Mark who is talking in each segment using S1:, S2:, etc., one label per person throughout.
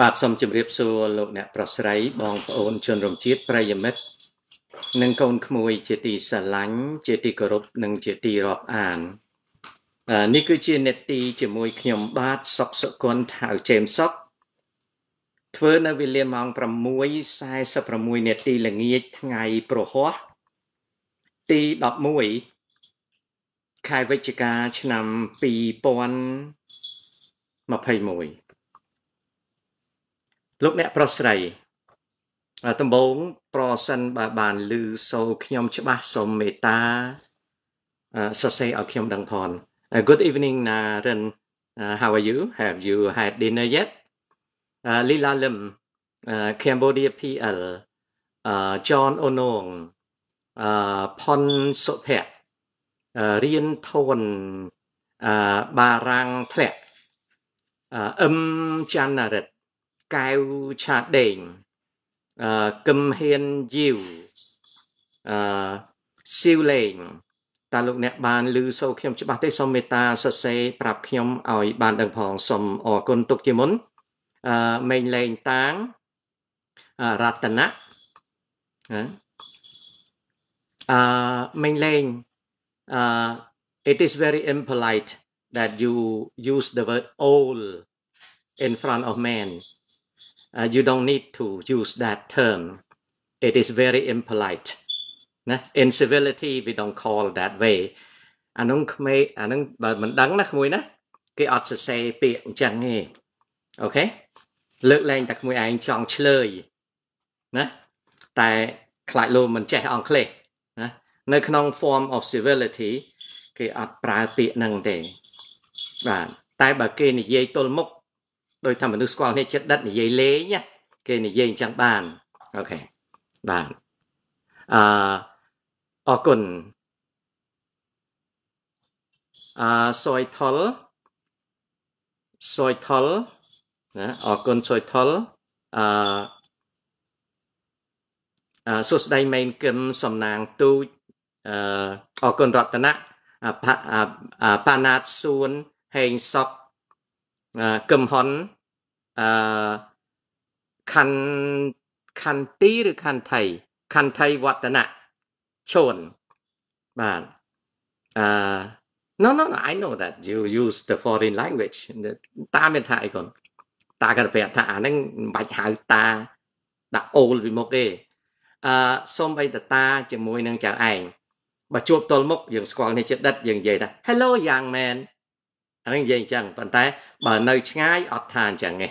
S1: បាទសូមជម្រាបសួរលោកអ្នកប្រុសស្រីបងប្អូន ជនរួមជាតិប្រិយមិត្តនិងកូនក្មួយជាទីស្រឡាញ់ជាទីគោរពនិង ជាទីរាប់អាននេះគឺជានេតិជាមួយខ្ញុំបាទសុកសុគន្ធហៅជេមសុក ធ្វើនៅវេលាម៉ោង6:46នាទីល្ងាចថ្ងៃប្រហ័សទី11ខែវិច្ឆិកាឆ្នាំ2021លោកអ្នកប្រុសស្រីដំបូងប្រសិនបើបានឮសូរខ្ញុំ ច្បាស់សូមមេត្តាសរសេរឲ្យខ្ញុំដឹងផង Good evening Naren uh, how are you have you had dinner yet uh, Lila Lim uh, Cambodia PL uh, John Onong uh, Pon Sophet រៀនធនបារាំងធ្លាក់អឹមចាន់ណារិតកែវឆាដេងអឺកឹមហ៊ានយីវអឺស៊ីវលេងតើលោកអ្នកបានឮសូរខ្ញុំច្បាស់ទេសូមមេត្តាសរសេរប្រាប់ខ្ញុំឲ្យ បានដឹងផងសូមអរគុណទុកជាមុនអឺមេងលេងតាងរតនៈអឺមេងលេងអឺ it is very impolite that you use the word old in front of man uh, you don't need to use that term it is very impolite ណា incivility we don't call that way អានឹងក្មេងអានឹងបើមិនដឹងណាក្មួយណា គេអត់សរសេរពាក្យអញ្ចឹងទេអូខេលើកឡើងតែក្មួយឯងចង់ឆ្លើយណាតែខ្លាចលោកមិនចេះអង់គ្លេសណានៅក្នុង form of civility គេអត់ប្រើពាក្យហ្នឹងទេបាទតែបើគេនិយាយទល់មុខដោយថាមនុស្សស្គាល់នេះចិត្តដិតនិយាយលេងណាគេនិយាយអញ្ចឹងបានអូខេបានអឺអរគុណអឺសុយថលសុយថលណាអរគុណសុយថលអឺអឺសួស្ដីមេនគឹមសំណាងទូចអឺអរគុណរតនៈប៉ាណាតសួនហេងសពកឹមហ៊ុនអឺខណ្ឌខណ្ឌទីឬខណ្ឌថៃខណ្ឌថៃវឌ្ឍនៈឈូនបាទអឺ No no no I know that you use the foreign language តាមានថាអីកូនតាក៏ប្រាប់ថាអាហ្នឹងមិនបាច់ហៅតាដាក់អូលពីមុខទេអឺសូមបីតតាជាមួយនឹងចៅឯងបើជួបទល់មុខយើងស្គាល់គ្នាជាដិតយើងនិយាយថា Hello young man ហ្នឹងនិយាយអញ្ចឹងប៉ុន្តែបើនៅឆ្ងាយអត់ថាអញ្ចឹងទេ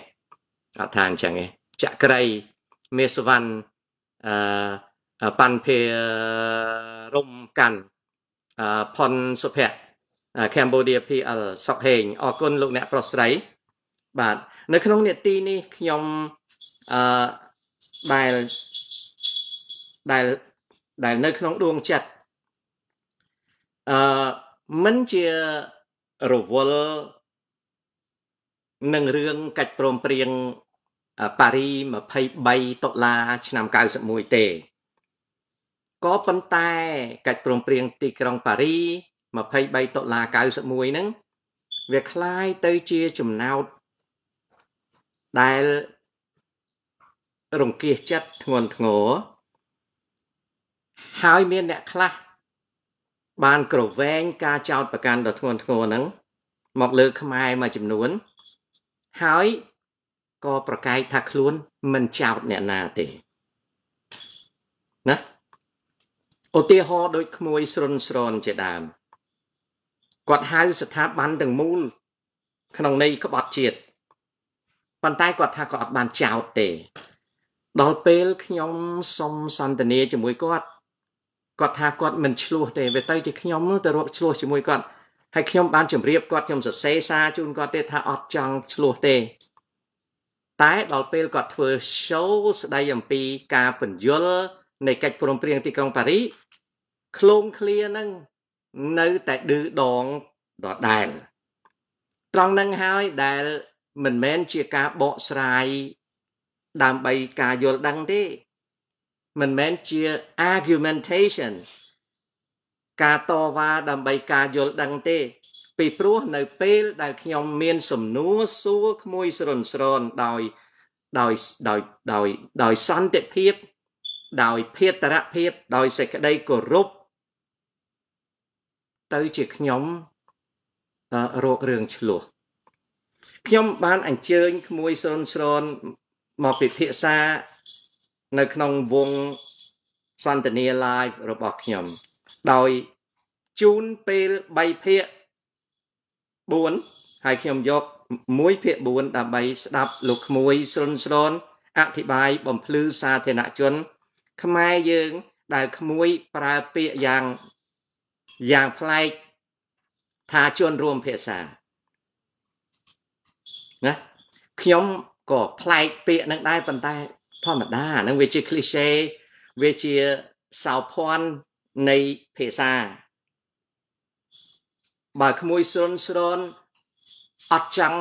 S1: អត់ថាអញ្ចឹងទេចក្រីមេសវណ្ណអឺប៉ាន់ភេរំកាន់អឺផុនសុភ័ក្រ Cambodia PL សុកហេងអរគុណលោកអ្នកប្រុសស្រីបាទនៅក្នុងនេតិនេះខ្ញុំអឺដែលដែលដែលនៅក្នុងដួងចិត្តអឺមិនជារវល់នឹងរឿងកិច្ចព្រមព្រៀងប៉ារី23ដុល្លារឆ្នាំ91ទេក៏ប៉ុន្តែកិច្ចព្រមព្រៀងទីក្រុងប៉ារី23ដុល្លារ91ហ្នឹងវាคล้ายទៅជាចំណោទដែលរង្គៀសចិត្តធ្ងន់ធ្ងរហើយមានអ្នកខ្លះបានក្រវែងការចោតប្រកាន់ដ៏ធ្ងន់ធ្ងរហ្នឹងមកលើខ្មែរមួយចំនួន ហើយក៏ប្រកែកថាខ្លួនមិនចោតអ្នកណាទេណាឧទាហរណ៍ដូចក្មួយស្រុនស្រន់ជាដើមគាត់ហៅស្ថាប័នទាំងមូលក្នុងន័យក្បត់ជាតិប៉ុន្តែគាត់ថាគាត់អត់បានចោតទេដល់ពេលខ្ញុំសុំសន្ទនាជាមួយគាត់គាត់ថាគាត់មិនឆ្លោះទេវាទៅជាខ្ញុំទៅរកឆ្លោះជាមួយគាត់ហើយខ្ញុំបានជម្រាបគាត់ខ្ញុំសរសេរសារជូនគាត់ទេថាអត់ចង់ឆ្លោះទេតែដល់ពេលគាត់ធ្វើ show ស្ដីអំពីការបញ្យលនៃកិច្ចព្រមព្រៀងទីក្រុងប៉ារីឃ្លោងឃ្លានឹងនៅតែឌឺដងដដែលត្រង់នឹងហើយដែលមិនមែនជាការបកស្រាយដើម្បីការយល់ដឹងទេមិនមែនជា argumentation ការតវ៉ាដើម្បីការយល់ដឹងទេ ពីព្រោះនៅពេលដែលខ្ញុំមាន សំណួរសួរក្មួយស្រន់ស្រន់ដោយដោយដោយដោយដោយសន្តិភាពដោយភាតរភាពដោយសេចក្តីគោរពទៅជាខ្ញុំរករឿងឆ្លោះខ្ញុំបានអញ្ជើញក្មួយស្រន់ស្រន់មកពិភាក្សានៅក្នុងវងសន្តានា live របស់ខ្ញុំ ដោយជូនពេល3ភាគ4ហើយខ្ញុំយក1ភាគ4ដើម្បីស្ដាប់លោកក្មួយស្រុនស្រុនអធិប្បាយបំភ្លឺសាធារណជន ខ្មែរយើងដែលក្មួយប្រើពាក្យយ៉ាងយ៉ាងប្លែកថាជនរួមភាសាណាខ្ញុំក៏ប្លែកពាក្យនឹងដែរប៉ុន្តែធម្មតាហ្នឹងវាជា cliché វាជាសោភ័ណ្ឌនៃភាសាបើក្មួយស្រុនស្រុនអត់ចង់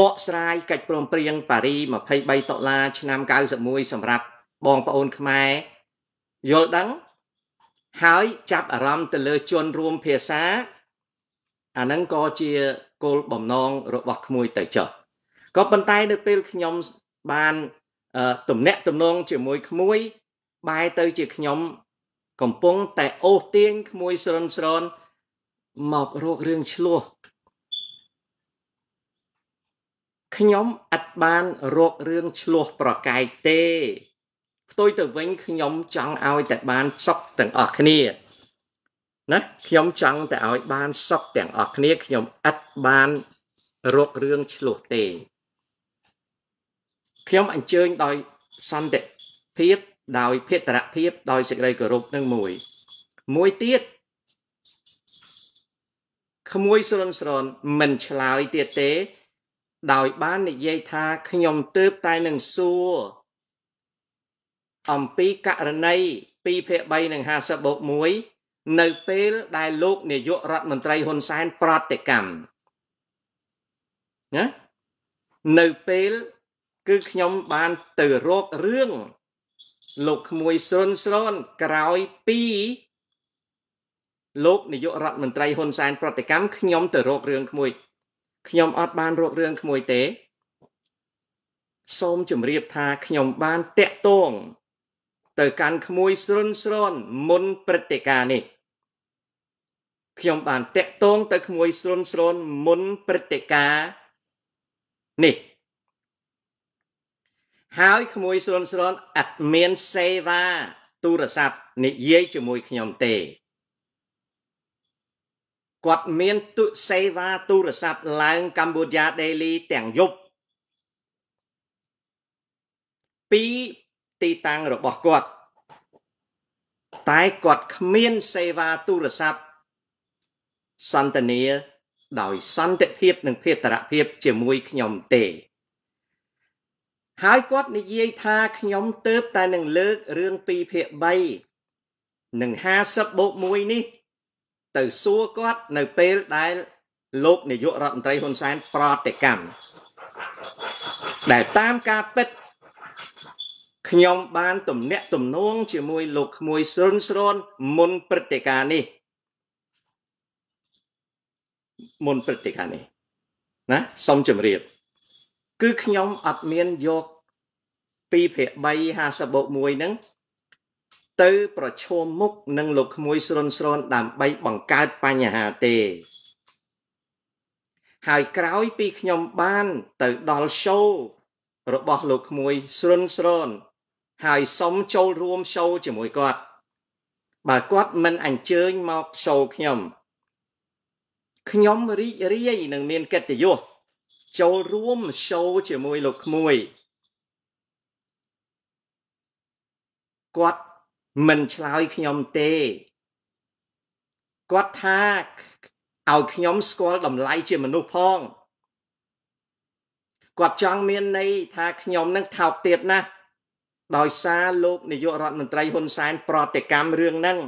S1: បកស្រាយកិច្ចព្រមព្រៀងប៉ារី23ដុល្លារឆ្នាំ91សម្រាប់បងប្អូនខ្មែរយល់ដឹងហើយចាប់អារម្មណ៍ទៅលើជនរួមភាសាអានឹងក៏ជាគោលបំណងរបស់ក្មួយទៅចុះក៏ប៉ុន្តែនៅពេលខ្ញុំបានទំនាក់ទំនងជាមួយក្មួយបែរទៅជាខ្ញុំ កំពុងតែអូសទាញក្មួយស្រន់ស្រន់មករករឿងឆ្លោះខ្ញុំអត់បានរករឿងឆ្លោះប្រកែកទេផ្ទុយទៅវិញខ្ញុំចង់ឲ្យតែបានសុខទាំងអស់គ្នាណាខ្ញុំចង់តែឲ្យបានសុខទាំងអស់គ្នាខ្ញុំអត់បានរករឿងឆ្លោះទេខ្ញុំអញ្ជើញដោយសន្តិភាពដោយភេតរភាពដោយសេចក្តីគោរពនឹងមួយ មួយទៀតក្មួយស្រនស្រនមិនឆ្លើយទៀតទេ ដោយបាននិយាយថាខ្ញុំទើបតែនឹងសួរអំពីករណី2ភាគ3និង50បូក1នៅពេល ដែលលោក នាយករដ្ឋមន្ត្រីហ៊ុនសែនប្រតិកម្មណានៅពេលគឺខ្ញុំបានទៅរករឿងលោកក្មួយស្រុនស្រុនក្រោយពីលោកនាយករដ្ឋមន្ត្រីហ៊ុនសែនប្រតិកម្មខ្ញុំទៅរករឿងក្មួយខ្ញុំអត់បានរករឿងក្មួយទេសូមជម្រាបថាខ្ញុំបានតាក់ទងទៅកាន់ក្មួយស្រុនស្រុនមុនព្រឹត្តិការណ៍នេះខ្ញុំបានតាក់ទងទៅក្មួយស្រុនស្រុនមុនព្រឹត្តិការណ៍នេះហើយក្មួយស្រន់ស្រន់អត់មានសេវាទូរស័ព្ទនិយាយជាមួយខ្ញុំទេគាត់មានទុសេវាទូរស័ព្ទឡើងកម្ពុជា Daily ទាំងយប់ពីទីតាំងរបស់គាត់តែគាត់គ្មានសេវាទូរស័ព្ទសន្តានាដោយ សន្តិភាព និងភេតរភាពជាមួយខ្ញុំទេហើយគាត់និយាយថាខ្ញុំទៅតែនឹងលើករឿង2ភាគ3នឹង50បូក1នេះ ទៅសួរគាត់នៅពេលដែលលោកនាយករដ្ឋមន្ត្រីហ៊ុនសែនប្រតិកម្មដែលតាមការពិតខ្ញុំបានទំនាក់ទំនងជាមួយលោកក្មួយស្រុនស្រូនមុនព្រឹត្តិការណ៍នេះ មុនព្រឹត្តិការណ៍នេះណាសូមជម្រាបគឺខ្ញុំអត់មានយក2ភាគ3 51ហ្នឹងទៅ ប្រឈមមុខនឹងលោកក្មួយស្រុនស្រុនដើម្បីបង្កើតបញ្ហាទេ ហើយក្រោយពីខ្ញុំបានទៅដល់ show របស់ លោកក្មួយស្រុនស្រុនហើយសុំចូលរួម show ជាមួយគាត់បើគាត់មិនអញ្ជើញមក show ខ្ញុំខ្ញុំរីករាយនឹងមានកិត្តិយសចូលរួមចូលជាមួយលោកក្មួយគាត់មិនឆ្លើយខ្ញុំទេគាត់ថាឲ្យខ្ញុំស្គាល់តម្លៃជាមនុស្សផងគាត់ចង់មានន័យថាខ្ញុំនឹងថោកទាបណាស់ដោយសារលោកនាយករដ្ឋមន្ត្រីហ៊ុនសែនប្រតិកម្មរឿងហ្នឹង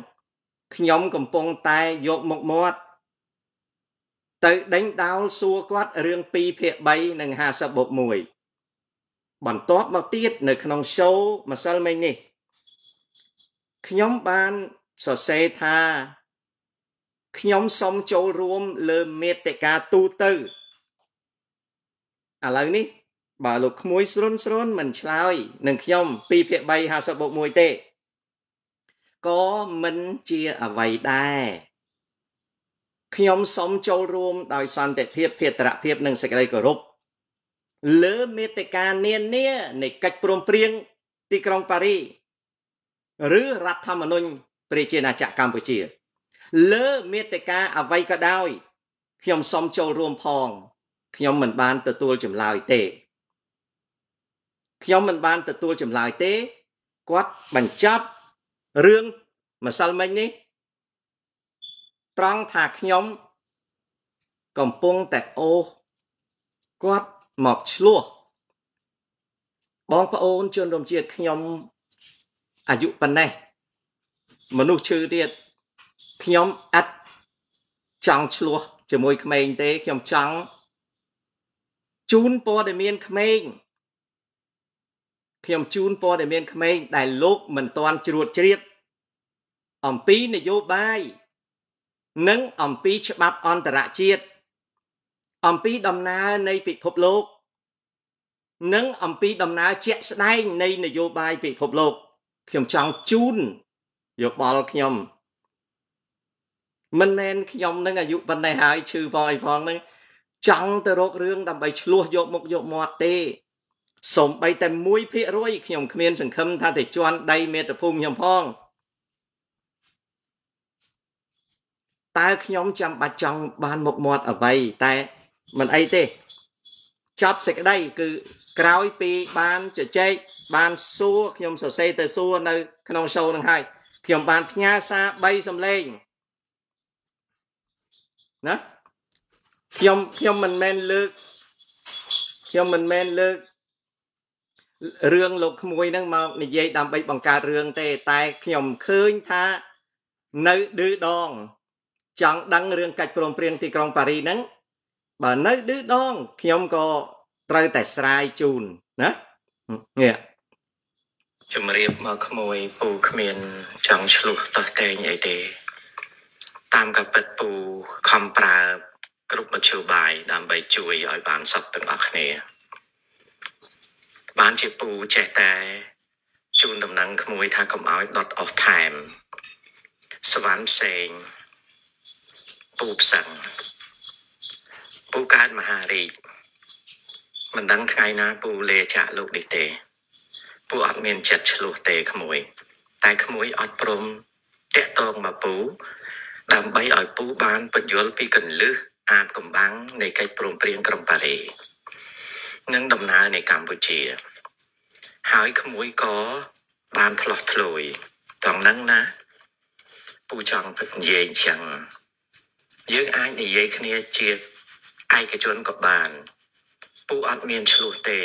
S1: ខ្ញុំ កំពុងតែយកមុខមាត់ទៅដេញដោលសួរគាត់រឿង2ភាគ3និង50បូក1បន្ទាប់មកទៀតនៅ ក្នុង show ម្សិលមិញនេះខ្ញុំបានសរសេរថាខ្ញុំសូមចូលរួមលើមេតិកាទូទៅឥឡូវនេះ បើលោកក្មួយស្រុនស្រុនមិនឆ្លើយនឹងខ្ញុំ2ភាគ3 50បូក1ទេក៏មិនជាអ្វីដែរខ្ញុំសូមចូលរួមដោយសន្តិភាពភេត្រភាព និងសេចក្តីគោរពលើមេតិការនានានៃកិច្ចព្រមព្រៀងទីក្រុងប៉ារី ឬរដ្ឋធម្មនុញ្ញព្រះជាណាចក្រកម្ពុជា លើមេតិការអ្វីក៏ដោយខ្ញុំសូមចូលរួមផង ខ្ញុំមិនបាន ទទួលចម្លើយទេខ្ញុំមិនបានទទួលចម្លើយទេគាត់បញ្ចប់រឿងម្សិលមិញនេះត្រង់ថាខ្ញុំកំពុងតែអូសគាត់មកឆ្លោះបងប្អូនជនរួមជាតិខ្ញុំអាយុប៉ុណ្ណេះមនុស្សឈឺទៀតខ្ញុំអត់ចង់ឆ្លោះជាមួយក្មេងទេ ខ្ញុំចង់ជូនព័ត៌មានក្មេងខ្ញុំជូនព័ត៌មានក្មេង ដែលលោកមិនទាន់ជ្រួតជ្រាបអំពីនយោបាយនិងអំពីច្បាប់អន្តរជាតិអំពីដំណើរនៃពិភពលោក និងអំពីដំណើរជាក់ស្ដែងនៃនយោបាយពិភពលោក ខ្ញុំចង់ជូនយោបល់ខ្ញុំ មិនមែនខ្ញុំនឹងអាយុប៉ុណ្ណេះហើយឈឺផងអីផងនឹងចង់ទៅរករឿងដើម្បីឆ្លោះយកមុខយកមាត់ទេសូម្បីតែ1%ខ្ញុំគ្មានសង្ឃឹមថាទៅជន់ដៃមេត្តភូមិខ្ញុំផងតើខ្ញុំចាំបាច់ចង់បានមុខមាត់អ្វីតែមិនអីទេចប់សេចក្តី គឺក្រោយពីបានជជែកបានសួរខ្ញុំសរសេរទៅសួរនៅក្នុង show នឹងហើយខ្ញុំបានផ្ញើសារ3សំឡេងណាខ្ញុំខ្ញុំមិនមែនលើកខ្ញុំមិនមែនលើករឿងលោកក្មួយហ្នឹងមកនិយាយដើម្បីបង្កើតរឿងទេ តែ ខ្ញុំឃើញថានៅឌឺដងចង់ដឹងរឿងកិច្ចព្រមព្រៀងទីក្រុងប៉ារីហ្នឹងបើនៅឌឺដង ខ្ញុំក៏ត្រូវតែស្រាយជូនណានេះជំរាបមកក្មួយពូគ្មានចង់ឆ្លុះតោះតែងអីទេ តាមកពិតពូខំប្រើគ្រប់មធ្យោបាយដើម្បីជួយឲ្យបានសពទាំងអស់គ្នា បានជាពូចេះតែជូនដំណឹងក្មួយថាកុំឲ្យដុតអស់ថែមសវណ្ណផ្សេងពូផ្សឹងពូកើតមហារាជមិនដឹងថ្ងៃណាពូលាចាកលោកនេះទេពូអត់មានចិត្តឆ្លោះទេក្មួយតែក្មួយអត់ព្រមតាក់ទងមកពូដើម្បីឲ្យពូបានបញ្យល់ពីកੰលឹះអាចកំបាំងនៃកិច្ចព្រមព្រៀងក្រុងប៉ារីនិងដំណើរនៃកម្ពុជា ហើយក្មួយក៏បានផ្លោះធ្លួយត្រង់ហ្នឹងណាពូចង់និយាយអញ្ចឹងយើងអាចនិយាយគ្នាជាឯកជនក៏បានពូអត់មានឆ្លោះទេ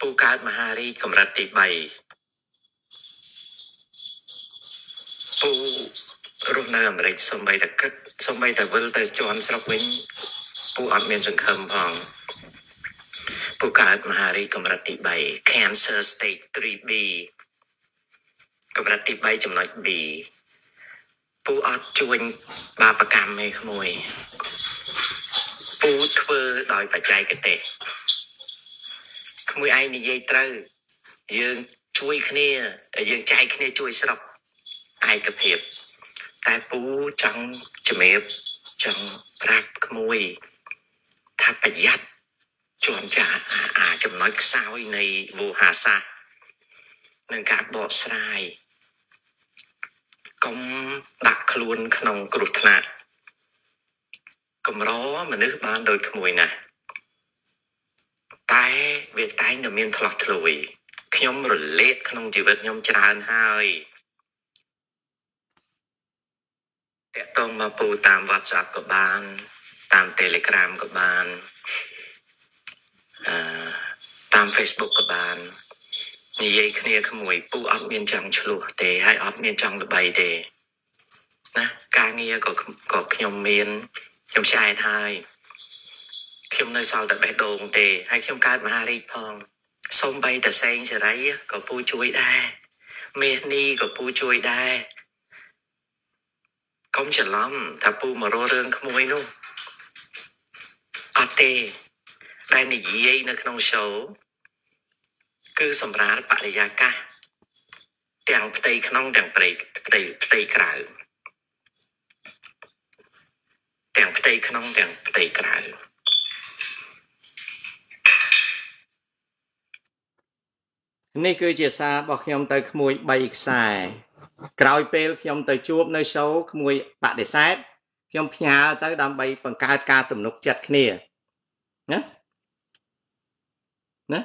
S1: ពូកើតមហារាជកម្រិតទី3ពូរស់នៅអាមេរិកសំបីតកឹកសំបីតវិលទៅជាន់ស្រុកវិញពូអត់មានសង្ឃឹមផងពូកើតមហារាជកម្រិតទី3 Cancer Stage 3B កម្រិតទី3ចំណុច B ពូអត់ជួញបាបកម្មឯក្មួយពូធ្វើដោយបច្ចេកទេសក្មួយឯងនិយាយត្រូវយើងជួយគ្នាយើងចែកគ្នាជួយស្រុកឯកភាពតែពូចង់ជំរាបចង់ប្រាប់ក្មួយថាប្រយ័ត្នជួនចាអាចំណុចខ្សោយនៃវោហាសានឹងការបកស្រាយកុំដាក់ខ្លួនក្នុងគ្រោះថ្នាក់កម្រមនុស្សបានដូចក្មួយណាស់តែវាតែងតែមានឆ្លោះឆ្លួយខ្ញុំរលេតក្នុងជីវិតខ្ញុំច្រើនហើយតាក់ទងមកពូតាម WhatsApp ក៏បានតាម Telegram ក៏បានអឺតាម Facebook ក៏បាននិយាយគ្នាក្មួយពូអត់មានចង់ឆ្លោះទេហើយអត់មានចង់ល្បីទេណាការងារក៏ក៏ខ្ញុំមានខ្ញុំឆ្អែតហើយខ្ញុំនៅសល់តែបេះដូងទេហើយខ្ញុំកើតមហារាជផងសូមបីតសេងសេរីក៏ពូជួយដែរមាសនីក៏ពូជួយដែរកុំច្រឡំថាពូមករស់រឿងក្មួយនោះអត់ទេដែលនិយាយនៅក្នុង show គឺសម្រាលបរិយាកាសទាំងផ្ទៃក្នុងទាំងប្រៃផ្ទៃផ្ទៃក្រៅទាំងផ្ទៃក្នុងទាំងផ្ទៃក្រៅនេះគឺជាសាររបស់ខ្ញុំទៅក្មួយ3ខ្សែក្រោយ ពេល ខ្ញុំទៅជួបនៅ show ក្មួយបដិសេធខ្ញុំផ្ញើទៅ ដើម្បីបង្កើតការទំនុកចិត្តគ្នាណាណា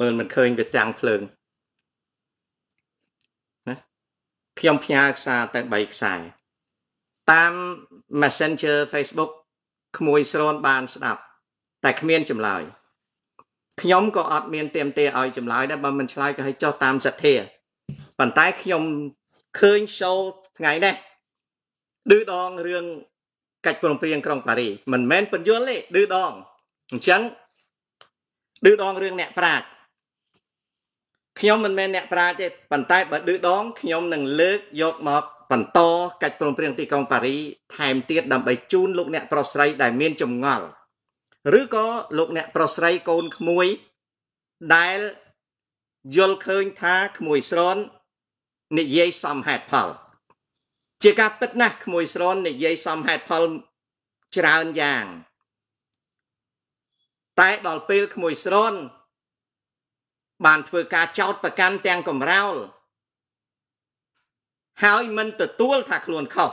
S1: មើលមិនឃើញវាចាំងភ្លើងណាខ្ញុំផ្ញើខ្សែទៅ3ខ្សែតាម Messenger Facebook ក្មួយស្រនបានស្ដាប់ តែគ្មានចម្លើយខ្ញុំក៏អត់មានเตรียมទេឲ្យចម្លើយដែរបើមិនឆ្លើយក៏ឲ្យចុះតាមសទ្ធាប៉ុន្តែខ្ញុំឃើញ show ថ្ងៃនេះឌឺដងរឿងកិច្ចព្រមព្រៀងក្រុងប៉ារី មិនមែនបញ្យលទេឌឺដងអញ្ចឹងឌឺដងរឿងអ្នកប្រាជ្ញខ្ញុំមិនមែនអ្នក ប្រាជ្ញទេប៉ុន្តែបើឌឺដងខ្ញុំនឹងលើកយកមក បន្តកិច្ចព្រមព្រៀងទីក្រុងប៉ារី ថែមទៀតដើម្បីជូនលោក អ្នកប្រុសស្រីដែលមានចម្ងល់ឬក៏លោកអ្នកប្រុសស្រីកូនក្មួយដែលយល់ឃើញថាក្មួយស្រននិយាយសមហេតុផលជាការពិតណាស់ក្មួយស្រននិយាយសមហេតុផលច្រើនយ៉ាងតែដល់ពេលក្មួយស្រនបានធ្វើការចោតប្រកាន់ទាំងកំរោលហើយមិនទទួលថាខ្លួនខុស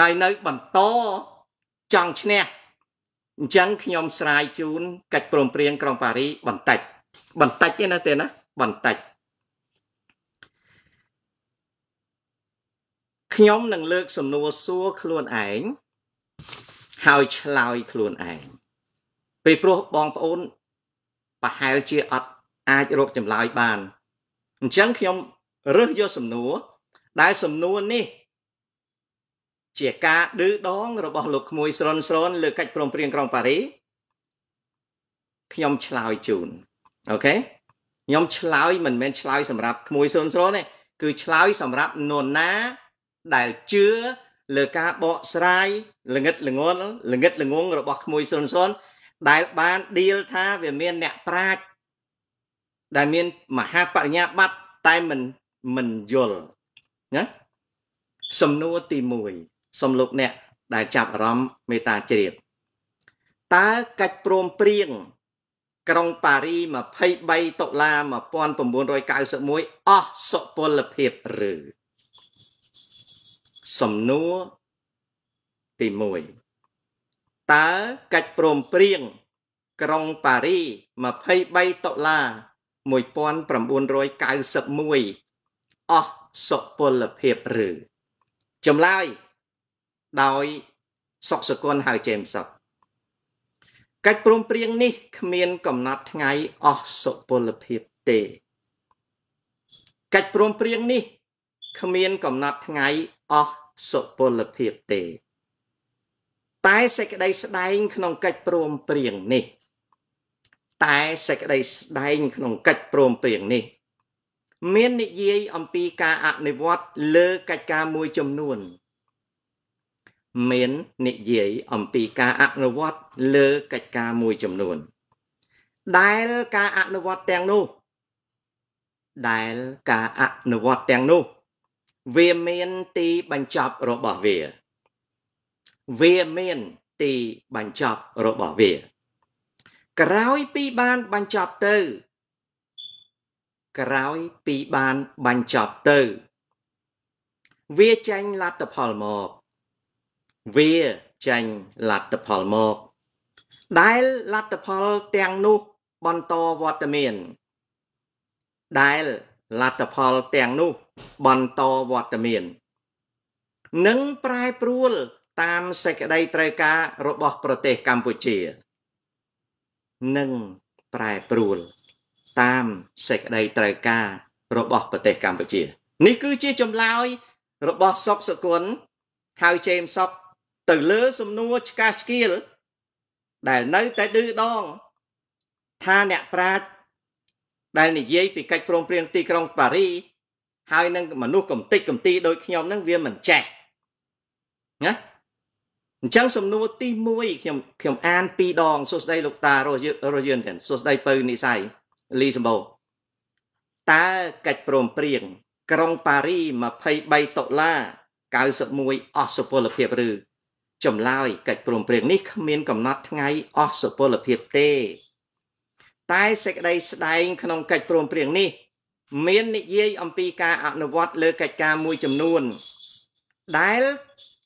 S1: ហើយនៅបន្តចង់ឈ្នះអញ្ចឹងខ្ញុំស្រាយជូនកិច្ចព្រមព្រៀងក្រុងប៉ារីបន្តិច បន្តិចទេណាទេណាបន្តិចខ្ញុំនឹងលើកសំណួរសួរខ្លួនឯងហើយឆ្លើយខ្លួនឯងពេលព្រោះបងប្អូនប្រហែលជាអត់អាចរកចម្លើយបានអញ្ចឹងខ្ញុំរើសយកសំណួរដែលសំណួរនេះជាការឌឺដងរបស់លោកក្មួយស្រុនស្រុនលើកិច្ចព្រមព្រៀងក្រុងប៉ារីខ្ញុំឆ្លើយជូនអូខេខ្ញុំឆ្លើយមិនមែនឆ្លើយសម្រាប់ក្មួយស្រុនស្រុនទេគឺឆ្លើយសម្រាប់នរណាដែលជឿលើការបកស្រាយល្ងិតល្ងន់ល្ងិតល្ងងរបស់ក្មួយស្រុនស្រុនដែលបានឌីលថាវាមានអ្នកប្រាជ្ញដែលមានមហាបរិញ្ញាបត្រតែមិនមិនយល់ណាសំណួរទី1សំលោកអ្នកដែលចាប់អារម្មណ៍មេត្តាជ្រាបតើកិច្ចព្រមព្រៀងក្រុងប៉ារី23ដុល្លារ1991អស់សុពលភាពឬសំណួរទី1តើកិច្ចព្រមព្រៀងក្រុងប៉ារី23ដុល្លារ1991អស់សុពលភាពឬចម្លើយ ដោយសុកសកុនហៅជេមសុកកិច្ចព្រមព្រៀងនេះគ្មានកំណត់ថ្ងៃអស់សុពលភាពទេកិច្ចព្រមព្រៀងនេះគ្មានកំណត់ថ្ងៃអស់សុពលភាពទេ តែសេចក្តីស្ដែងក្នុងកិច្ចព្រមព្រៀងនេះតែសេចក្តីស្ដែងក្នុងកិច្ចព្រមព្រៀងនេះ មាននិយាយអំពីការអនុវត្ត លើកិច្ចការមួយចំនួន មាននិយាយអំពីការអនុវត្តលើកិច្ចការមួយចំនួន ដែលការអនុវត្តទាំងនោះ ដែលការអនុវត្តទាំងនោះ វាមានទីបញ្ចប់របស់វា វាមានទីបញ្ចប់របស់វាក្រោយពីបានបញ្ចប់ទៅក្រោយពីបានបញ្ចប់ទៅ វាចាញ់លទ្ធផលមកវាចាញ់លទ្ធផលមកដែលលទ្ធផលទាំងនោះ បន្តវត្តមានដែលលទ្ធផលទាំងនោះបន្តវត្តមាននិងប្រែប្រួល តាមសេចក្តីត្រូវការរបស់ប្រទេសកម្ពុជានិងប្រែប្រួល តាមសេចក្តីត្រូវការរបស់ប្រទេសកម្ពុជា នេះគឺជាចម្លើយរបស់សុកសកុនហៅជេមសុកទៅលើសំណួរឆ្កាឆ្កៀលដែលនៅតែឌឺដងថាអ្នកប្រាជ្ញដែលនិយាយពីកិច្ចព្រមព្រៀងទីក្រុងប៉ារី ហើយនឹងមនុស្សកំតិចកំទីដូចខ្ញុំនឹងវាមិនចេះណាអញ្ចឹងសំណួរទី1ខ្ញុំខ្ញុំអានពីរដងសួស្ដីលោកតារស់រស់យឿនសួស្ដីពៅនិស័យលីសម្បូតើកិច្ចព្រមព្រៀង ក្រុងប៉ារី23ដុល្លារ91អស់សុពលភាពឬចម្លើយកិច្ចព្រមព្រៀងនេះគ្មានកំណត់ថ្ងៃអស់សុពលភាពទេ តែសេចក្តីស្ដែងក្នុងកិច្ចព្រមព្រៀងនេះ មាននិយាយអំពីការអនុវត្តលើកិច្ចការមួយចំនួនដែល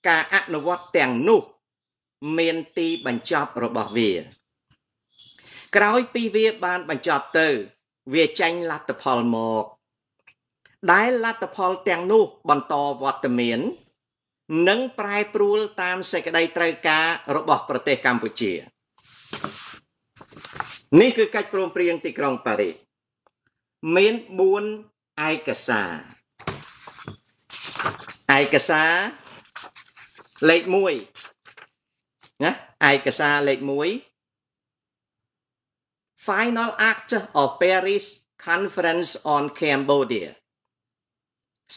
S1: ការអនុវត្តទាំងនោះ មានទីបញ្ចប់របស់វាក្រោយពីវាបានបញ្ចប់ទៅ វាចាញ់លទ្ធផលមកដែលលទ្ធផលទាំងនោះបន្តវត្តមាននិងប្រែប្រួលតាមសេចក្តីត្រូវការរបស់ ប្រទេសកម្ពុជានេះគឺកិច្ចព្រមព្រៀងទីក្រុងប៉ារីសមាន4ឯកសារឯកសារលេខ1ណាឯកសារលេខ1 Final Act of Paris Conference on Cambodia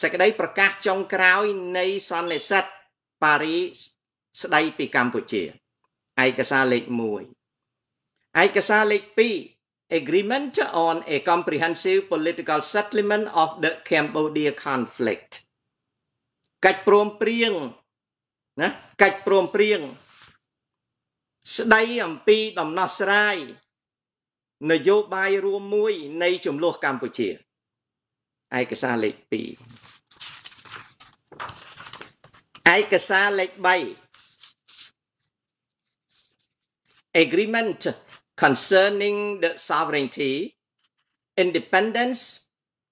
S1: សេចក្តីប្រកាសចុងក្រោយនៃសន្និសីទប៉ារីសស្ដីពីកម្ពុជាឯកសារលេខ1ឯកសារលេខ2 Agreement on a comprehensive political settlement of the Cambodia conflict កិច្ចព្រមព្រៀងណាកិច្ចព្រមព្រៀងស្ដីអំពីដំណោះស្រាយនយោបាយរួមមួយ នៃចំនួនកម្ពុជាឯកសារលេខ2ឯកសារលេខ3 agreement concerning the sovereignty independence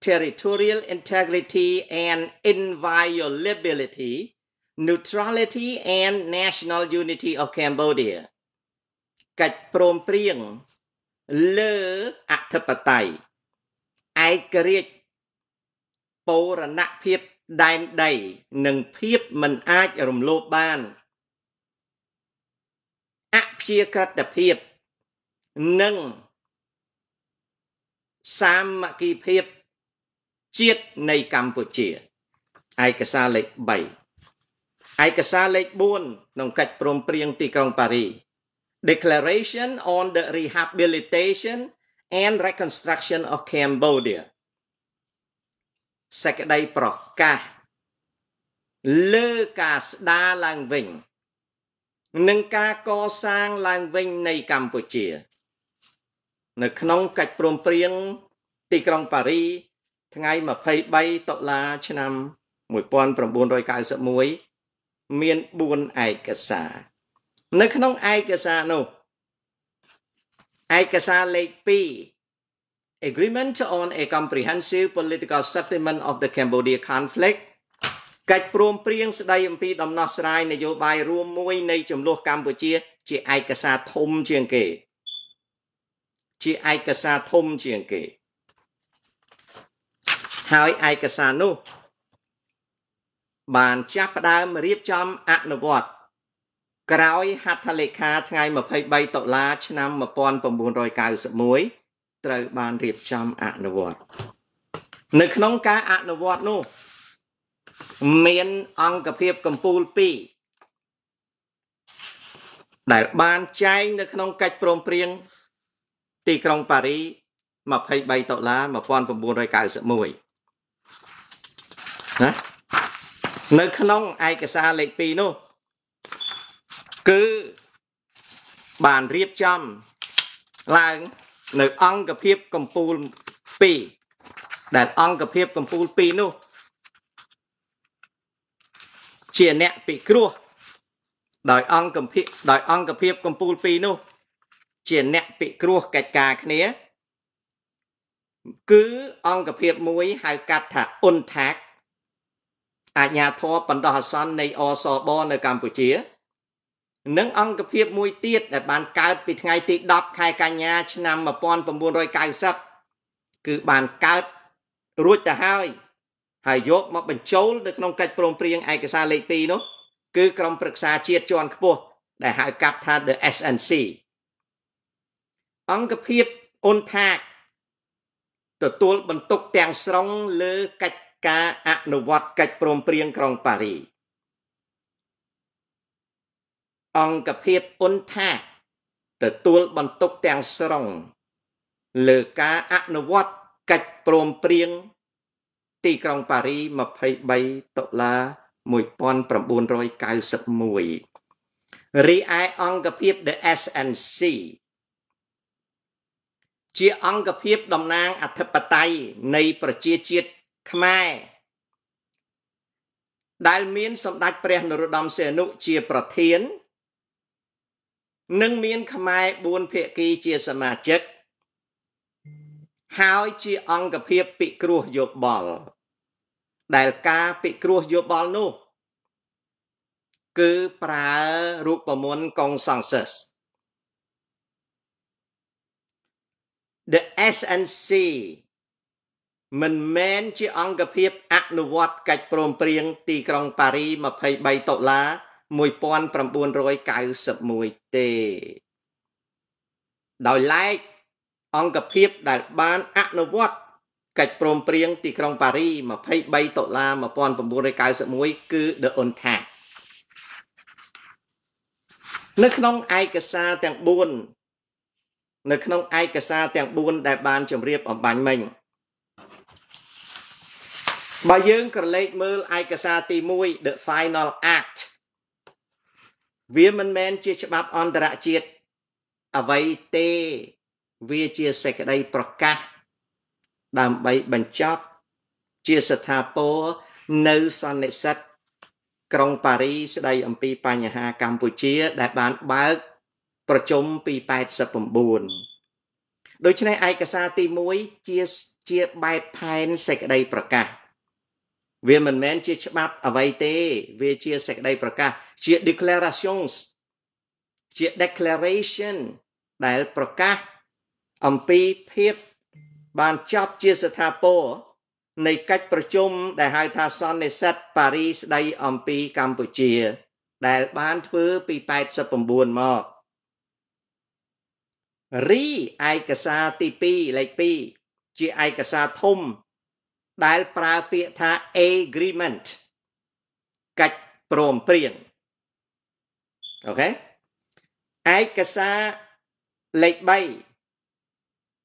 S1: territorial integrity and inviolability neutrality and national unity of Cambodia កិច្ចព្រមព្រៀងលើអធិបតេយ្យឯករាជ្យបូរណភាពដែនដីនិងភាពមិនអាចរំលោភបានអព្យាក្រឹតភាពនិងសាមគ្គីភាព ជាតិនៃកម្ពុជាឯកសារលេខ3ឯកសារលេខ4ក្នុងកិច្ចព្រមព្រៀងទីក្រុងប៉ារីស Declaration on the Rehabilitation and Reconstruction of Cambodia សេចក្តីប្រកាសលើការស្ដារឡើងវិញនិងការកសាងឡើងវិញនៃកម្ពុជា នៅក្នុងកិច្ចព្រមព្រៀងទីក្រុងប៉ារី ថ្ងៃ23តុលាឆ្នាំ1991មាន4ឯកសារនៅក្នុងឯកសារនោះឯកសារលេខ2 Agreement on a comprehensive political settlement of the Cambodia conflict កិច្ចព្រមព្រៀងស្ដីអំពីដំណោះស្រាយ នយោបាយរួមមួយនៃចំនួនកម្ពុជា ជាឯកសារធំជាងគេ ជាឯកសារធំជាងគេ ហើយឯកសារនោះបានចាប់ផ្ដើមរៀបចំអនុវត្តក្រោយហត្ថលេខាថ្ងៃ23តុលា ឆ្នាំ1991ត្រូវបានរៀបចំអនុវត្ត នៅក្នុងការអនុវត្តនោះ មានអង្គភាពកម្ពូល2ដែលបានចែងនៅ ក្នុងកិច្ចព្រមព្រៀងទីក្រុងប៉ារី23តុលា1991ណានៅក្នុងឯកសារលេខ2នោះ គឺបានរៀបចំឡើងនៅអង្គភាពកម្ពូល2ដែលអង្គភាពកម្ពូល2នោះ ជាអ្នកពិគ្រោះដោយអង្គភាពដោយអង្គភាពកម្ពូល2នោះជាអ្នកពិគ្រោះកិច្ចការគ្នា គឺអង្គភាព1ហៅកាត់ថាអ៊ុនថាក់អាជ្ញាធរបណ្ដោះអាសន្ននៃ អសប នៅកម្ពុជានិងអង្គភាពមួយទៀតដែលបាន កើតពីថ្ងៃទី10ខែកញ្ញាឆ្នាំ1990គឺបានកើតរួចទៅហើយ ហើយយកមកបញ្ចូលនៅក្នុងកិច្ចព្រមព្រៀងឯកសារលេខ2នោះគឺក្រុមប្រឹក្សាជាតិជាន់ខ្ពស់ដែលហៅកាត់ថា the SNC អង្គភាពអ៊ុនថាទទួលបន្ទុកទាំងស្រុងលើកិច្ចការអនុវត្តកិច្ចព្រមព្រៀងក្រុងប៉ារី អង្គភាពអ៊ុនថាទទួលបន្ទុកទាំងស្រុង លើការអនុវត្តកិច្ចព្រមព្រៀងទីក្រុងប៉ារី23ដុល្លារ1991រីឯអង្គភាព The SNC ជាអង្គភាពតំណាងអធិបតេយ្យនៃប្រជាជាតិខ្មែរដែលមានសម្ដេចព្រះនរោត្តមសីហនុជាប្រធាន និងមានខ្មែរ4ភាគីជាសមាជិក ហើយជាអង្គភាពពិគ្រោះយោបល់ដែលការពិគ្រោះយោបល់នោះ គឺប្រើរូបមន្តកុងសង្សឹស The SNC មិនមែនជាអង្គភាពអនុវត្តកិច្ចព្រមព្រៀងទីក្រុងប៉ារី23ដុល្លារ1991ទេ ដោយឡែកអង្គភាពដែលបានអនុវត្តកិច្ចព្រមព្រៀងទីក្រុងប៉ារី23ដុល្លារ1991គឺ The UNTAC នៅក្នុងឯកសារទាំង4នៅក្នុងឯកសារទាំង4ដែលបានជម្រាបអំបញ្ញមិញបើយើងក្រឡេកមើលឯកសារទី1 The Final Act វាមិនមែនជាច្បាប់អន្តរជាតិអ្វីទេ វាជាសេចក្តីប្រកាស ដើម្បីបញ្ចប់ជាស្ថាពរនៅសន្និសិទក្រុងប៉ារីស្ដីអំពីបញ្ហា កម្ពុជា ដែលបានបើក ប្រជុំពី89ដូច្នេះឯកសារទី1ជាជាបែបផែនសេចក្តីប្រកាសវាមិនមែនជាច្បាប់អ្វីទេវាជាសេចក្តីប្រកាសជា declarations ជា declaration ដែលប្រកាស អំពីភាពបានចប់ជាស្ថាពរនៃកិច្ចប្រជុំដែលហៅថាសន្និសីទប៉ារីស្ដីអំពី កម្ពុជា ដែលបានធ្វើពី89មករីឯកសារទី2លេខ2ជាឯកសារធំដែលប្រើពាក្យថា agreement កិច្ចព្រមព្រៀងអូខេឯកសារលេខ3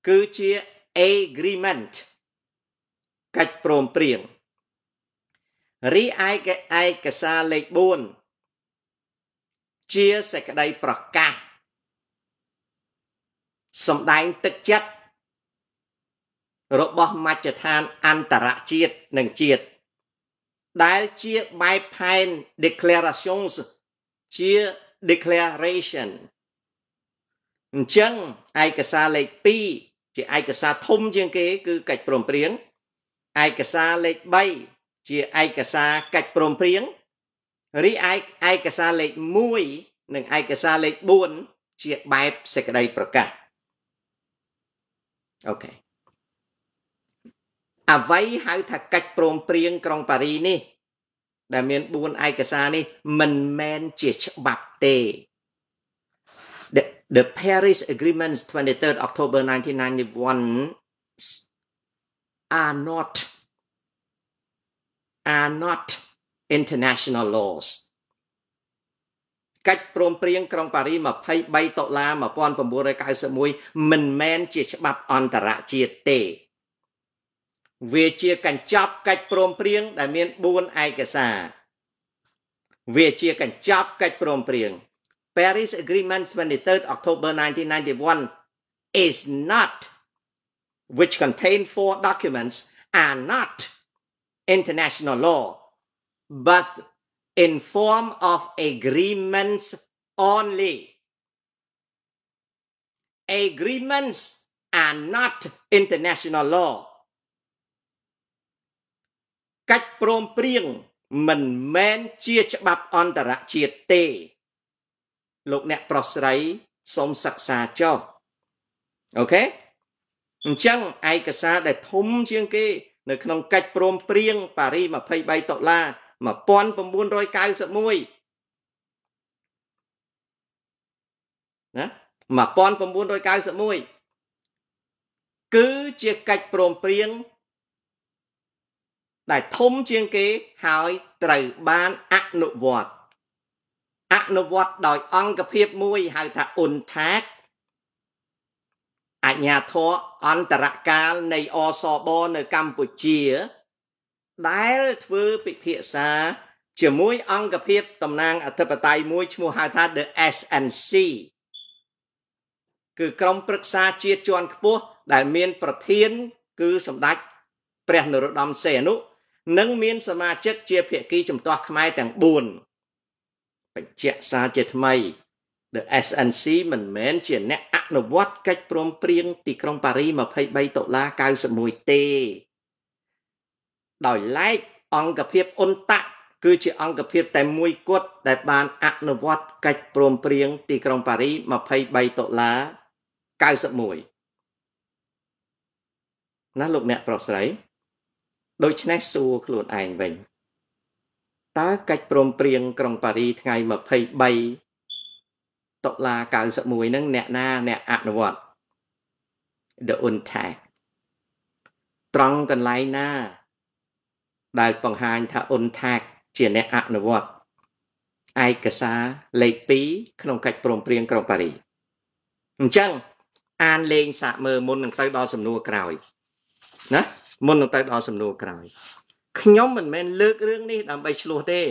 S1: គឺជា agreement កិច្ចព្រមព្រៀងរីឯឯកសារលេខ4ជាសេចក្តីប្រកាសសម្ដែងទឹកចិត្តរបស់មជ្ឈដ្ឋានអន្តរជាតិនិងជាតិដែលជាបែបផែន declarations ជា declaration អញ្ចឹងឯកសារលេខ2ជាឯកសារធំជាងគេគឺកិច្ចព្រមព្រៀងឯកសារលេខ3ជាឯកសារកិច្ចព្រមព្រៀងរីឯឯកសារលេខ1និងឯកសារលេខ4ជាបែបសេចក្តីប្រកាសអូខេអ្វីហៅថាកិច្ចព្រមព្រៀងក្រុងប៉ារីនេះ ដែលមាន4ឯកសារនេះ មិនមែនជាច្បាប់ទេ The, the Paris Agreements 23rd October 1991 are not are not international laws កិច្ចព្រមព្រៀងក្រុងប៉ារី23តុលា1991មិនមែនជាច្បាប់អន្តរជាតិទេ We We prom, វាជាកញ្ចប់កិច្ចព្រមព្រៀងដែលមាន4ឯកសារវាជាកញ្ចប់កិច្ចព្រមព្រៀង Paris Agreement 23 October 1991 is not which contain four documents are not international law but in form of agreements only agreements are not international law កិច្ចព្រមព្រៀងមិនមែនជាច្បាប់អន្តរជាតិទេ លោកអ្នកប្រុសស្រីសូមសិក្សាចុះអូខេអញ្ចឹងឯកសារដែលធំជាងគេ នៅ ក្នុងកិច្ចព្រមព្រៀងប៉ារី23ដុល្លារ1991ណា1991គឺជាកិច្ចព្រមព្រៀងដែលធំជាងគេហើយត្រូវបានអនុវត្ត អនុវត្តដោយ អង្គភាពមួយហៅថា UNTAC អញ្ញាធរអន្តរកាលនៃអសបនៅ កម្ពុជា ដែលធ្វើពិភាក្សាជាមួយអង្គភាពតំណាងអធិបតេយ្យមួយឈ្មោះហៅថា The SNC គឺក្រុមប្រឹក្សាជាតិជាន់ខ្ពស់ដែលមាន ប្រធាន គឺសម្ដេចព្រះនរោត្តមសីហនុនិងមានសមាជិកជាភាគីជំទាស់ខ្មែរទាំង4បញ្ជាក់សារជាថ្មី The SNC មិនមែនជាអ្នកអនុវត្តកិច្ចព្រមព្រៀងទីក្រុងប៉ារី23ដុល្លារ91ទេដោយឡែកអង្គភាពអ៊ុនតាក់គឺ ជាអង្គភាព តែមួយគត់ដែលបានអនុវត្តកិច្ចព្រមព្រៀងទីក្រុងប៉ារី23ដុល្លារ91ណាលោកអ្នកប្រុសស្រីដូច្នេះសួរខ្លួនឯងវិញតើកិច្ចព្រមព្រៀងក្រុងប៉ារីថ្ងៃ23តុលា91នឹងអ្នកណាអ្នកអនុវត្ត The UNTAC ត្រង់កន្លែងណា ដែលបង្ហាញថា UNTAC ជាអ្នកអនុវត្តឯកសារលេខ2ក្នុងកិច្ចព្រមព្រៀងក្រុងប៉ារីអញ្ចឹង អានលេងសាកមើលមុននឹងទៅដល់សំណួរក្រោយណាមុននឹងទៅដល់សំណួរក្រោយខ្ញុំមិនមែនលើករឿងនេះដើម្បីឆ្លោះទេ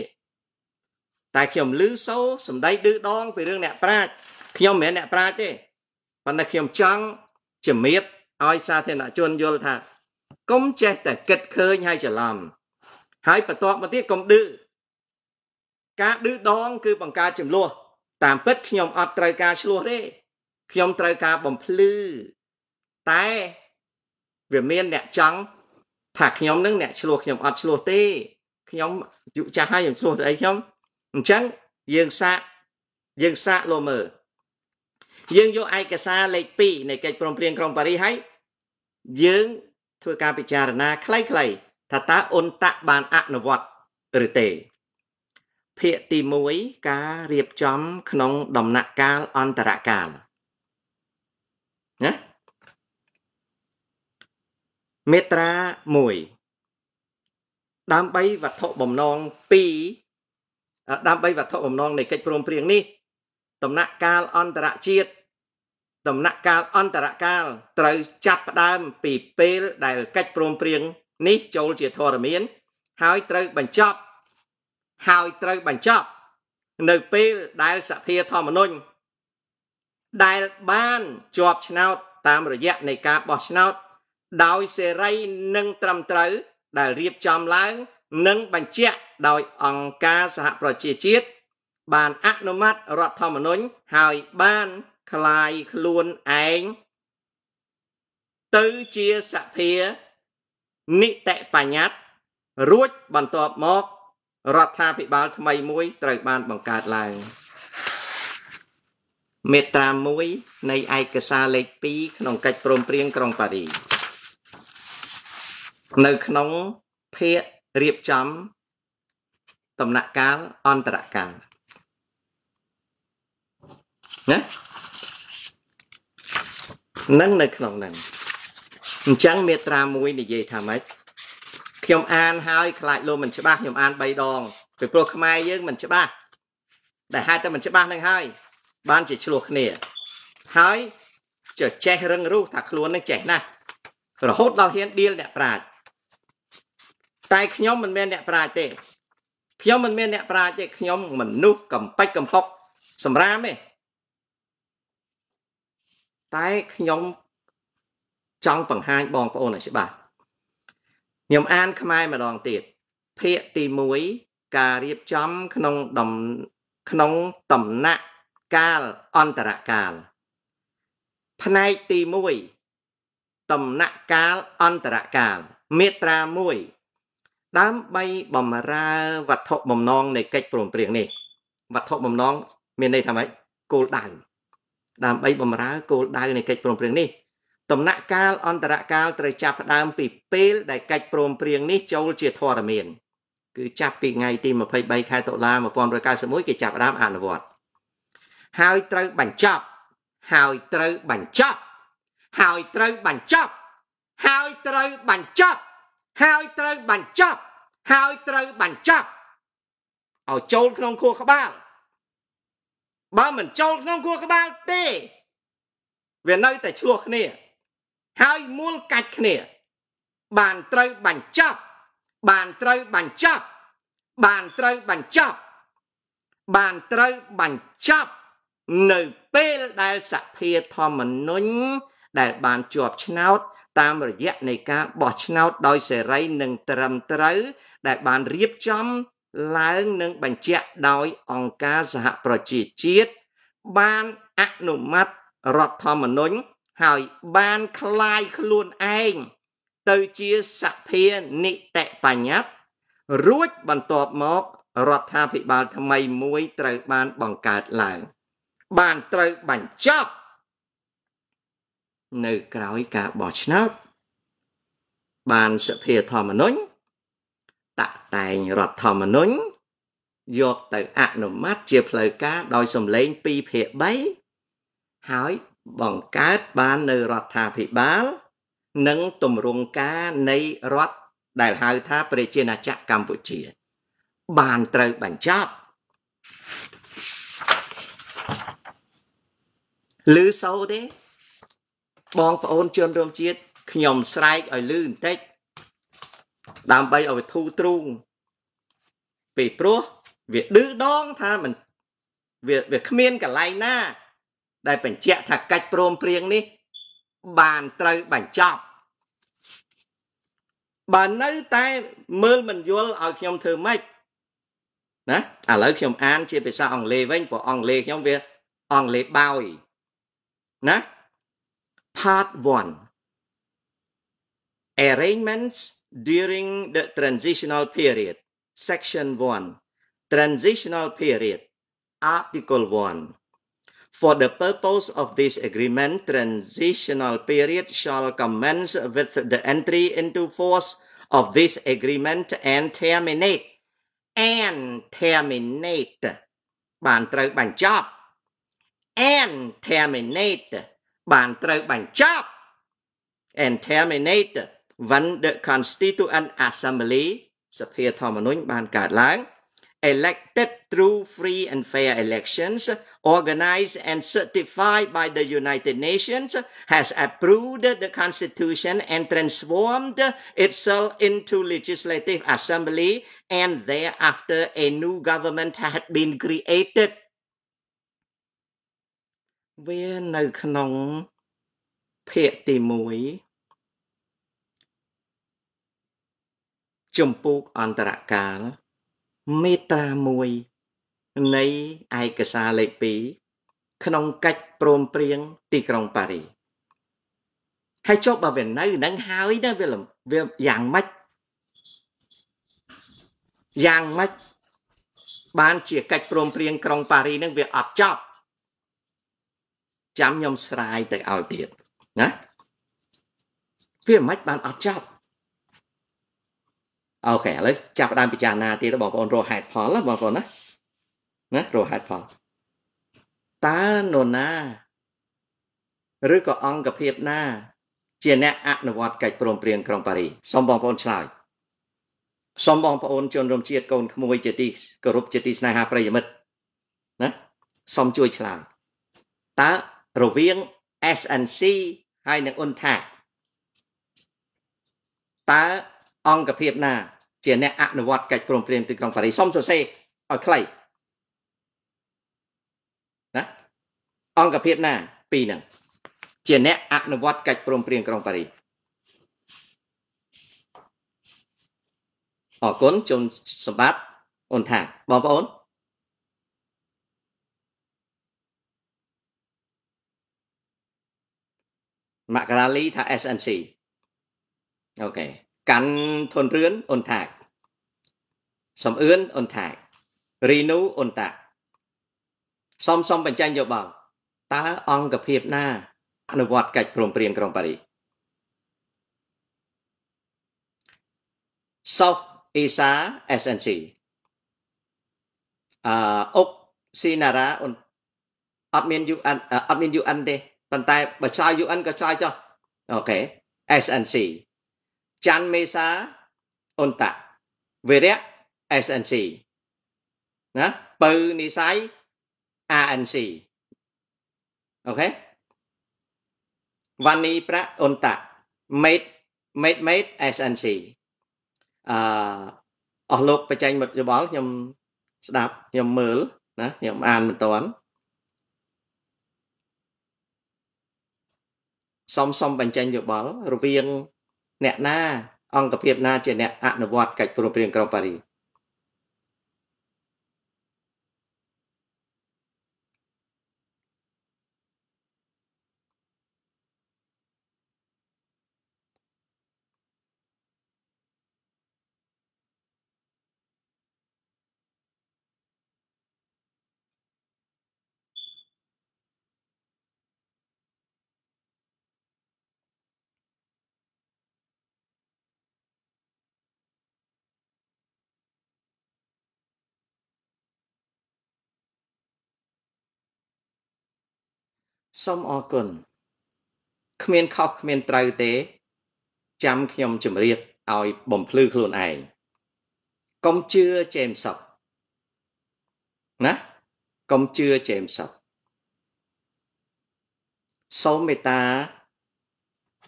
S1: តែខ្ញុំឮសូរសម្ដីឌឺដងពីរឿងអ្នកប្រាជ្ញខ្ញុំមិនមែនអ្នកប្រាជ្ញទេប៉ុន្តែខ្ញុំចង់ជំរាបឲ្យសាធារណជនយល់ថា កុំចេះតែគិតឃើញហើយច្រឡំហើយបន្ទាប់មកទៀតកុំឌឺការឌឺដងគឺបង្កើតចំនួនតាមពិតខ្ញុំអត់ត្រូវការឆ្លោះទេខ្ញុំត្រូវការបំភ្លឺតែវាមានអ្នកចង់ថាខ្ញុំនឹងអ្នកឆ្លោះខ្ញុំអត់ឆ្លោះទេខ្ញុំយុចាស់ហើយខ្ញុំឆ្លោះស្អីខ្ញុំអញ្ចឹងយើងសាកយើងសាកលោមើលយើងយកឯកសារលេខ2នៃកិច្ចព្រមព្រៀងក្រុងប៉ារីសហើយយើង ធ្វើការពិចារណា ខ្លីៗថាតើអ៊ុនតាក់បានអនុវត្តឬទេភាគទី1ការរៀបចំក្នុងដំណាក់កាលអន្តរកាលណាមេត្រា1ដើម្បីវត្ថុបំណង2ដើម្បីវត្ថុបំណងនៃកិច្ចព្រមព្រៀងនេះដំណាក់កាលអន្តរជាតិដំណាក់កាលអន្តរកាលត្រូវចាប់ផ្ដើមពីពេលដែលកិច្ចព្រមព្រៀងនេះចូលជាធរមាន ហើយត្រូវបញ្ចប់ហើយត្រូវបញ្ចប់នៅពេលដែលសភាធម្មនុញ្ញដែលបានជាប់ឆ្នោតតាមរយៈនៃការបោះឆ្នោតដោយសេរីនិង ត្រឹមត្រូវដែលរៀបចំឡើង និងបញ្ជាក់ដោយ អង្គការសហប្រជាជាតិបានអនុម័តរដ្ឋធម្មនុញ្ញហើយបានคลายខ្លួនឯងទៅជាសភានីតិបញ្ញត្តិរួចបន្ទាប់មក រដ្ឋាភិបាលថ្មីមួយ ត្រូវបានបង្កើតឡើងមេត្រា1នៃឯកសារលេខ2ក្នុងកិច្ចព្រមព្រៀងក្រុងប៉ារីសនៅក្នុងភាករៀបចំដំណាក់កាលអន្តរកាលណានឹងនៅក្នុងហ្នឹងអញ្ចឹងមេត្រាមួយនិយាយថាម៉េចខ្ញុំអានហើយខ្លាចលោមិនច្បាស់ខ្ញុំអាន3ដងពីព្រោះខ្មែរយើងមិនច្បាស់ដែលហេតុតែមិនច្បាស់នឹងហើយបានជាឆ្លោះគ្នា ហើយចេះរឹងរូសថា ខ្លួននឹងចេះណាស់រហូតដល់ហ៊ានឌីលអ្នកប្រាជ្ញតែខ្ញុំមិនមែនអ្នកប្រាជ្ញទេខ្ញុំមិនមែនអ្នកប្រាជ្ញទេខ្ញុំមនុស្សកំបិចកំហុកសម្រាមទេតែខ្ញុំចង់បង្ហាញបងប្អូនឲ្យច្បាស់ខ្ញុំអានខ្មែរម្ដងទៀតភាគទី1ការរៀបចំក្នុងដំក្នុងតំណាក់កាលអន្តរកាល ផ្នែកទី1តំណាក់កាលអន្តរកាលមេត្រា1ដើម្បីបំរើវត្ថុបំណងនៃកិច្ចព្រមព្រៀងនេះវត្ថុបំណងមានន័យថាម៉េចគោលដៅដើម្បីបំរើគោលដៅនៃកិច្ចព្រមព្រៀងនេះដំណាក់កាលអន្តរកាលត្រូវចាប់ផ្ដើមពីពេលដែលកិច្ចព្រមព្រៀងនេះចូលជាធរមានគឺចាប់ពីថ្ងៃទី23ខែតុលា1991គេចាប់ផ្ដើមអនុវត្តហើយត្រូវបញ្ចប់ហើយត្រូវបញ្ចប់ហើយត្រូវបញ្ចប់ហើយត្រូវបញ្ចប់ហើយត្រូវបញ្ចប់ហើយត្រូវបញ្ចប់ឲ្យចូលក្នុងខួរក្បាលបើមិនចូលក្នុងខួរក្បាលទេ វានៅតែឆ្លោះគ្នា ហើយមូលកាច់គ្នា បានត្រូវបញ្ចប់បានត្រូវបញ្ចប់បានត្រូវបញ្ចប់បានត្រូវបញ្ចប់នៅពេលដែលសភាធម្មនុញ្ញដែល បានជាប់ ឆ្នោតតាមរយៈនៃការបោះឆ្នោតដោយសេរីនិង ត្រឹមត្រូវ ដែលបានរៀបចំឡើងនិងបញ្ជាក់ដោយអង្គការសហប្រជាជាតិបានអនុម័តរដ្ឋធម្មនុញ្ញហើយបានคลายខ្លួនឯងទៅជាសភានីតិបញ្ញត្តិរួចបន្ទាប់មក រដ្ឋាភិបាលថ្មីមួយត្រូវបានបង្កើតឡើងបានត្រូវបញ្ចប់នៅក្រោយការបោះឆ្នោតបានសភាធម្មនុញ្ញតាក់តែងរដ្ឋធម្មនុញ្ញយកទៅអនុម័តជាផ្លូវការ ដោយសម្លេង2ភាគ3ហើយបង្កើតបាននៅរដ្ឋាភិបាល និងទម្រង់ការនៃរដ្ឋដែលហៅថាប្រជាណាចក្រកម្ពុជា បានត្រូវបញ្ចប់ឮសូរទេបងប្អូនជនរួមជាតិខ្ញុំស្រែកឲ្យលឺបន្តិចដើម្បីឲ្យវាធូរទ្រូងពីព្រោះវាឌឺដងថាមិនវាវាគ្មានកន្លែងណា ដែលបញ្ជាក់ថាកិច្ចព្រមព្រៀងនេះ បានត្រូវបញ្ចប់បើនៅតែមើលមិនយល់ឲ្យខ្ញុំធ្វើម៉េចណាឥឡូវខ្ញុំអានជាភាសាអង់គ្លេសវិញព្រោះអង់គ្លេសខ្ញុំវាអង់គ្លេសបោយណា Part 1 Arrangements during the transitional period. Section 1 Transitional period. Article 1 For the purpose of this agreement, transitional period shall commence with the entry into force of this agreement and terminate and terminate បានត្រូវបញ្ចប់ and terminate បានត្រូវបញ្ចប់ and terminated when the constituent assembly Lang, elected through free and fair elections organized and certified by the United Nations has approved the constitution and transformed itself into legislative assembly and thereafter a new government had been created វានៅក្នុងភាគទី1ជំពូកអន្តរកាលមេត្រា1នៃឯកសារលេខ2ក្នុងកិច្ចព្រមព្រៀងទីក្រុងប៉ារី ហើយចុះបើវានៅនឹងហើយណាវាវាយ៉ាងម៉េចយ៉ាងម៉េចបានជាកិច្ចព្រមព្រៀងក្រុងប៉ារីនឹងវាអត់ចប់ចាំខ្ញុំស្រាយទៅឲ្យទៀតណាវាមិនបានអត់ចប់អូខេឥឡូវចាប់ដើមពិចារណាទៀតបងប្អូនរកហេតុផលបងប្អូនណាណារកហេតុផលតើនរណាឬក៏អង្គភាពណា ជាអ្នកអនុវត្តកិច្ចព្រមព្រៀងក្រុងប៉ារីសូមបងប្អូនឆ្លើយសូមបងប្អូនជនរួមជាតិកូនក្មួយជាទីគោរពជាទីស្នេហាប្រិយមិត្តណាសូមជួយឆ្លើយតើរវាង SNC ហើយនិងអ៊ុនថាតើអង្គភាពណា ជាអ្នកអនុវត្តកិច្ចព្រមព្រៀងទីក្រុងប៉ារីសសូមសរសេរឲ្យខ្លីណាអង្គភាពណាពីរហ្នឹង ជាអ្នកអនុវត្តកិច្ចព្រមព្រៀងក្រុងប៉ារីសអរគុណជូនសម្បត្តិអូនថាបងប្អូនមករាលីថា SNC អូខេកាន់ធនរឿនអ៊ុនតាក់សំអឿនអ៊ុនតាក់រីនូអ៊ុនតាក់សុំសុំបញ្ចេញយោបល់តើអង្គភាពណា អនុវត្តកិច្ចព្រមព្រៀងក្រុងប៉ារីសសោអ៊ីសា SNC អឺអុកស៊ីណារ៉ាអត់មាន UN អត់មាន UN ទេប៉ុន្តែបើឆ្លើយ UN ក៏ឆ្លើយចុះអូខេ SNC ច័ន្ទមេសាអ៊ុនតាវេរៈ SNC ណាពៅនិស័យ ANC អូខេវ៉ានីប្រាអ៊ុនតាមេតមេតមេត SNC អឺអស់លោកបច្ចេកញមកយោបល់ខ្ញុំស្ដាប់ខ្ញុំមើលណាខ្ញុំអានមិនតាន់សំសំបញ្ចេញយោបល់រវាងអ្នកណា អង្គភាពណាជាអ្នកអនុវត្តកិច្ចព្រមព្រៀងក្រុងប៉ារីសសូមអរគុណគ្មានខុសគ្មានត្រូវទេ ចាំខ្ញុំជម្រាបឲ្យបំភ្លឺខ្លួនឯងកុំជឿជេមសុកណា កុំជឿជេមសុកសូមមេត្តា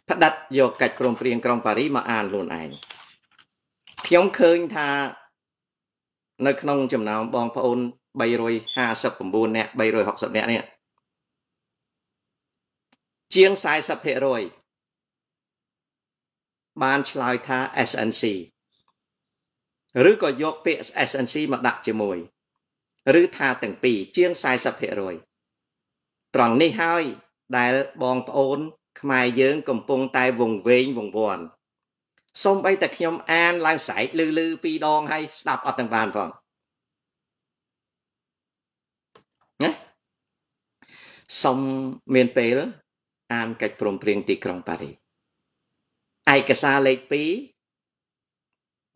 S1: ផ្ដាត់យកកិច្ចព្រមព្រៀងក្រុងប៉ារីមកអានខ្លួនឯងខ្ញុំឃើញថា នៅក្នុងចំណោមបងប្អូន359អ្នក360អ្នកនេះជាង40%បានឆ្លើយថា SNC ឬក៏យកពាក្យ SNC មកដាក់ជាមួយ ឬថាទាំងពីរជាង40%ត្រង់នេះហើយដែលបងប្អូន ខ្មែរយើង កំពុងតែវង្វេងវង្វាន់សូម្បីតែខ្ញុំអានឡើងស្រែកលឺលឺពីរដងហើយស្ដាប់អត់ទាំងបានផងណាសុំមានពេលអានកិច្ចព្រមព្រៀងទីក្រុងប៉ារីឯកសារលេខ2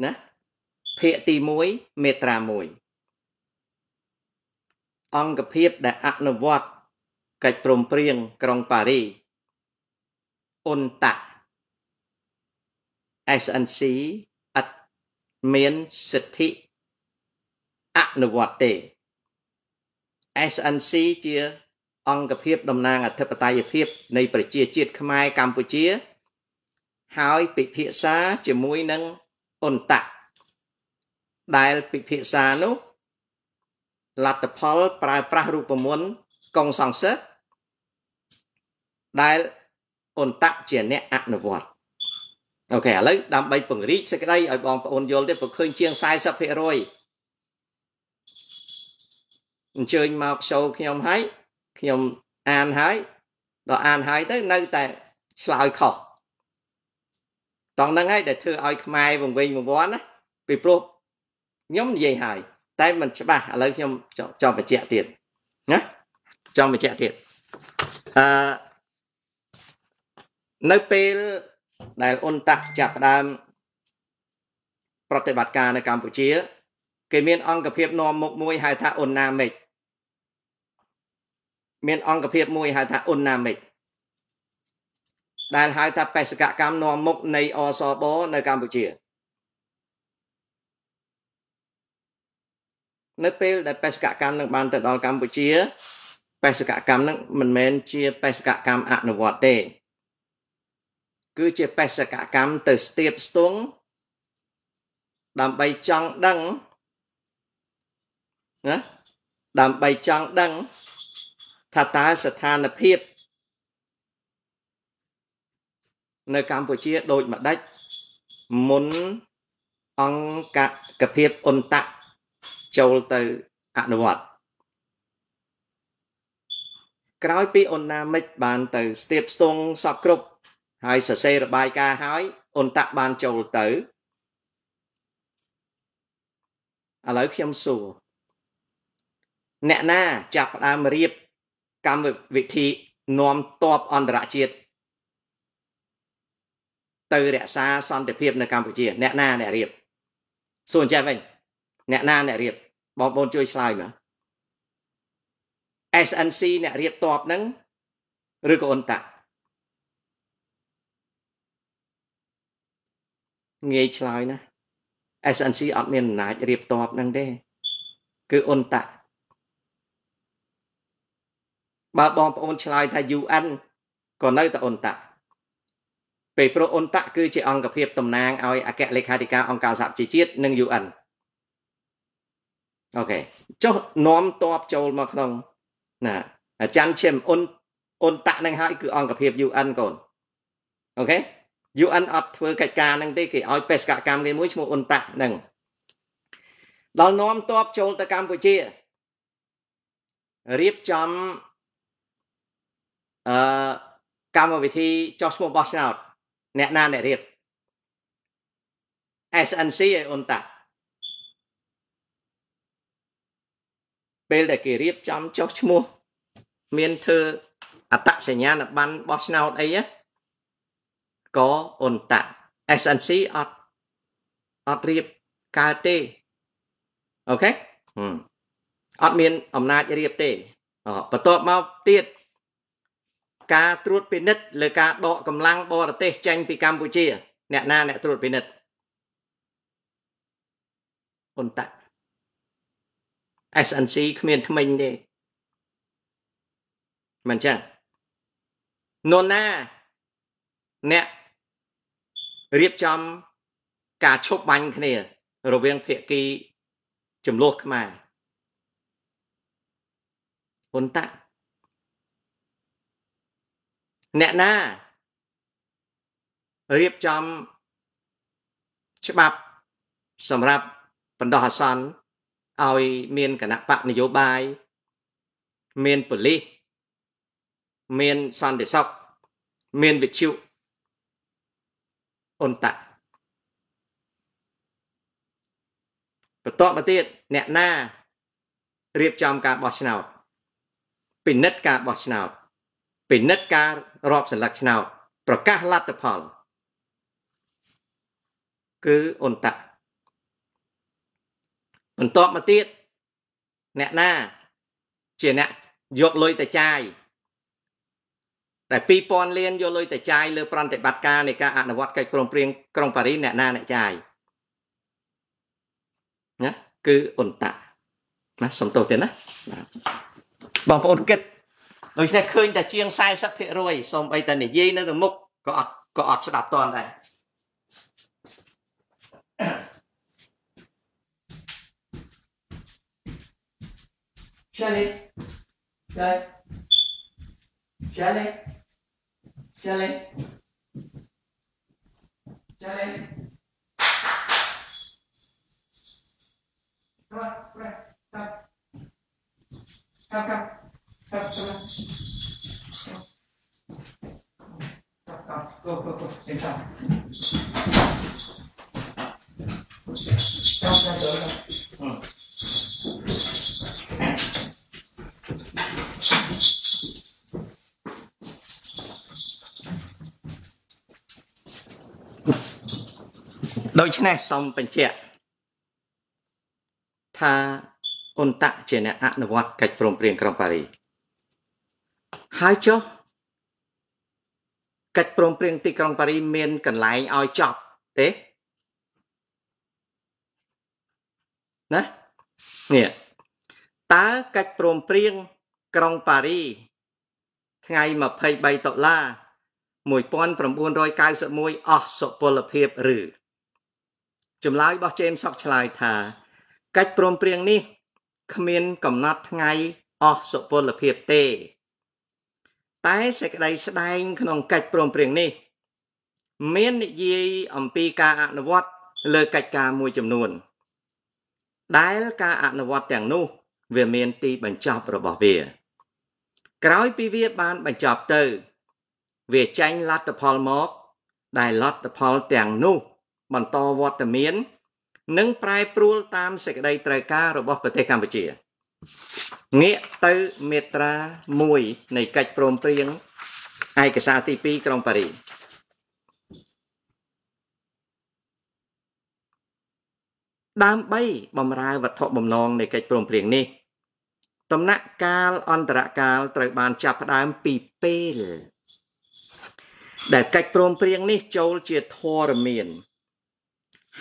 S1: ណាភាគទី1មេត្រា1អង្គភាពដែលអនុវត្ត កិច្ចព្រមព្រៀងក្រុងប៉ារីអ៊ុនតា SNC អត់មានសិទ្ធិអនុវត្តទេ SNC ជាអង្គភាពតំណាងអធិបតេយ្យភាពនៃប្រជាជាតិខ្មែរកម្ពុជា ហើយពិភាក្សាជាមួយនឹងអ៊ុនតាក់ដែលពិភាក្សានោះលទ្ធផល ប្រើប្រាស់រូបមន្តកងសង្សិទ្ធដែលអ៊ុនតាក់ជាអ្នកអនុវត្តអូខេឥឡូវដើម្បីពង្រីកសេចក្តីឲ្យបងប្អូនយល់ទេព្រោះឃើញជាង40%អញ្ជើញមក show ខ្ញុំហើយខ្ញុំអានហើយដល់អានហើយទៅនៅតែឆ្លើយខុសតោះហ្នឹងហើយដែលធ្វើឲ្យខ្មែរវង្វេងវង្វាន់ណាពីព្រោះខ្ញុំនិយាយហើយតែมันច្បាស់ឥឡូវខ្ញុំចង់បញ្ជាក់ទៀតណាចង់បញ្ជាក់ទៀតអឺនៅពេលដែលអ៊ុនតាក់ចាប់ផ្ដើមប្រតិបត្តិការនៅកម្ពុជាគេមានអង្គភាពនាំមុខមួយហៅថាអ៊ុនណាមិចមានអង្គភាពមួយហៅថា Unamic ដែលហៅថាបេសកកម្មនាំមុខនៃអសបនៅកម្ពុជានៅពេលដែលបេសកកម្មនឹងបានទៅដល់កម្ពុជាបេសកកម្មនឹងមិនមែនជាបេសកកម្មអនុវត្តទេ គឺជាបេសកកម្មទៅស្ទាបស្ទង់ដើម្បីចង់ដឹងណាដើម្បីចង់ដឹងថាតើស្ថានភាពនៅកម្ពុជាដូចម្ដេចមុនអង្គកភាពអន្តៈចូលទៅអនុវត្តក្រោយពីអូណាមិចបានទៅស្ទាបស្ទង់សពគ្រប់ ហើយសរសេររបាយការណ៍ហើយអន្តៈបានចូលទៅឥឡូវខ្ញុំសួរអ្នកណាចាប់ផ្ដើមរៀបកម្មវិធីនាំទ័ពអន្តរជាតិទៅរក្សាសន្តិភាពនៅកម្ពុជា អ្នកណាអ្នករៀបសួរអញ្ចឹងវិញអ្នកណាអ្នករៀបបងប្អូនជួយឆ្លើយមក SNC អ្នករៀបតបហ្នឹងឬក៏អ៊ុនតាងាយឆ្លើយណា SNC អត់មានអំណាចរៀបតបហ្នឹងទេគឺអ៊ុនតាបើបងប្អូនឆ្លើយថា UN ក៏នៅតែអ៊ុនតាក់ពេលព្រោះអ៊ុនតាក់គឺជាអង្គភាពតំណាងឲ្យអគ្គលេខាធិការអង្គការសហប្រជាជាតិនិង UN អូខេចុះនាំតបចូលមកក្នុងណាអាចារ្យឈឹមអ៊ុនអ៊ុនតាក់នឹងហើយគឺអង្គភាព UN កូនអូខេ UN អត់ធ្វើកិច្ចការនឹងទេគេឲ្យបេសកកម្មគេមួយឈ្មោះអ៊ុនតាក់នឹងដល់នាំតបចូលទៅកម្ពុជារៀបចំអឺកម្មវិធីចោះឈ្មោះបោះឆ្នោតអ្នកណាអ្នករៀប SNC ឯអូនតាពេលដែលគេរៀបចំចោះឈ្មោះ មានធ្វើអត្តសញ្ញាណប័ណ្ណបោះឆ្នោតអីក៏អូនតា SNC អត់អត់រៀបកើតទេអូខេអត់មាន អំណាចរៀបទេបន្ទាប់មកទៀតការត្រួតពិនិត្យលើការដកកម្លាំងបរទេសចេញពីកម្ពុជា អ្នកណាអ្នកត្រួតពិនិត្យអ៊ុនតា SNC គ្មានថ្មិញទេមិនចឹងនរណាអ្នករៀបចំ ការឈប់បាញ់គ្នា រវាងភាគីចំនួនខ្មែរហ៊ុនតាក់អ្នកណារៀបចំច្បាប់សម្រាប់បណ្ដោះអាសន្នឲ្យមានគណៈបកនយោបាយមានប៉ូលីសមានសន្តិសុខមានវិទ្យុអន្តៈបន្តមកទៀតអ្នកណារៀបចំការបោះឆ្នោតពិនិត្យការបោះឆ្នោតពិនិត្យការរាប់សន្លឹកឆ្នោតប្រកាសលទ្ធផលគឺអន្តៈបន្ទាប់មកទៀតអ្នកណា ជាអ្នកយកលុយទៅចាយតែ2000លានយកលុយទៅចាយលើប្រតិបត្តិការនៃការអនុវត្តកិច្ចព្រមព្រៀងក្រុងប៉ារីសអ្នកណាអ្នកចាយណាគឺអន្តៈណាសំទោសទៀតណាបងប្អូនគិតដូច្នេះឃើញតែជាង40%សូម្បីតែនិយាយនៅទៅមុខក៏អត់ក៏អត់ស្ដាប់តនដែរចាលេចាចាលេចាលេចាលេប្រប្រតាកាកា Stop, stop. Stop. Stop, Go, go, go. Sit down. Stop that door. Hmm. Đôi chân này xong bình chẹt ថាអន្តៈជាអ្នកអនុវត្តកិច្ចព្រមព្រៀងក្រុងប៉ារីសហើយចុះកិច្ចព្រមព្រៀងទីក្រុងប៉ារីមាន កន្លែងឲ្យចប់ ទេណានេះតើកិច្ចព្រមព្រៀងក្រុងប៉ារី ថ្ងៃ23ដុល្លារ1991អស់សុពលភាពឬចម្លើយរបស់ជេមសុកឆ្លើយថាកិច្ចព្រមព្រៀងនេះគ្មាន កំណត់ថ្ងៃអស់សុពលភាពទេតែសេចក្តីស្ដែងក្នុងកិច្ចព្រមព្រៀងនេះ មាននិយាយអំពីការអនុវត្តលើកិច្ចការមួយចំនួន ដែលការអនុវត្តទាំងនោះ វាមានទីបញ្ចប់របស់វា ក្រោយពីវាបានបញ្ចប់ទៅ វាចាញ់លទ្ធផលមកដែលលទ្ធផលទាំងនោះ បន្តវត្តមាននិងប្រែប្រួលតាមសេចក្តីត្រូវការរបស់ប្រទេសកម្ពុជា។ងាកទៅមេត្រា1នៃកិច្ចព្រមព្រៀងឯកសារទី2ក្រុងប៉ារីសដើម្បីបំរើវត្ថុបំណងនៃកិច្ចព្រមព្រៀងនេះដំណាក់កាលអន្តរកាលត្រូវបានចាប់ផ្ដើមពីពេល ដែលកិច្ចព្រមព្រៀងនេះចូលជាធរមាន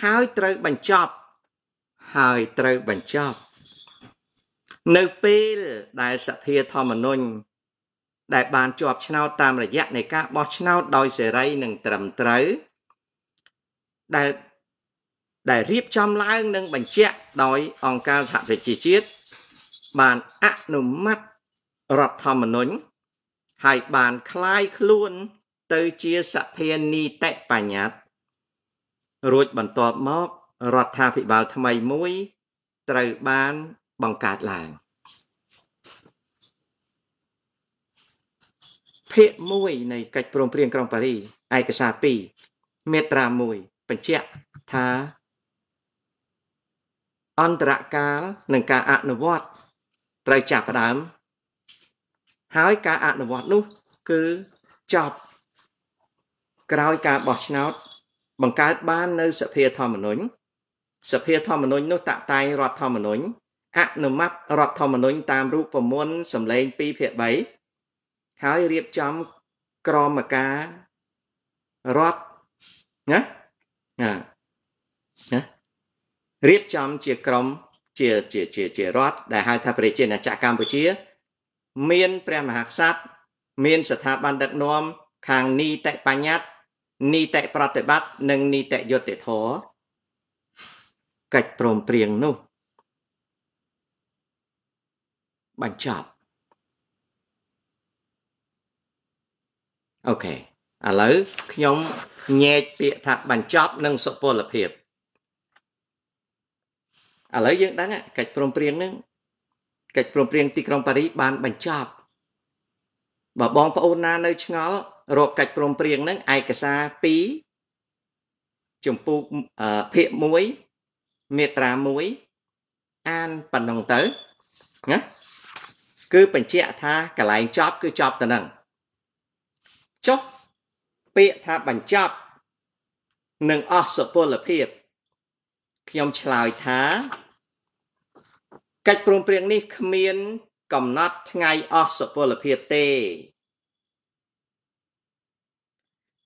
S1: ហើយត្រូវបញ្ចប់ ហើយត្រូវបញ្ចប់នៅពេលដែលសភាធម្មនុញ្ញដែលបានជាប់ឆ្នោតតាមរយៈនៃការបោះឆ្នោតដោយសេរីនិងត្រឹមត្រូវដែលដែលរៀបចំឡើងនិងបញ្ជាក់ដោយអង្គការសហប្រជាជាតិបានអនុម័តរដ្ឋធម្មនុញ្ញហើយបានคล้ายខ្លួនទៅជាសភានីតិបញ្ញត្តិរួចបន្ទាប់មក រដ្ឋាភិបាលថ្មីមួយត្រូវបានបង្កើតឡើងភាគ1នៃកិច្ចព្រមព្រៀងក្រុងប៉ារីឯកសារ2មេត្រា1បញ្ជាក់ថាអន្តរកាលនិងការអនុវត្តត្រូវចាប់ផ្ដើមហើយការអនុវត្តនោះគឺចប់ក្រោយការបោះឆ្នោតបង្កើតបាននៅសភាធម្មនុញ្ញសភា ធម្មនុញ្ញនោះតាក់តែងរដ្ឋធម្មនុញ្ញអនុម័តរដ្ឋធម្មនុញ្ញតាមរូបមន្តសម្លេង2ភាគ3ហើយរៀបចំក្រមការរដ្ឋណាណាណារៀបចំជាក្រមជាជាជាជារដ្ឋដែលហៅថាប្រជាណាចក្រកម្ពុជា មានព្រះមហាក្សត្រមាន ស្ថាប័នដឹកនាំខាងនីតិបញ្ញត្តិនីតិប្រតិបត្តិនិងនីតិយុត្តិធម៌កិច្ចព្រមព្រៀងនោះបញ្ចប់អូខេឥឡូវខ្ញុំញែកពាក្យថាបញ្ចប់ និងសុពលភាពឥឡូវយើងដឹងកិច្ចព្រមព្រៀងនឹងកិច្ចព្រមព្រៀងទីក្រុងប៉ារីសបានបញ្ចប់បើបងប្អូនណានៅ ឆ្ងល់រកកិច្ចព្រមព្រៀងនឹងឯកសារ2ចំពោះភាគ1មេត្រា1អានប៉ុណ្ណឹងទៅណាគឺបញ្ជាក់ថាកន្លែងចប់ គឺចប់ទៅនឹងចុះពាក្យថាបញ្ចប់នឹងអស់សុពលភាពខ្ញុំឆ្លើយថាកិច្ចព្រមព្រៀងនេះគ្មាន កំណត់ថ្ងៃអស់សុពលភាពទេ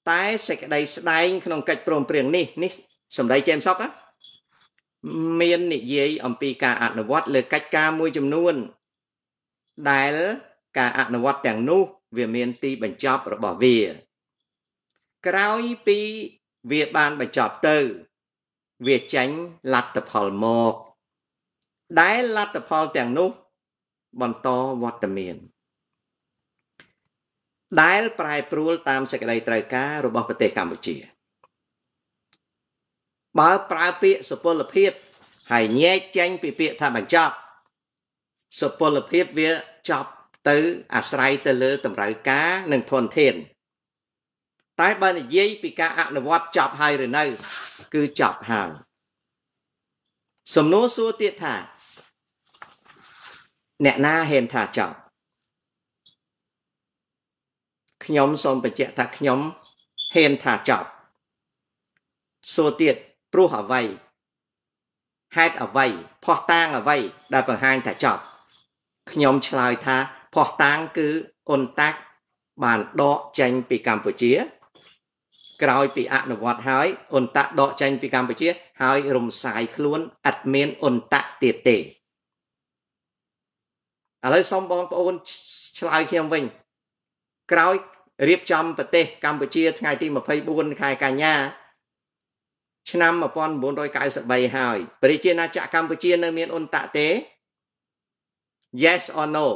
S1: តែសេចក្តីស្ដែងក្នុងកិច្ចព្រមព្រៀងនេះនេះសម្ដីចេមសុកណាមាននិយាយអំពីការអនុវត្តលើកិច្ចការមួយចំនួនដែលការអនុវត្តទាំងនោះ វាមាន ទីបញ្ចប់របស់វាក្រោយពីវាបានបញ្ចប់ទៅ វាចេញលទ្ធផលមកដែលលទ្ធផលទាំងនោះ បន្តវត្តមានដែល ប្រែប្រួលតាមសេចក្តីត្រូវការរបស់ប្រទេសកម្ពុជា បើប្រើពាក្យសុពលភាពហើយញែកចេញពីពាក្យថាបញ្ចប់សុពលភាពវាចប់ ទៅ អាស្រ័យទៅលើ តម្រូវការនិងធនធាន តែបើនិយាយពីការអនុវត្តចប់ហើយឬនៅ គឺចប់ហើយសំណួរសួរទៀតថាអ្នកណាហ៊ានថាចប់ខ្ញុំសូមបញ្ជាក់ថាខ្ញុំហ៊ានថាចប់សួរទៀតព្រោះអ្វីហេតុអ្វីផោះតាងអ្វីដែលបង្ហាញថាចប់ខ្ញុំឆ្លើយថាផោះតាំងគឺអ៊ុនតាក់បានដកចេញពីកម្ពុជា ក្រោយពីអនុវត្តហើយអ៊ុនតាក់ដកចេញពីកម្ពុជា ហើយរំសាយខ្លួនឥតមានអ៊ុនតាក់ទៀតទេឥឡូវសូមបងប្អូនឆ្លើយខ្ញុំវិញ ក្រោយរៀបចំប្រទេសកម្ពុជា ថ្ងៃទី24ខែកញ្ញាឆ្នាំ1993ហើយប្រជាណាចក្រកម្ពុជា នៅមានអ៊ុនតាក់ទេ yes or no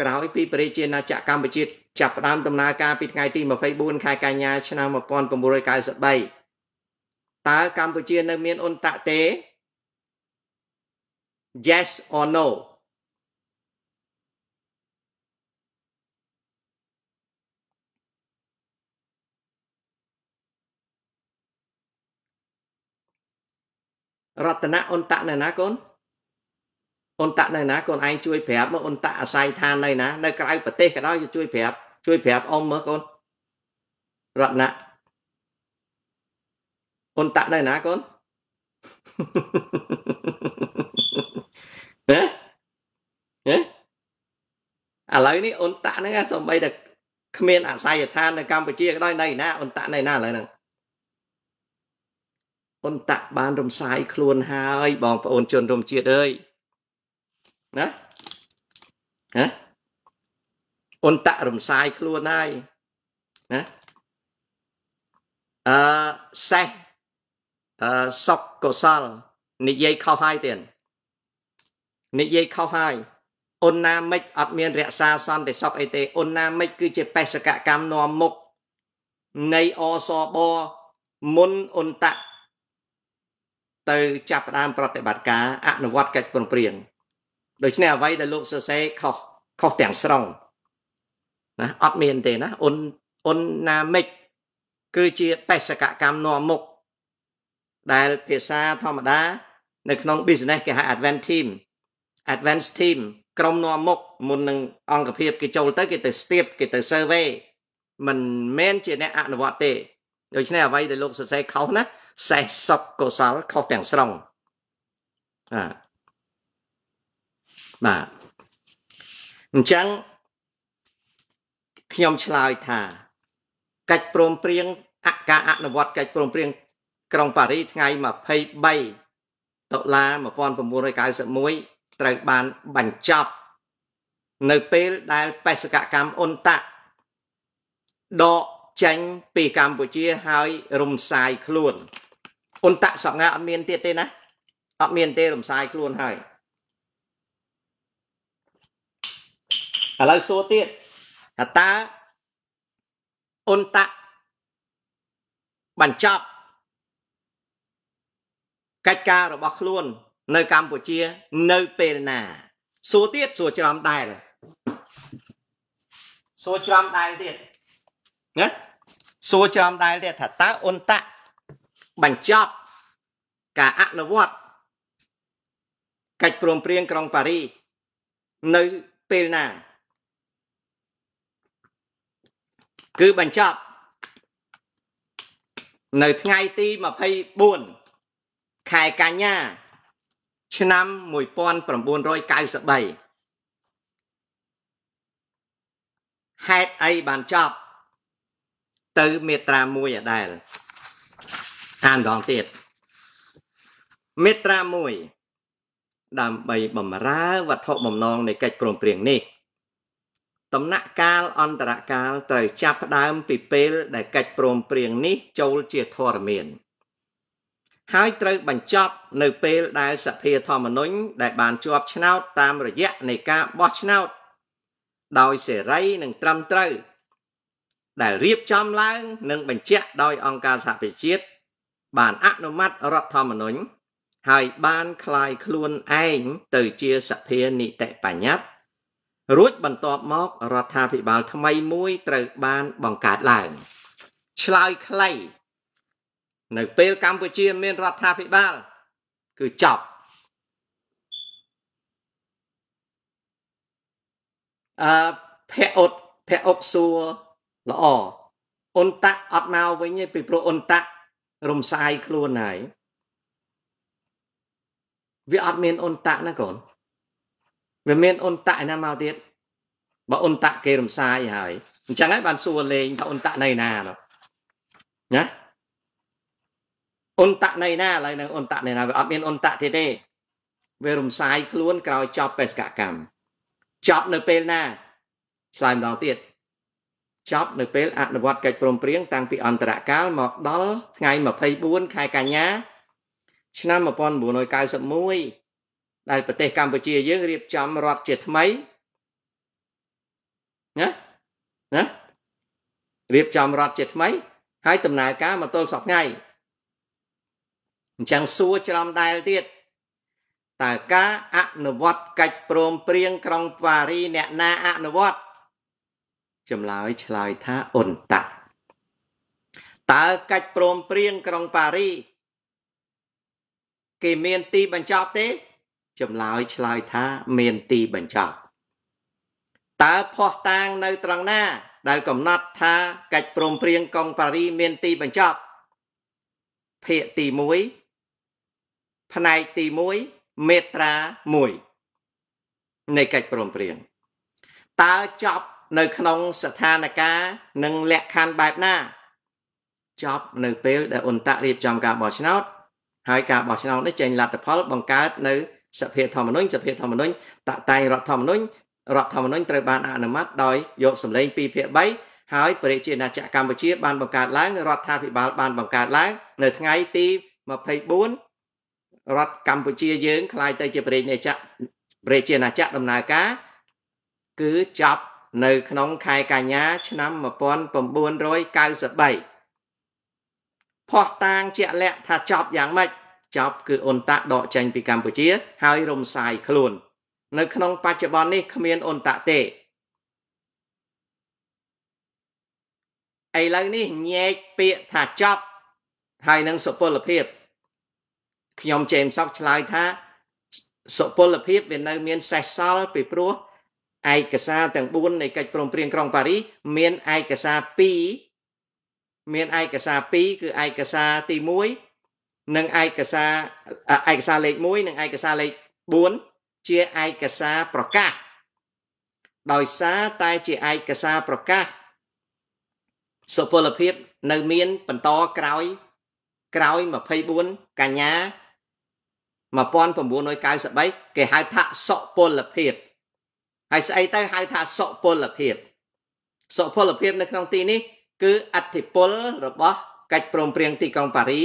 S1: ក្រោយពីប្រជាណាចក្រកម្ពុជាចាប់ផ្ដើមដំណើរការពីថ្ងៃទី24ខែកញ្ញាឆ្នាំ1993តើកម្ពុជានៅមានអ៊ុនតាក់ទេ Yes or no រតនៈអន្តៈនៅណាកូនអន្តៈនៅណាកូនឯងជួយប្រាប់មកអន្តៈអាស័យឋាននៅណានៅក្រៅប្រទេសក៏ដោយជួយប្រាប់ជួយប្រាប់អ៊ំមើលកូនរតនៈអន្តៈនៅណាកូនហ៎ហ៎ឥឡូវនេះអន្តៈហ្នឹងសំបីតែគ្មានអាស័យដ្ឋាននៅកម្ពុជាក៏ដោយនៅណាអន្តៈនៅណាឥឡូវហ្នឹងអ៊ុនតាក់បានរំសាយខ្លួនហើយបងប្អូនជនរំជាតិអើយណាហ៎អ៊ុនតាក់រំសាយខ្លួនហើយណាអឺសេះអឺសុកកុសលនិយាយខុសហើយទៀតនិយាយខុសហើយអ៊ុនណាមិចអត់មានរក្សាសន្តិសុខអីទេអ៊ុនណាមិចគឺជាបេសកកម្មនាំមុខនៃអសបមុនអ៊ុនតាក់ទៅចាប់ផ្ដើមប្រតិបត្តិការអនុវត្តកិច្ចព្រមព្រៀងដូច្នេះអ្វីដែលលោកសរសេរខុសខុសទាំងស្រុងណាអត់មានទេណាអ៊ុនអ៊ុនណាមិកគឺជាបេសកកម្មនាំមុខដែលភាសាធម្មតា នៅក្នុង business គេហៅ advanced team advanced team ក្រុមនាំមុខមុននឹងអង្គភាពគេចូលទៅ គេទៅស្ទាបគេទៅ survey មិនមែនជា អ្នកអនុវត្តទេដូច្នេះអ្វីដែលលោកសរសេរខុសណាសេះសពកុសលខុសទាំងស្រុងបាទបាទអញ្ចឹងខ្ញុំឆ្លើយថាកិច្ចព្រមព្រៀងអការអនុវត្តកិច្ចព្រមព្រៀងក្រុងប៉ារីថ្ងៃ23តុលា1991ត្រូវបានបញ្ចប់ នៅពេលដែលបេសកកម្មអ៊ុនតាក់ដកចេញពីកម្ពុជាហើយរំសាយខ្លួនអន្តសង្ឃាអត់មានទៀតទេណាអត់មានទេរំសាយខ្លួនហើយឥឡូវសួរទៀតថាតើអន្តបញ្ចប់កិច្ចការរបស់ ខ្លួន នៅកម្ពុជានៅពេលណាសួរទៀតសួរច្រំដែរសួរច្រំដែរទៀតណាសួរច្រំដែរទៀតថាតើអន្តៈបញ្ចប់ការអនុវត្តកិច្ចព្រមព្រៀងក្រុងប៉ារីនៅពេលណា គឺបញ្ចប់នៅថ្ងៃទី24ខែកញ្ញា ឆ្នាំ1993ហេតុអីបានចប់ទៅមេត្រា1ដដែលអានម្ដងទៀតមេត្រា1ដើម្បីបំរើវត្ថុបំណងនៃកិច្ចព្រមព្រៀងនេះដំណាក់កាលអន្តរកាលត្រូវចាប់ផ្ដើមពីពេល ដែលកិច្ចព្រមព្រៀងនេះចូលជាធរមាន ហើយត្រូវបញ្ចប់ នៅពេលដែលសភាធម្មនុញ្ញដែល បានជាប់ឆ្នោតតាមរយៈនៃការបោះឆ្នោតដោយសេរីនិងត្រឹមត្រូវដែលរៀបចំឡើង និង បញ្ជាក់ដោយអង្គការសហប្រជាជាតិបានអនុម័តរដ្ឋធម្មនុញ្ញហើយបានคลายខ្លួនឯងទៅជាសភានីតិបញ្ញត្តិរួចបន្ទាប់មករដ្ឋាភិបាលថ្មីមួយត្រូវបានបង្កើតឡើងឆ្លើយខ្លីនៅ ពេលកម្ពុជាមានរដ្ឋាភិបាល គឺចប់អឺភៈអុតភៈអុកសួរល្អអុនតៈអត់មកវិញទេពីព្រោះអុនតៈរំសាយខ្លួនហើយវាអត់មានអុនតៈណាកូនវាមានអុនតៈឯណាមកទៀតបើអុនតៈគេរំសាយហើយអញ្ចឹងហើយបានសួរលេងថាអុនតៈនៅណានោះណាអុនតៈនៅណាឥឡូវនឹងអុនតៈនៅណាវាអត់មានអុនតៈទៀតទេវារំសាយខ្លួនក្រោយចប់បេសកកម្មចប់នៅពេលណាឆ្លើយម្ដងទៀតចប់នៅពេលអនុវត្តកិច្ចព្រមព្រៀងតាំងពីអន្តរកាលមកដល់ថ្ងៃ24ខែកញ្ញា ឆ្នាំ1991ដែលប្រទេសកម្ពុជាយើងរៀបចំរដ្ឋជាថ្មីណាណារៀបចំរដ្ឋជាថ្មីហើយដំណើរការមកទល់សប្តាហ៍ថ្ងៃអញ្ចឹងសួរច្រំដែលទៀតតើការអនុវត្តកិច្ចព្រមព្រៀងក្រុងប៉ារី អ្នកណាអនុវត្តចម្លើយឆ្លើយថាអ៊ុនតាក់តើកិច្ចព្រមព្រៀងក្រុងប៉ារី គេមានទីបញ្ចប់ទេចម្លើយឆ្លើយថាមានទីបញ្ចប់តើផោះតាងនៅត្រង់ណាដែលកំណត់ថាកិច្ចព្រមព្រៀងក្រុងប៉ារីមានទីបញ្ចប់ភាគទី1ផ្នែកទី1មេត្រា1នៃកិច្ចព្រមព្រៀងតើចប់នៅក្នុង ស្ថានភាពនិងលក្ខខណ្ឌបែបណាចប់នៅពេលដែលអន្តៈរៀបចំការបោះឆ្នោតហើយការបោះឆ្នោតនេះចេញលទ្ធផលបង្កើតនៅសភាធម្មនុញ្ញសភាធម្មនុញ្ញតតែងរដ្ឋធម្មនុញ្ញរដ្ឋធម្មនុញ្ញត្រូវបានអនុម័តដោយយកសម្លេង2ភាគ3ហើយប្រជាណាចក្រកម្ពុជាបានបង្កើតឡើងរដ្ឋាភិបាលបានបង្កើតឡើងនៅថ្ងៃទី24រដ្ឋកម្ពុជាយើងក្លាយទៅជាប្រជាណាចក្រប្រជាណាចក្រដំណើរការគឺចប់នៅក្នុងខែកញ្ញា ឆ្នាំ1993ផោះតាងជាក់លាក់ថាចប់យ៉ាងម៉េចចប់គឺអ៊ុនតាក់ដកចេញពីកម្ពុជាហើយរំសាយខ្លួន នៅ ក្នុងបច្ចុប្បន្ននេះគ្មានអ៊ុនតាក់ទេឥឡូវនេះញែកពាក្យថាចប់ហើយនឹងសុពលភាពខ្ញុំចេមសុកឆ្លើយថាសុពលភាពវានៅ មានសេះសល់ពីព្រោះឯកសារទាំង4នៃកិច្ចព្រមព្រៀងក្រុងប៉ារីសមានឯកសារ2មានឯកសារ2គឺឯកសារទី1និងឯកសារឯកសារលេខ1និងឯកសារលេខ4ជាឯកសារប្រកាស ដោយសារតែជាឯកសារប្រកាស សុពលភាពនៅមានបន្តក្រោយក្រោយ24កញ្ញា1993គេហៅថាសុពលភាពហើយស្អីទៅហៅថាសុពលភាពសុពលភាពនៅក្នុងទីនេះគឺអធិពលរបស់កិច្ចព្រមព្រៀងទីក្រុងប៉ារី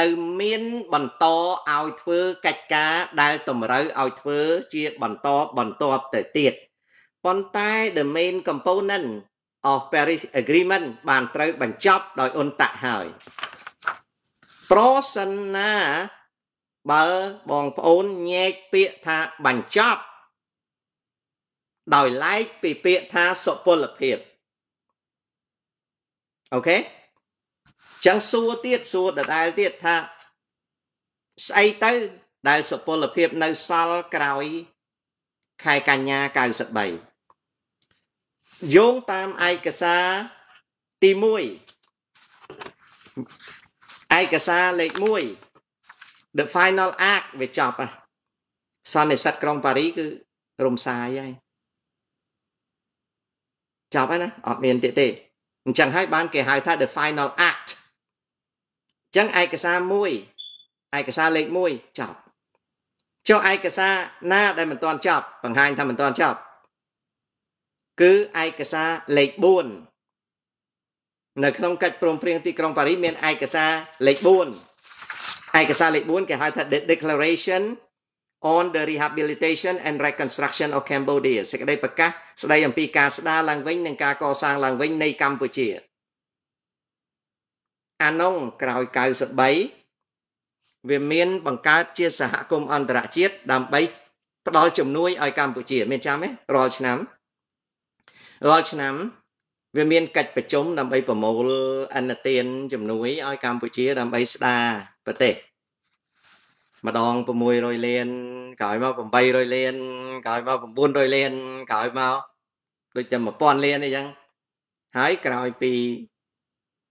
S1: នៅមានបន្តឲ្យធ្វើកិច្ចការដែលតម្រូវឲ្យធ្វើជាបន្តបន្តទៅទៀតប៉ុន្តែ the main component of Paris Agreement បានត្រូវបញ្ចប់ដោយអ៊ុនតាក់ហើយប្រសិនណា បើបងប្អូនញែកពាក្យថាបញ្ចប់ដោយឡែកពីពាក្យថាសុពលភាពអូខេចឹងសួរទៀតសួរដដែលទៀតថាស្អីទៅដែលសុពលភាពនៅសល់ក្រោយ ខែកញ្ញា93យោងតាមឯកសារទី1ឯកសារលេខ1 The Final Act វាចប់ហ่ะសន្និសិទក្រុងប៉ារីគឺរំសាយហើយចប់ហើយណាអត់មានទៀតទេអញ្ចឹងហើយបានគេហៅថា the final act អញ្ចឹងឯកសារមួយឯកសារលេខ1ចប់ចុះឯកសារណាដែលមិនទាន់ចប់បង្ហាញថាមិនទាន់ចប់ គឺឯកសារលេខ4នៅក្នុងកិច្ចព្រមព្រៀងទីក្រុងប៉ារីសមានឯកសារលេខ4ឯកសារលេខ4គេហៅថា Declaration on the rehabilitation and reconstruction of Cambodia សេចក្តីប្រកាសស្តីអំពីការស្ដារឡើងវិញនិងការកសាងឡើងវិញនៃកម្ពុជាអានុងក្រោយ93វាមានបង្កើតជាសហគមន៍អន្តរជាតិដើម្បីផ្ដល់ជំនួយឲ្យកម្ពុជា មានចាំទេរាល់ឆ្នាំរាល់ឆ្នាំវាមានកិច្ចប្រជុំដើម្បីប្រមូលអនុទានជំនួយឲ្យកម្ពុជាដើម្បីស្ដារប្រទេសម្ដង600លានក្រោយមក800លានក្រោយមក900លានក្រោយមកដូចតែ1000លានអីចឹងហើយក្រោយពី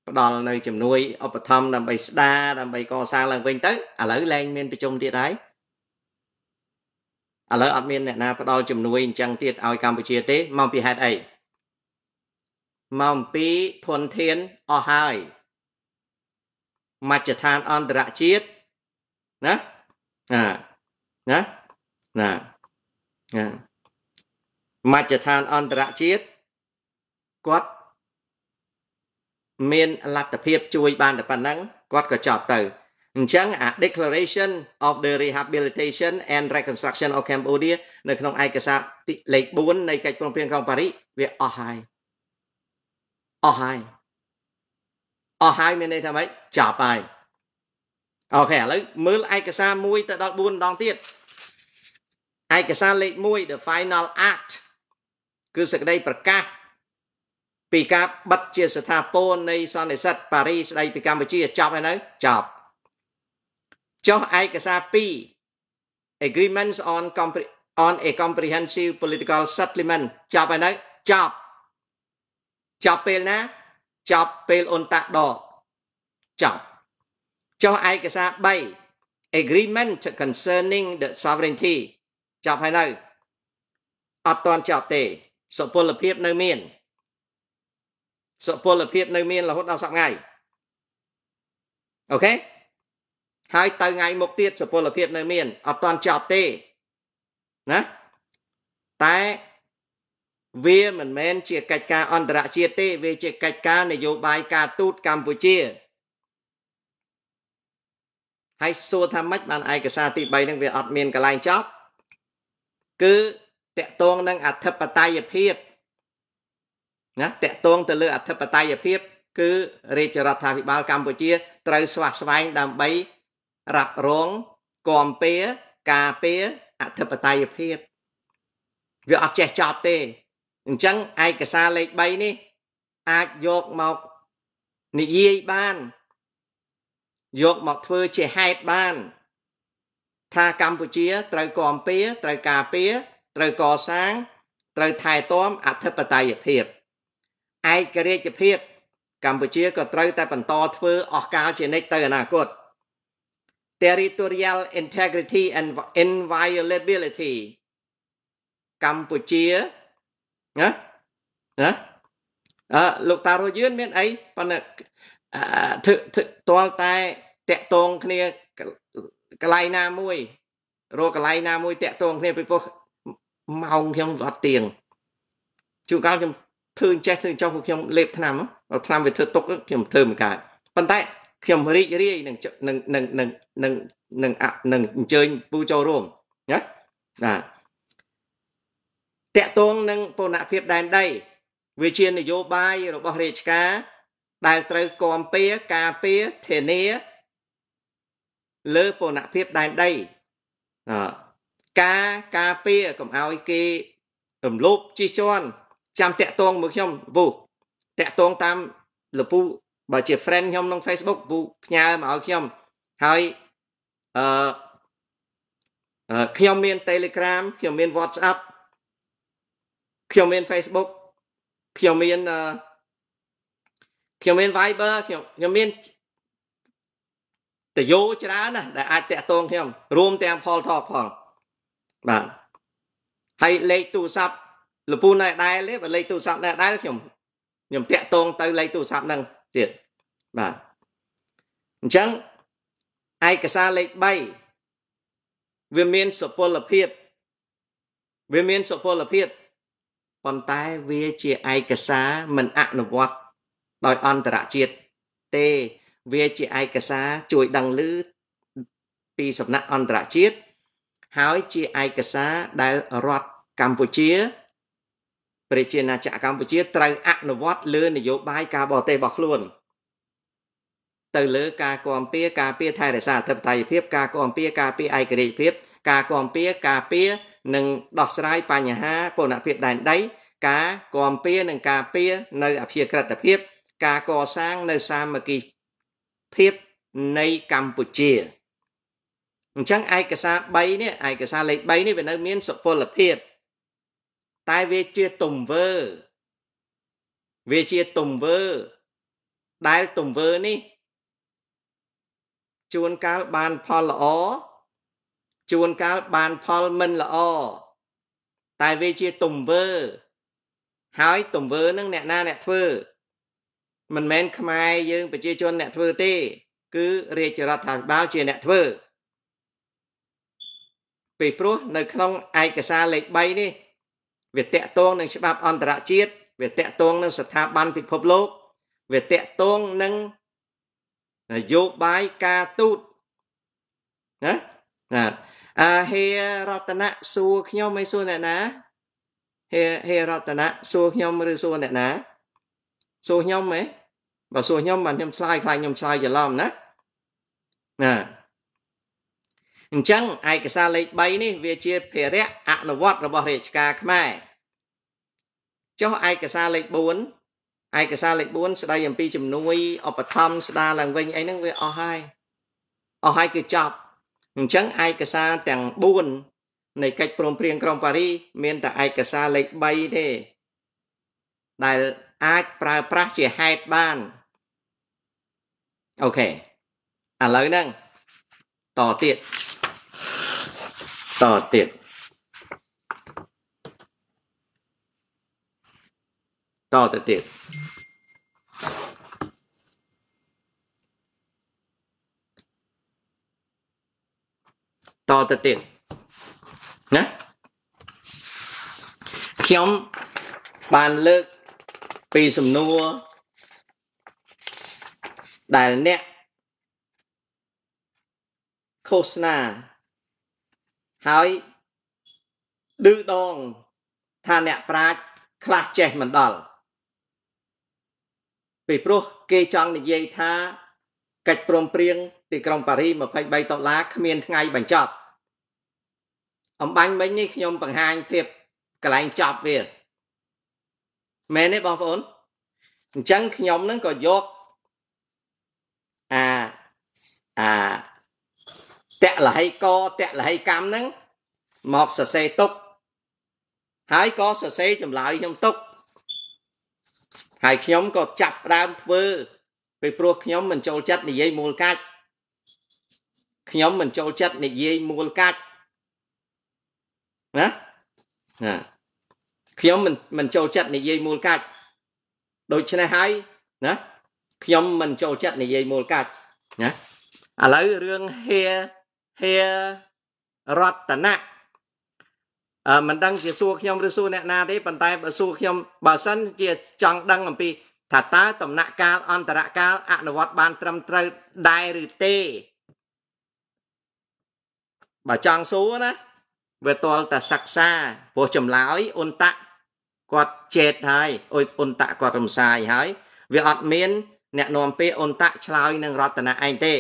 S1: ផ្ដល់នៅជំនួយឧបត្ថម្ភដើម្បីស្ដារដើម្បីកសាងឡើងវិញទៅឥឡូវឡើងមានប្រជុំទៀតហើយឥឡូវអត់មានអ្នកណាផ្ដល់ជំនួយអញ្ចឹងទៀតឲ្យកម្ពុជាទេមកពីហេតុអីមកអំពីធនធានអស់ហើយមជ្ឈដ្ឋានអន្តរជាតិណាណាណាណាណាមជ្ឈដ្ឋានអន្តរជាតិគាត់មានលទ្ធភាពជួយបានតែប៉ុណ្ណឹងគាត់ក៏ចប់ទៅអញ្ចឹងអា Declaration of the Rehabilitation and Reconstruction of Cambodia នៅក្នុងឯកសារលេខ4នៃកិច្ចព្រមព្រៀងកងប៉ារីសវាអស់ហើយអស់ហើយអស់ហើយមានន័យថាម៉េចចប់ហើយអូខេឥឡូវមើលឯកសារ1ទៅដល់4ម្ដងទៀតឯកសារលេខ1 the final act គឺសេចក្តីប្រកាស ពីការបិទជា ស្ថាពរនៃសន្និសិទប៉ារីស្ដីពីកម្ពុជាចប់ហើយនៅចប់ចុះឯកសារ2 agreements on on a comprehensive political settlement ចប់ហើយនៅចប់ចប់ពេលណាចប់ពេលអ៊ុនតាក់ដកចប់ចុះឯកសារ3 agreement concerning the sovereignty ចប់ហើយនៅអត់ទាន់ចប់ទេសុពលភាពនៅមានសុពលភាពនៅមានរហូតដល់សប្តាហ៍ថ្ងៃអូខេហើយទៅថ្ងៃមុខទៀតសុពលភាពនៅមានអត់ទាន់ចប់ទេណាតែវាមិនមែនជាកិច្ចការអន្តរជាតិទេវាជាកិច្ចការនយោបាយការទូតកម្ពុជាហើយសួរថាម៉េចបានឯកសារទី3នឹងវាអត់មានកន្លែងចប់គឺតកតងនឹងអធិបតេយ្យភាពណាតកតងទៅលើអធិបតេយ្យភាពគឺ រាជរដ្ឋាភិបាលកម្ពុជា ត្រូវស្វាស្វែងដើម្បីរ៉ាប់រងគាំពារការពារអធិបតេយ្យភាពវាអត់ចេះចប់ទេអញ្ចឹងឯកសារលេខ3នេះ អាចយកមកនិយាយបានយកមកធ្វើជាហេតុបាន ថាកម្ពុជាត្រូវគាំពៀត្រូវការពៀត្រូវកសាងត្រូវថែទាំអធិបតេយ្យភាពឯករាជ្យភាព កម្ពុជាក៏ត្រូវតែបន្តធ្វើ អស់កាលជានិច្ចទៅអនាគត Territorial integrity and inviolability កម្ពុជាណាណាអឺលោកតារយឿនមានអីប៉ុន្តែធ្វើទាល់តែតាក់ទងគ្នាកន្លែងណាមួយរកកន្លែងណាមួយតាក់ទងគ្នាពីព្រោះម៉ោងខ្ញុំអត់ទៀងជួនកាលខ្ញុំធ្វើអញ្ចេះធ្វើចុះពួកខ្ញុំលេបឆ្នាំឆ្នាំវាធ្វើទុកខ្ញុំធ្វើមិនកើតប៉ុន្តែខ្ញុំរីករាយនឹងនឹងនឹងនឹងនឹងនឹងនឹងអញ្ជើញពូចូលរួមណាបាទតកតងនឹងពណ៌ភាពដែនដី វាជានយោបាយរបស់រាជការដែលត្រូវគាំពៀការពៀធានាលើពណ៌ភាពដែនដីការការពៀកុំឲ្យគេរំលោភជិះជាន់ចាំតាក់ទងមកខ្ញុំពូតាក់ទងតាម លពូបើជា friend ខ្ញុំក្នុង Facebook ពូផ្ញើមកឲ្យខ្ញុំ ហើយអឺខ្ញុំមាន Telegram ខ្ញុំមាន WhatsApp ខ្ញុំមាន Facebook ខ្ញុំមានអឺខ្ញុំមាន Viber ខ្ញុំខ្ញុំមានតយោច្រើនណាស់ដែលអាចតាក់ទងខ្ញុំរួមទាំងផលថតផងបាទហើយលេខទូរស័ព្ទលពូណែដែលទេបើលេខទូរស័ព្ទណែដែលខ្ញុំខ្ញុំតាក់ទងទៅលេខទូរស័ព្ទហ្នឹងទៀតបាទអញ្ចឹងឯកសារលេខ3វាមានសុពលភាពវាមានសុពលភាពប៉ុន្តែវាជាឯកសារមិនអនុវត្តដោយអន្តរជាតិទេវាជាឯកសារជួយដឹងឮពីសំណាក់អន្តរជាតិហើយជាឯកសារដែលរដ្ឋកម្ពុជា ប្រជាណាចក្រកម្ពុជាត្រូវអនុវត្តលើ នយោបាយការបរទេសរបស់ខ្លួន ទៅលើ ការគាំពៀការពៀថែរក្សាអធិបតេយ្យភាព ការគាំពៀការពៀឯករាជ្យភាព ការគាំពៀការពៀនិងដោះស្រាយបញ្ហាពលនភាពដែនដីការគាំពៀនិងការពៀនៅអភិក្រិតភាពការកសាងនៅសាមគ្គី ភាពនៃកម្ពុជាអញ្ចឹងឯកសារ3នេះឯកសារលេខ3នេះវានៅ មានសុពលភាពតែវាជាទំវើ វាជាទំវើ ដែលទំវើនេះ ជួនកាលបានផលល្អជួនកាលបានផលមិនល្អតែវាជាទំវើហើយទំវើ នឹងអ្នកណាអ្នកធ្វើមិនមែនខ្មែរយើងប្រជាជនអ្នកធ្វើទេ គឺរាជរដ្ឋាភិបាលជាអ្នកធ្វើពីព្រោះនៅក្នុងឯកសារលេខ3នេះវាតកតងនឹងច្បាប់អន្តរជាតិវាតកតងនឹងស្ថាប័នពិភពលោក វាតកតងនឹងនយោបាយការទូតណាណា អាហេរតនៈសួរខ្ញុំមិនសួរអ្នកណាហេហេរតនៈសួរខ្ញុំឬសួរអ្នកណាសួរខ្ញុំហ៎បើសួរខ្ញុំបានខ្ញុំឆ្លើយខ្លាចខ្ញុំឆ្លើយច្រឡំណាណាអញ្ចឹងឯកសារលេខ3នេះ វាជាភារៈអនុវត្តរបស់រាជការខ្មែរចុះឯកសារលេខ4ឯកសារលេខ4ស្ដីអំពីជំនួយឧបត្ថម្ភស្ដារឡើងវិញអីហ្នឹងវាអស់ហើយអស់ហើយគឺចប់ អញ្ចឹងឯកសារទាំង4នៃកិច្ចព្រមព្រៀងក្រុងប៉ារីមានតែឯកសារលេខ3ទេ ដែលអាចប្រើប្រាស់ជាហេតុបានអូខេឥឡូវហ្នឹងតទៀតតទៀតតទៅទៀតតទៅទៀតណាខ្ញុំបានលើក ពីសំណួរដែលអ្នកឃោសនាហើយឌឺដងថាអ្នកប្រាជ្ញខ្លះចេះមិនដល់ពីព្រោះគេចង់និយាយថាកិច្ចព្រមព្រៀងទីក្រុងប៉ារី23ដុល្លារ គ្មានថ្ងៃបញ្ចប់ អំបញ្ញមិញនេះខ្ញុំបង្ហាញភាពកន្លែងចប់វាមែនទេបងប្អូនអញ្ចឹងខ្ញុំនឹងក៏យកអាអាតលហិកតលហិកម្មហ្នឹងមកសរសេរទុក ហើយក៏សរសេរចម្លើយខ្ញុំទុក ហើយខ្ញុំក៏ចាប់ផ្ដើមធ្វើ ពេលព្រោះខ្ញុំមិនចូលចិត្តនិយាយមូលកាច់ខ្ញុំមិនចូលចិត្តនិយាយមូលកាច់ណាណាខ្ញុំមិនមិនចូលចិត្តនិយាយមូលកាច់ដូច្នេះហើយណាខ្ញុំមិនចូលចិត្តនិយាយមូលកាច់ណាឥឡូវរឿងហេហេរតនៈអឺមិនដឹងជាសួរខ្ញុំឬសួរអ្នកណាទេប៉ុន្តែបើសួរខ្ញុំបើសិនជាចង់ដឹងអំពី ថាតើដំណាក់កាលអន្តរកាលអនុវត្តបាន ត្រឹមត្រូវដែរឬទេបើចង់សួរណាវាតលតែសិក្សាព្រោះចម្លើយអ៊ុនតាក់គាត់ចេតហើយអ៊ុនតាក់គាត់រំសាយហើយ វាអត់មានអ្នកនាំពាក្យអន្តៈឆ្លើយនឹងរតនៈឯងទេ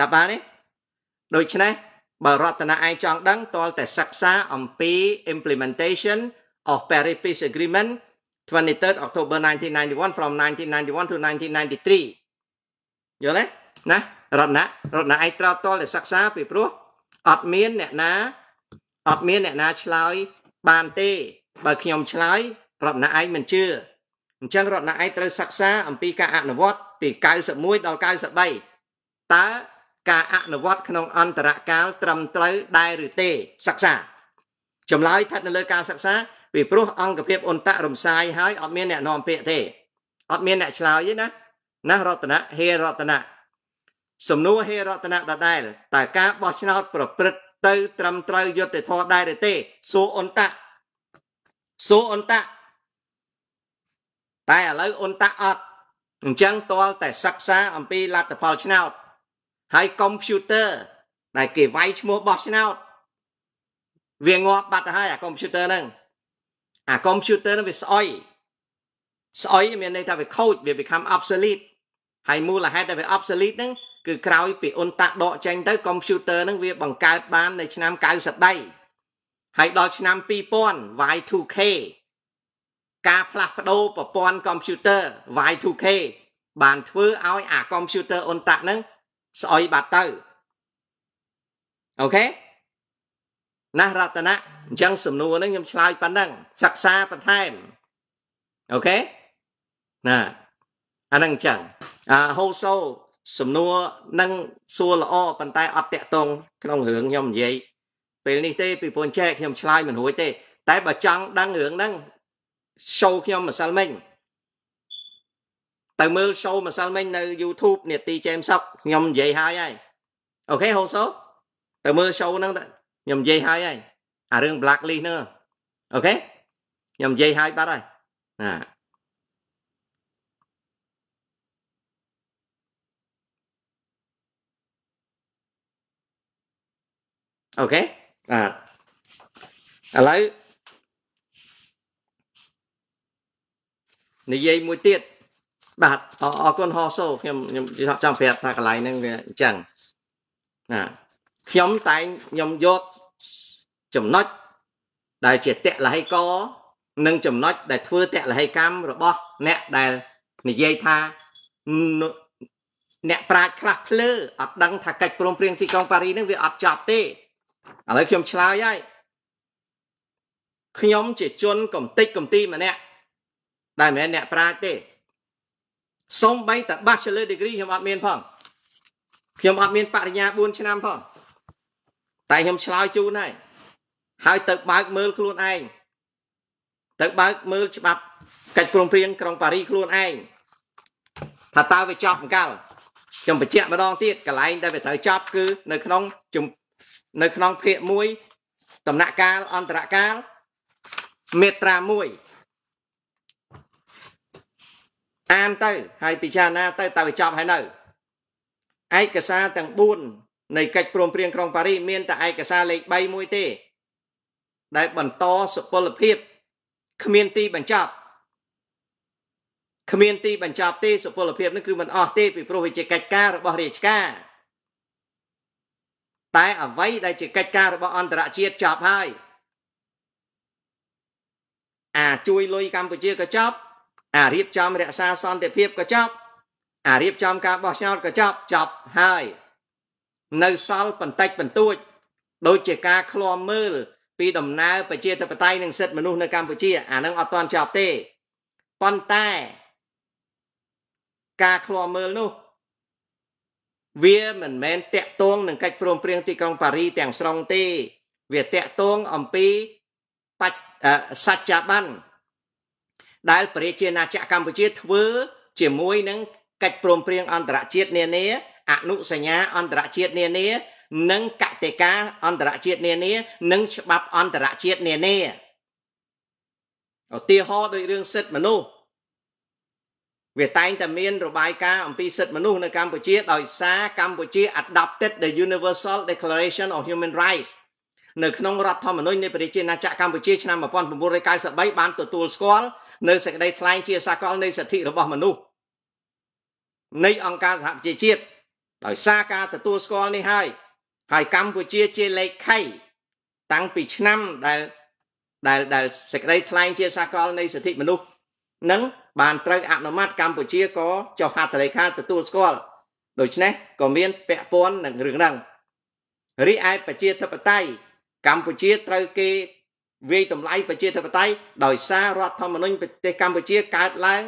S1: ដល់បានទេដូច្នេះបើរតនៈឯងចង់ដឹងតលតែសិក្សាអំពី implementation of Paris Peace Agreement 23rd October 1991 from 1991 to 1993យល់ទេណារតនៈរតនៈឯងត្រូវតលតែសិក្សាពីព្រោះអត់មានអ្នកណាអត់មានអ្នកណាឆ្លើយបានទេ បើខ្ញុំឆ្លើយរតនៈឯងមិនជឿអញ្ចឹងរណឯកត្រូវសិក្សាអំពីការអនុវត្តពី91ដល់93តើការអនុវត្តក្នុងអន្តរកាលត្រឹមត្រូវដែរឬទេសិក្សាចម្លើយស្ថិតនៅលើការសិក្សាពីព្រោះអង្គភាពអន្តររំសាយហើយអត់មានអ្នកនាំពាក្យទេអត់មានអ្នកឆ្លើយទេណាណារតនៈហេរតនៈសំណួរហេរតនៈដដែលតើការបោះឆ្នោតប្រព្រឹត្តទៅ ត្រឹមត្រូវយុត្តិធម៌ដែរឬទេសួរអន្តៈសួរអន្តៈតែឥឡូវអូនតាអត់អញ្ចឹងទាល់តែសិក្សាអំពីលទ្ធផលឆ្នោតហើយកុំព្យូទ័រដែលគេវាយឈ្មោះបោះឆ្នោតវាងាប់បាត់ទៅហើយអាកុំព្យូទ័រហ្នឹងអាកុំព្យូទ័រហ្នឹងវាស្អុយស្អុយមានន័យថាវាខូចវា become obsolete ហើយមូលហេតុដែលវា obsolete ហ្នឹងគឺក្រោយពីអ៊ុនតាក់ដកចេញទៅកុំព្យូទ័រហ្នឹងវាបង្កើតបាននៅឆ្នាំ93ហើយដល់ឆ្នាំ2000 Y2K ការផ្លាស់ប្ដូរប្រព័ន្ធកុំព្យូទ័រ Y2K បានធ្វើឲ្យអាកុំព្យូទ័រអ៊ុនតាក់ហ្នឹងស្អុយបាត់ទៅអូខេណាស់រតនៈអញ្ចឹងសំណួរហ្នឹងខ្ញុំឆ្លើយប៉ុណ្ណឹងសិក្សាបន្ថែមអូខេណាអាហ្នឹងអញ្ចឹងអាហូសូសំណួរនឹងសួរល្អប៉ុន្តែអត់តាក់ទងក្នុងរឿងខ្ញុំនិយាយពេលនេះទេពីព្រោះចេះខ្ញុំឆ្លើយមិនរួចទេតែបើចង់ដឹងរឿងហ្នឹង show ខ្ញុំម្សិលមិញទៅមើល show ម្សិលមិញនៅ YouTube នេតិចេមសុកខ្ញុំនិយាយហើយហើយអូខេហូសូទៅមើល show ហ្នឹងខ្ញុំនិយាយហើយហើយអារឿង black list ហ្នឹងអូខេខ្ញុំនិយាយហើយបាត់ហើយណាអូខេបាទឥឡូវនិយាយមួយទៀតបាទអរគុណហោសូ ខ្ញុំខ្ញុំចង់ប្រាប់ថាកន្លែងហ្នឹងវាអញ្ចឹងណាខ្ញុំតែងខ្ញុំយកចំណុចដែលជាតលហិកនិងចំណុចដែលធ្វើតលហិកម្មរបស់អ្នកដែលនិយាយថាអ្នកប្រាជ្ញខ្លះភ្លើអត់ដឹងថាកិច្ចព្រមព្រៀងទីក្រុងប៉ារីនឹងវាអត់ចប់ទេឥឡូវខ្ញុំឆ្លើយហើយខ្ញុំជាជនកំតិចកំទីម្នាក់ដែលមិនមែនអ្នកប្រាជ្ញទេសូម្បីតែ Bachelor degree ខ្ញុំអត់មានផង ខ្ញុំអត់មានបរិញ្ញា4ឆ្នាំផងតែខ្ញុំឆ្លើយជូនហើយហើយទៅបើកមើលខ្លួនឯងទៅបើកមើលច្បាប់កិច្ចព្រមព្រៀងក្រុងប៉ារីខ្លួនឯងថាតើវាចប់អង្កលខ្ញុំបញ្ជាក់ម្ដងទៀតកន្លែងដែលវាត្រូវចប់គឺនៅក្នុងនៅក្នុងភាគ1ដំណាក់កាលអន្តរកាលមេត្រា1អានទៅហើយពិចារណាទៅតើវាចប់ហើយនៅឯកសារទាំង4នៃកិច្ចព្រមព្រៀងក្រុងប៉ារី មានតែឯកសារលេខ3មួយទេ ដែលបន្តសុពលភាព គ្មានទីបញ្ចប់គ្មានទីបញ្ចប់ទេសុពលភាពនេះគឺមិនអស់ទេពីព្រោះវាជាកិច្ចការរបស់រាជការតែអ្វី ដែលជាកិច្ចការរបស់អន្តរជាតិចប់ហើយអាជួយលុយកម្ពុជាក៏ចប់អារៀបចំរក្សាសន្តិភាពក៏ចប់អារៀបចំការបោះឆ្នោតក៏ចប់ចប់ហើយនៅសល់បន្តិចបន្តួចដូចជាការឃ្លាំមើលពីដំណើរប្រជាធិបតេយ្យនិងសិទ្ធិមនុស្សនៅកម្ពុជា អានឹងអត់ទាន់ចប់ទេប៉ុន្តែការឃ្លាំមើលនោះវាមិនមែនតាក់ទងនឹងកិច្ចព្រមព្រៀងទីក្រុងប៉ារីទាំងស្រុងទេ វាតាក់ទងអំពីបច្ចសច្ចប័ន្នដែលប្រជាជាណាចក្រកម្ពុជាធ្វើ ជាមួយនឹងកិច្ចព្រមព្រៀងអន្តរជាតិនានាអនុសញ្ញាអន្តរជាតិនានានិងកតិកាអន្តរជាតិនានា និង ច្បាប់អន្តរជាតិនានាឧទាហរណ៍ដោយរឿងសិទ្ធិមនុស្សវាតែងតែមានរបាយការណ៍អំពីសិទ្ធិមនុស្សនៅកម្ពុជាដោយសារកម្ពុជា adopted the Universal Declaration of Human Rights នៅក្នុងរដ្ឋធម្មនុញ្ញនៃប្រជាណាចក្រកម្ពុជាឆ្នាំ1993បានទទួលស្គាល់នៅសេចក្តីថ្លែងជាសកលនៃសិទ្ធិរបស់មនុស្សនៃអង្គការសហប្រជាជាតិដោយសារការទទួលស្គាល់នេះហើយហើយកម្ពុជាជាលេខីតាំងពីឆ្នាំដែលដែលដែលសេចក្តីថ្លែងជាសកលនៃសិទ្ធិមនុស្សនឹងបានត្រូវអនុម័តកម្ពុជាក៏ចុះហត្ថលេខាទទួលស្គាល់ដូច្នេះក៏មានពាក់ព័ន្ធនឹងរឿងហ្នឹងរីឯប្រជាធិបតេយ្យកម្ពុជាត្រូវគេវាយតម្លៃប្រជាធិបតេយ្យដោយសាររដ្ឋធម្មនុញ្ញប្រទេសកម្ពុជាកើតឡើង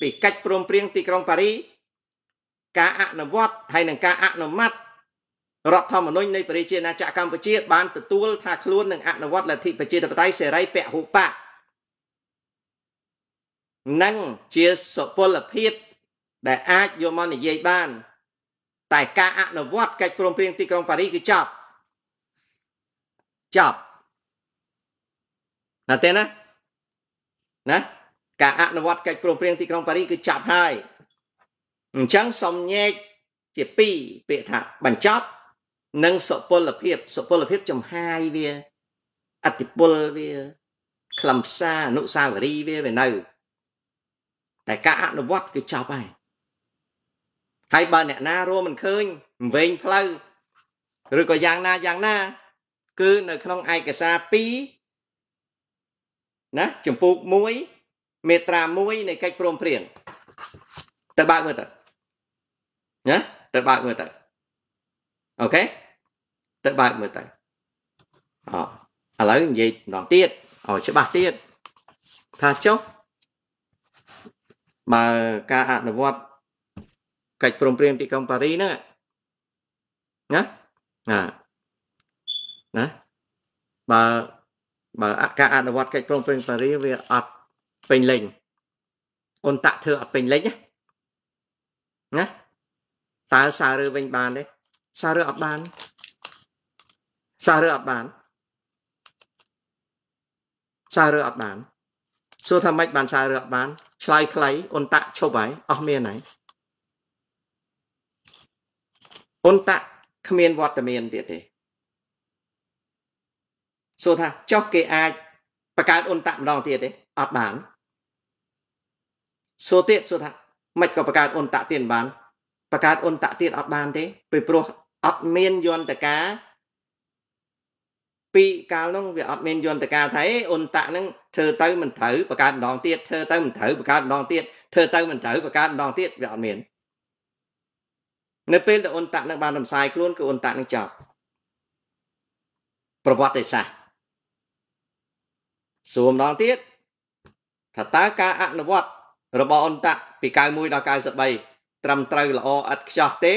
S1: ពីកិច្ចព្រមព្រៀងទីក្រុងប៉ារី ការអនុវត្តហើយនិងការអនុម័តរដ្ឋធម្មនុញ្ញនៃប្រជាណាចក្រកម្ពុជាបានទទួលថាខ្លួននឹងអនុវត្តលទ្ធិប្រជាធិបតេយ្យសេរីពហុបកនិងជាសុពលភាពដែលអាចយកមកនិយាយបាន តែការអនុវត្តកិច្ចព្រមព្រៀងទីក្រុងប៉ារីគឺចប់ចប់ណាទេណាណាការអនុវត្តកិច្ចព្រមព្រៀងទីក្រុងប៉ារីគឺចាប់ហើយអញ្ចឹងសំញែកជា2ពាក្យថាបញ្ចប់ និងសុពលភាពសុពលភាពចំហាយវាអតិពលវាខ្លឹមសារអនុសាវរីយ៍វាវានៅ តែការអនុវត្តគឺចប់ហើយហើយបើអ្នកណារួមមិនឃើញវែងផ្លូវឬក៏យ៉ាងណាយ៉ាងណា គឺនៅក្នុងឯកសារ2ណាចំពោះ1មេត្រា1នៃកិច្ចព្រមព្រៀងទៅបើកមើលទៅណាទៅបើកមើលទៅអូខេទៅបើកមើលទៅអឥឡូវនិយាយម្ដងទៀតឲ្យច្បាស់ទៀតថាចុះបើការអនុវត្តកិច្ចព្រមព្រៀងទីក្រុងប៉ារីហ្នឹងណាណាណាបើបើការអនុវត្តកិច្ចព្រមព្រៀងប៉ារីវាអត់ពេញលេញអូនតាក់ធ្វើអត់ពេញលេញណាតើសាររើវិញបានទេសាររើអត់បានសាររើអត់បានសាររើអត់បានសួរថាម៉េចបានសាររើអត់បានឆ្លើយខ្លីអូនតាក់ឈប់ហើយអស់មានហើយអូនតាក់គ្មានវត្តមានទៀតទេសួរថាចុះគេអាចបង្កើតអ៊ុនតាក់ម្ដងទៀតទេអត់បានសួរទៀតសួរថាមិនក៏បង្កើតអ៊ុនតាក់ទៀតបានបង្កើតអ៊ុនតាក់ទៀតអត់បានទេពេលព្រោះអត់មានយន្តការពីកាលនោះវាអត់មានយន្តការថាអ៊ុនតាក់ហ្នឹងធ្វើទៅមិនត្រូវបង្កើតម្ដងទៀតធ្វើទៅមិនត្រូវបង្កើតម្ដងទៀតធ្វើទៅមិនត្រូវបង្កើតម្ដងទៀតវាអត់មាននៅពេលដែលអ៊ុនតាក់នឹងបានរំសាយខ្លួនគឺអ៊ុនតាក់នឹងចប់ប្រវត្តិសាស្ត្រសួរម្ដងទៀតថាតើការអនុវត្តរបស់អន្តៈពី91ដល់93ត្រឹមត្រូវល្អឥតខ្ចោះទេ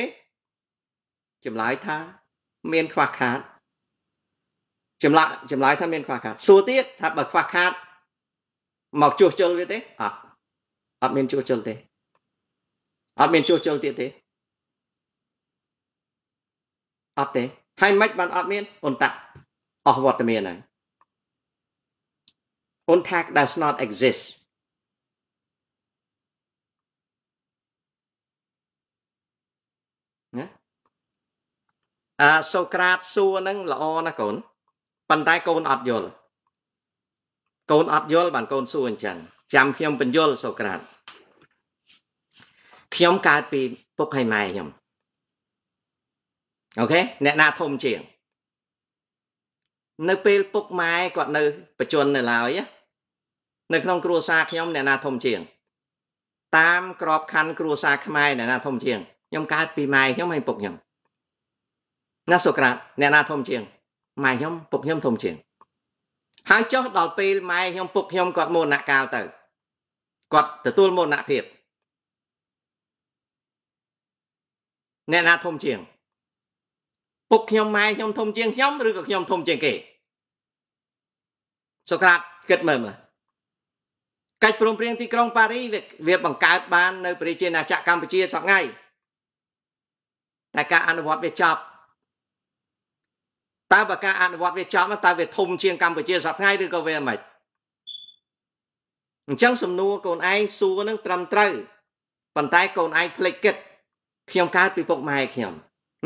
S1: ចម្លើយថាមានខ្វះខាតចម្លាក់ចម្លើយថាមានខ្វះខាតសួរទៀតថាបើខ្វះខាតមកជួសជុលវាទេអត់អត់មានជួសជុលទេអត់មានជួសជុលទៀតទេអត់ទេហើយមិនបានអត់មានអន្តៈអស់វត្តមានហើយ UNTAC does not exist. À, Socrates សួរហ្នឹងល្អណាស់កូនប៉ុន្តែកូនអត់យល់កូនអត់យល់បានកូនសួរអញ្ចឹងចាំខ្ញុំបញ្យល់សូក្រាតខ្ញុំកើតពីពុកហើយម៉ែខ្ញុំអូខេអ្នកណាធំជាងនៅពេលពុកម៉ែគាត់នៅបច្ចុប្បន្ននៅឡើយនៅក្នុងគ្រួសារខ្ញុំអ្នកណាធំជាងតាមក្របខ័ណ្ឌគ្រួសារខ្មែរអ្នកណាធំជាងខ្ញុំកើតពីម៉ែខ្ញុំហើយពុកខ្ញុំណាសូក្រាតអ្នកណាធំជាងម៉ែខ្ញុំពុកខ្ញុំធំជាងហើយចុះដល់ពេលម៉ែខ្ញុំពុកខ្ញុំគាត់មរណកាលទៅគាត់ទទួលមរណភាពអ្នកណាធំជាងពុកខ្ញុំម៉ែខ្ញុំធំជាងខ្ញុំឬក៏ខ្ញុំធំជាងគេសូក្រាតគិតមើលមើលកិច្ចព្រមព្រៀងទីក្រុងប៉ារីវាបង្កើតបាន នៅ ប្រជាណាចក្រកម្ពុជាសប្ងៃតែការអនុវត្តវាចប់តើបើការអនុវត្តវាចប់តើវាធំជាង កម្ពុជាសប្ងៃឬក៏វាមិនអញ្ចឹងសំណួរកូនឯងសួរនឹង ត្រឹមត្រូវប៉ុន្តែកូនឯងភ្លេចគិត ខ្ញុំកើតពីពុកម៉ែខ្ញុំ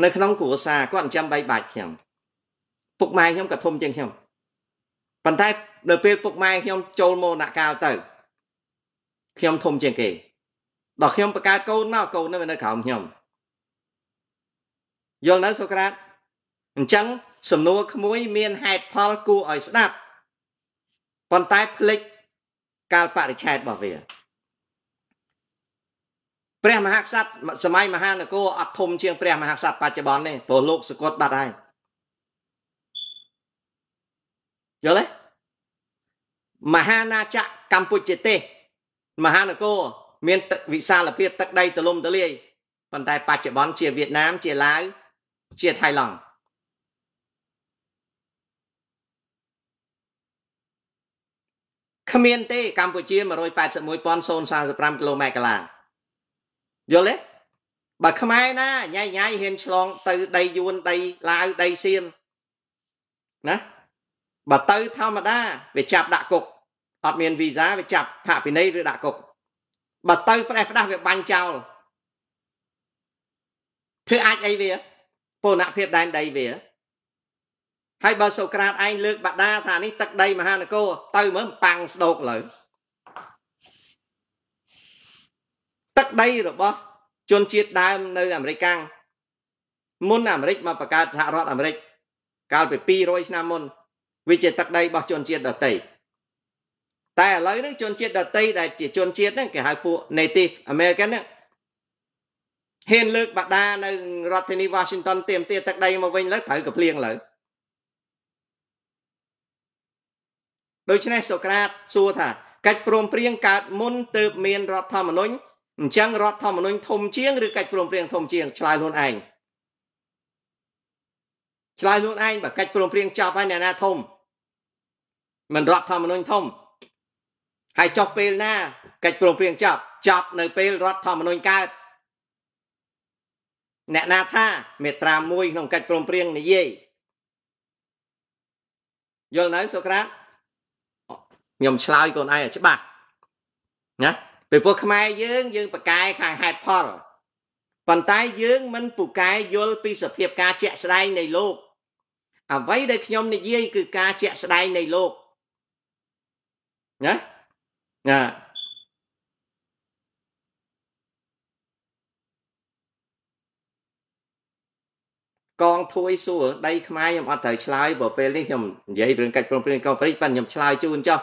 S1: នៅក្នុងគ្រួសារគាត់អញ្ចឹមបីបាច់ខ្ញុំពុកម៉ែខ្ញុំក៏ធំជាងខ្ញុំប៉ុន្តែនៅពេលពុកម៉ែខ្ញុំចូលមរណកាលទៅខ្ញុំធំជាងគេដល់ខ្ញុំបង្កើតកូនមកកូននៅនៅក្រោមខ្ញុំយល់នៅសូក្រាតអញ្ចឹងសំណួរក្មួយមានហេតុផលគួរឲ្យស្ដាប់ប៉ុន្តែភ្លេចកាលបរិច្ឆេទរបស់វាព្រះមហាក្សត្រសម័យមហានគរអត់ធំជាងព្រះមហាក្សត្របច្ចុប្បន្នទេព្រោះលោកសកលបាត់ហើយយល់ទេមហាណាចក្រកម្ពុជាទេ មហានគរមានវិសាលភាពទឹកដីទលំទលាយប៉ុន្តែបច្ចុប្បន្នជាវៀតណាមជាឡាវជាថៃឡង់គ្មានទេកម្ពុជា181,035គីឡូម៉ែត្រកាឡាយល់ទេបើខ្មែរណាញ៉ៃញ៉ៃហ៊ានឆ្លង ទៅដីយួនដីឡាវដីសៀមណាបើទៅធម្មតាវាចាប់ដាក់គុកអត់មានវីសាវាចាប់ផាកពិន័យឬដាក់គុកបើទៅ ផ្ដេសផ្ដាស់វាបាញ់ចោលធ្វើអាចអីវាពលនភាពដែនដីវាហើយបើសូក្រាតឯងលើកបដា ថានេះទឹកដីមហានគរទៅមើលប៉ាំងស្ដោកលើក្តីរបស់ជនជាតិដើមនៅអាមេរិកកាំងមុនអាមេរិកមកបង្កើតសហរដ្ឋអាមេរិកកាលពី200ឆ្នាំមុនវាជាទឹកដីរបស់ជនជាតិដទៃតែឥឡូវហ្នឹងជនជាតិដទៃដែលជាជនជាតិហ្នឹងគេហៅពួក Native American ហ្នឹងហ៊ានលើកបដានៅរដ្ឋធានី Washington ទាមទារទឹកដីមកវិញលើត្រូវកភ្លៀងលើដូច្នេះសូក្រាតសួរថាកិច្ចព្រមព្រៀងកើតមុនទើបមានរដ្ឋធម្មនុញ្ញអញ្ចឹងរដ្ឋធម្មនុញ្ញធំ ជាងឬកិច្ចព្រមព្រៀងធំជាងឆ្លើយខ្លួនឯងឆ្លើយខ្លួនឯងបើកិច្ចព្រមព្រៀងចប់ហើយអ្នកណាធំមិនរដ្ឋធម្មនុញ្ញធំ ហើយចុះពេលណាកិច្ចព្រមព្រៀងចប់ចប់នៅពេលរដ្ឋធម្មនុញ្ញកើតអ្នកណាថាមេត្រា1ក្នុងកិច្ចព្រមព្រៀងនិយាយយល់នៅសូក្រាតខ្ញុំឆ្លើយខ្លួនឯងច្បាស់ណាពីព្រោះខ្មែរយើងយើងប្រកែខាងហេតុផលប៉ុន្តែយើងមិនពូកែយល់ពីសភាពការជាក់ស្ដែងនៃលោកអ្វីដែលខ្ញុំនិយាយគឺការជាក់ស្ដែងនៃលោកណាណាកងធួយសួរដីខ្មែរខ្ញុំអត់ត្រូវឆ្លើយព្រោះពេលនេះខ្ញុំនិយាយរឿងកិច្ចព្រមព្រៀងកងព្រិចប៉ិនខ្ញុំឆ្លើយជូនចុះ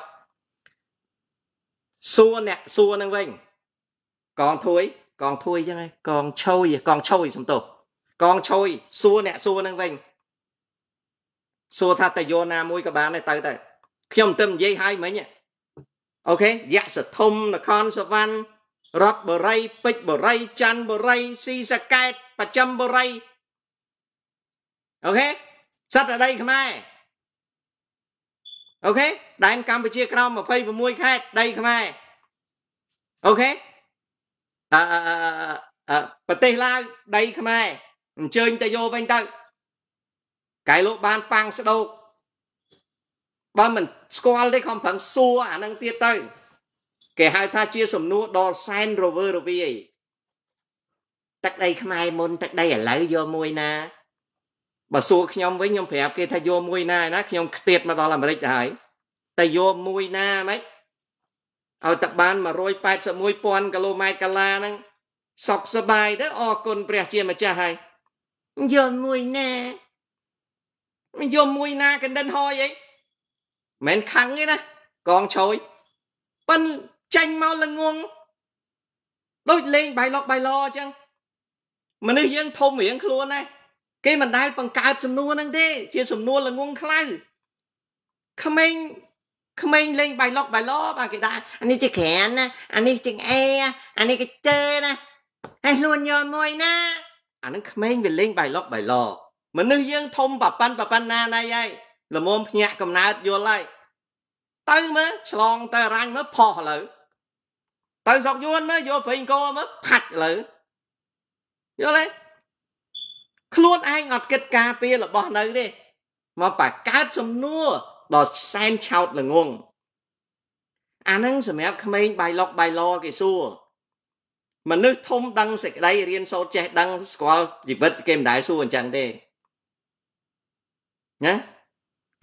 S1: សួរអ្នកសួរនឹងវិញកងធួយកងធួយចឹងឯងកងឆួយកងឆួយសំទោសកងឆួយសួរអ្នកសួរនឹងវិញសួរថាតើយកណាមួយក៏បានដែរទៅទៅខ្ញុំទៅនិយាយឲ្យមិញអូខេយៈសធំនគរសវណ្ណរតបរិយពេជ្របរិយច័ន្ទបរិយស៊ីសកែតបច្ចឹមបរិយអូខេសត្វអីខ្មែរអូខេដែនកម្ពុជាក្រោម26ខេត្តដីខ្មែរអូខេអឺប្រទេសឡាវដីខ្មែរអញ្ជើញទៅយកវិញទៅកាយលោកបានប៉ាំងស្ដោកបើមិនស្គាល់ទេខំប្រឹងសួរអានឹងទៀតទៅគេហៅថាជាសំណួរដល់សែនរវើរវាយទឹកដីខ្មែរមុនទឹកដីឥឡូវយកមួយណាបើសួរខ្ញុំវិញខ្ញុំប្រាប់គេថាយកមួយណាណាខ្ញុំខ្ទាតមកដល់អាមេរិកហើយតែយកមួយណាម៉េចឲ្យតបាន181,000គីឡូម៉ែត្រកាឡាហ្នឹងសុខសบายទៅអរគុណព្រះជាម្ចាស់ហើយយកមួយណាយកមួយណាកណ្ដិនហយអីមិនខឹងទេណាកងឆយប៉ិនចេញមកល្ងងដូចលេងបៃឡុកបៃឡអញ្ចឹងមនុស្សយើងធំរៀងខ្លួនណាស់គេមិនដែលបង្កើតសំណួរហ្នឹងទេ ជាសំណួរល្ងងខ្លៅក្មេងក្មេងលេងបាយឡុកបាយឡោបាទគេដាក់អានេះជាក្រានណាអានេះជាអេអានេះគេជេណាហើយលួនយកមួយណាអានឹងក្មេងវាលេងបាយឡុកបាយឡោមនុស្សយើងធំប៉ប៉ាន់ប៉ប៉ាន់ណាណៃហើយល្មមភ្ញាក់កំណើតយល់ហើយទៅមើលឆ្លងទៅរាញ់មើលផុសឥឡូវទៅសក់យួនមើលយកប្រេងកោមើលផាច់ឥឡូវយល់ទេខ្លួនឯងអត់គិតការពាររបស់នៅទេមកបកើតសំណួរដល់សែនឆោតល្ងងអានឹងសម្រាប់ក្មេងបាយឡុកបាយឡគេសួរមនុស្សធំដឹងសេចក្តីរៀនសូត្រចេះដឹងស្គាល់ជីវិតគេមិនដែលសួរអញ្ចឹងទេណា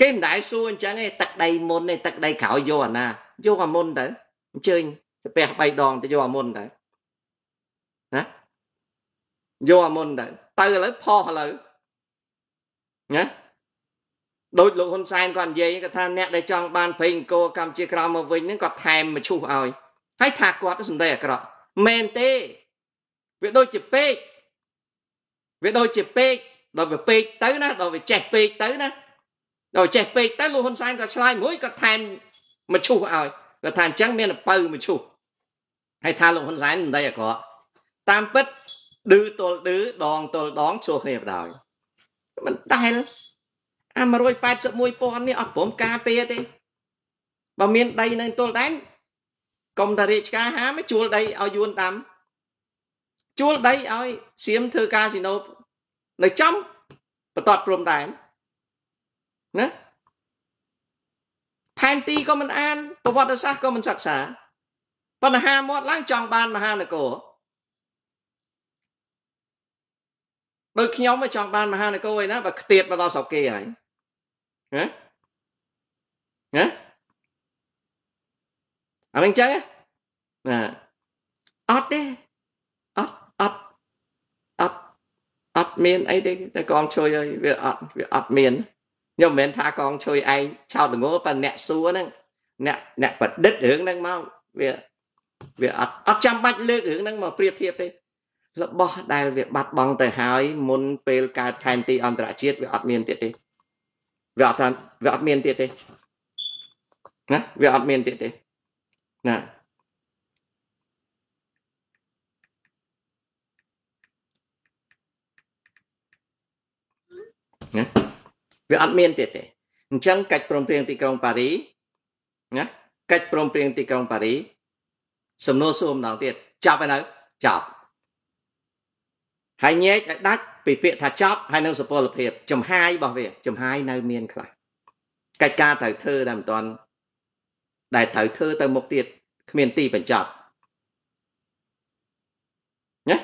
S1: គេមិនដែលសួរអញ្ចឹងទេទឹកដីមុនទេទឹកដីក្រោយយកអាណាយកអាមុនទៅអញ្ជើញស្ពះ3ដងទៅយកអាមុនទៅណាយកអាមុនទៅទៅឥឡូវផុសឥឡូវណាដោយលោកហ៊ុនសែនគាត់និយាយគាត់ថាអ្នកដែលចង់បានប្រេងអង្គរកម្ពុជាក្រោមមកវិញហ្នឹងគាត់ថែមមឈូសឲ្យហើយថាគាត់សំដីអាក្រក់មែនទេវាដូចជាពេកវាដូចជាពេកដល់វាពេកទៅណាដល់វាចេះពេកទៅណាដល់ចេះពេកទៅលោកហ៊ុនសែនក៏ឆ្លើយមួយក៏ថែមមឈូសឲ្យគាត់ថាអញ្ចឹងមានអពៅមឈូសហើយថាលោកហ៊ុនសែនមិនដីអាក្រក់តាមពិតឌឺទល់ឌឺដងទល់ដងជួគ្នាបដ ாய் មិនដែលអា181000នេះអត់ព្រមការពារទេបើមានដីនៅទល់ដែនកុំតារាជការហាមជួលដីឲ្យយួនដាំ ជួលដីឲ្យសៀមធ្វើកាស៊ីណូនៅចំបតតព្រំដែនណាផែនទីក៏មិនអានប្រវត្តិសាស្ត្រក៏មិនសិក្សាបញ្ហាមាត់ឡើងចង់បានមហានគរដូចខ្ញុំចង់បានមហានគរឯណាបើខ្ទាតមកដល់ស្រុកគេហើយណាណាអានឹងចឹងណាអត់ទេអត់អត់អត់អត់មានអីទេតែកងជួយហើយវាអត់វាអត់មានខ្ញុំមិនមែនថាកងជួយឯងឆោតល្ងប៉ុន្តែអ្នកសួរហ្នឹងអ្នកអ្នកប្រឌិតរឿងហ្នឹងមកវាវាអត់អត់ចាំបាច់លើករឿងហ្នឹងមកប្រៀបធៀបទេរបស់ដែលវាបាត់បង់ទៅហើយមុនពេលកើតខែនទីអន្តរជាតិវាអត់មានទៀតទេវាអត់វាអត់មានទៀតទេណាវាអត់មានទៀតទេណាណាវាអត់មានទៀតទេអញ្ចឹងកិច្ចព្រមព្រៀងទីក្រុងប៉ារីណាកិច្ចព្រមព្រៀងទីក្រុងប៉ារី សំណួរសួរម្ដងទៀតចាប់ហើយនៅចាប់ហើយញែកឲ្យដាច់ពីពាក្យថាចប់ហើយនឹងសុពលភាពចំហាយរបស់វាចំហាយនៅមានខ្លះកិច្ចការត្រូវធ្វើដែលមិនតាន់ដែលត្រូវធ្វើទៅមុខទៀតគ្មានទីបញ្ចប់ណា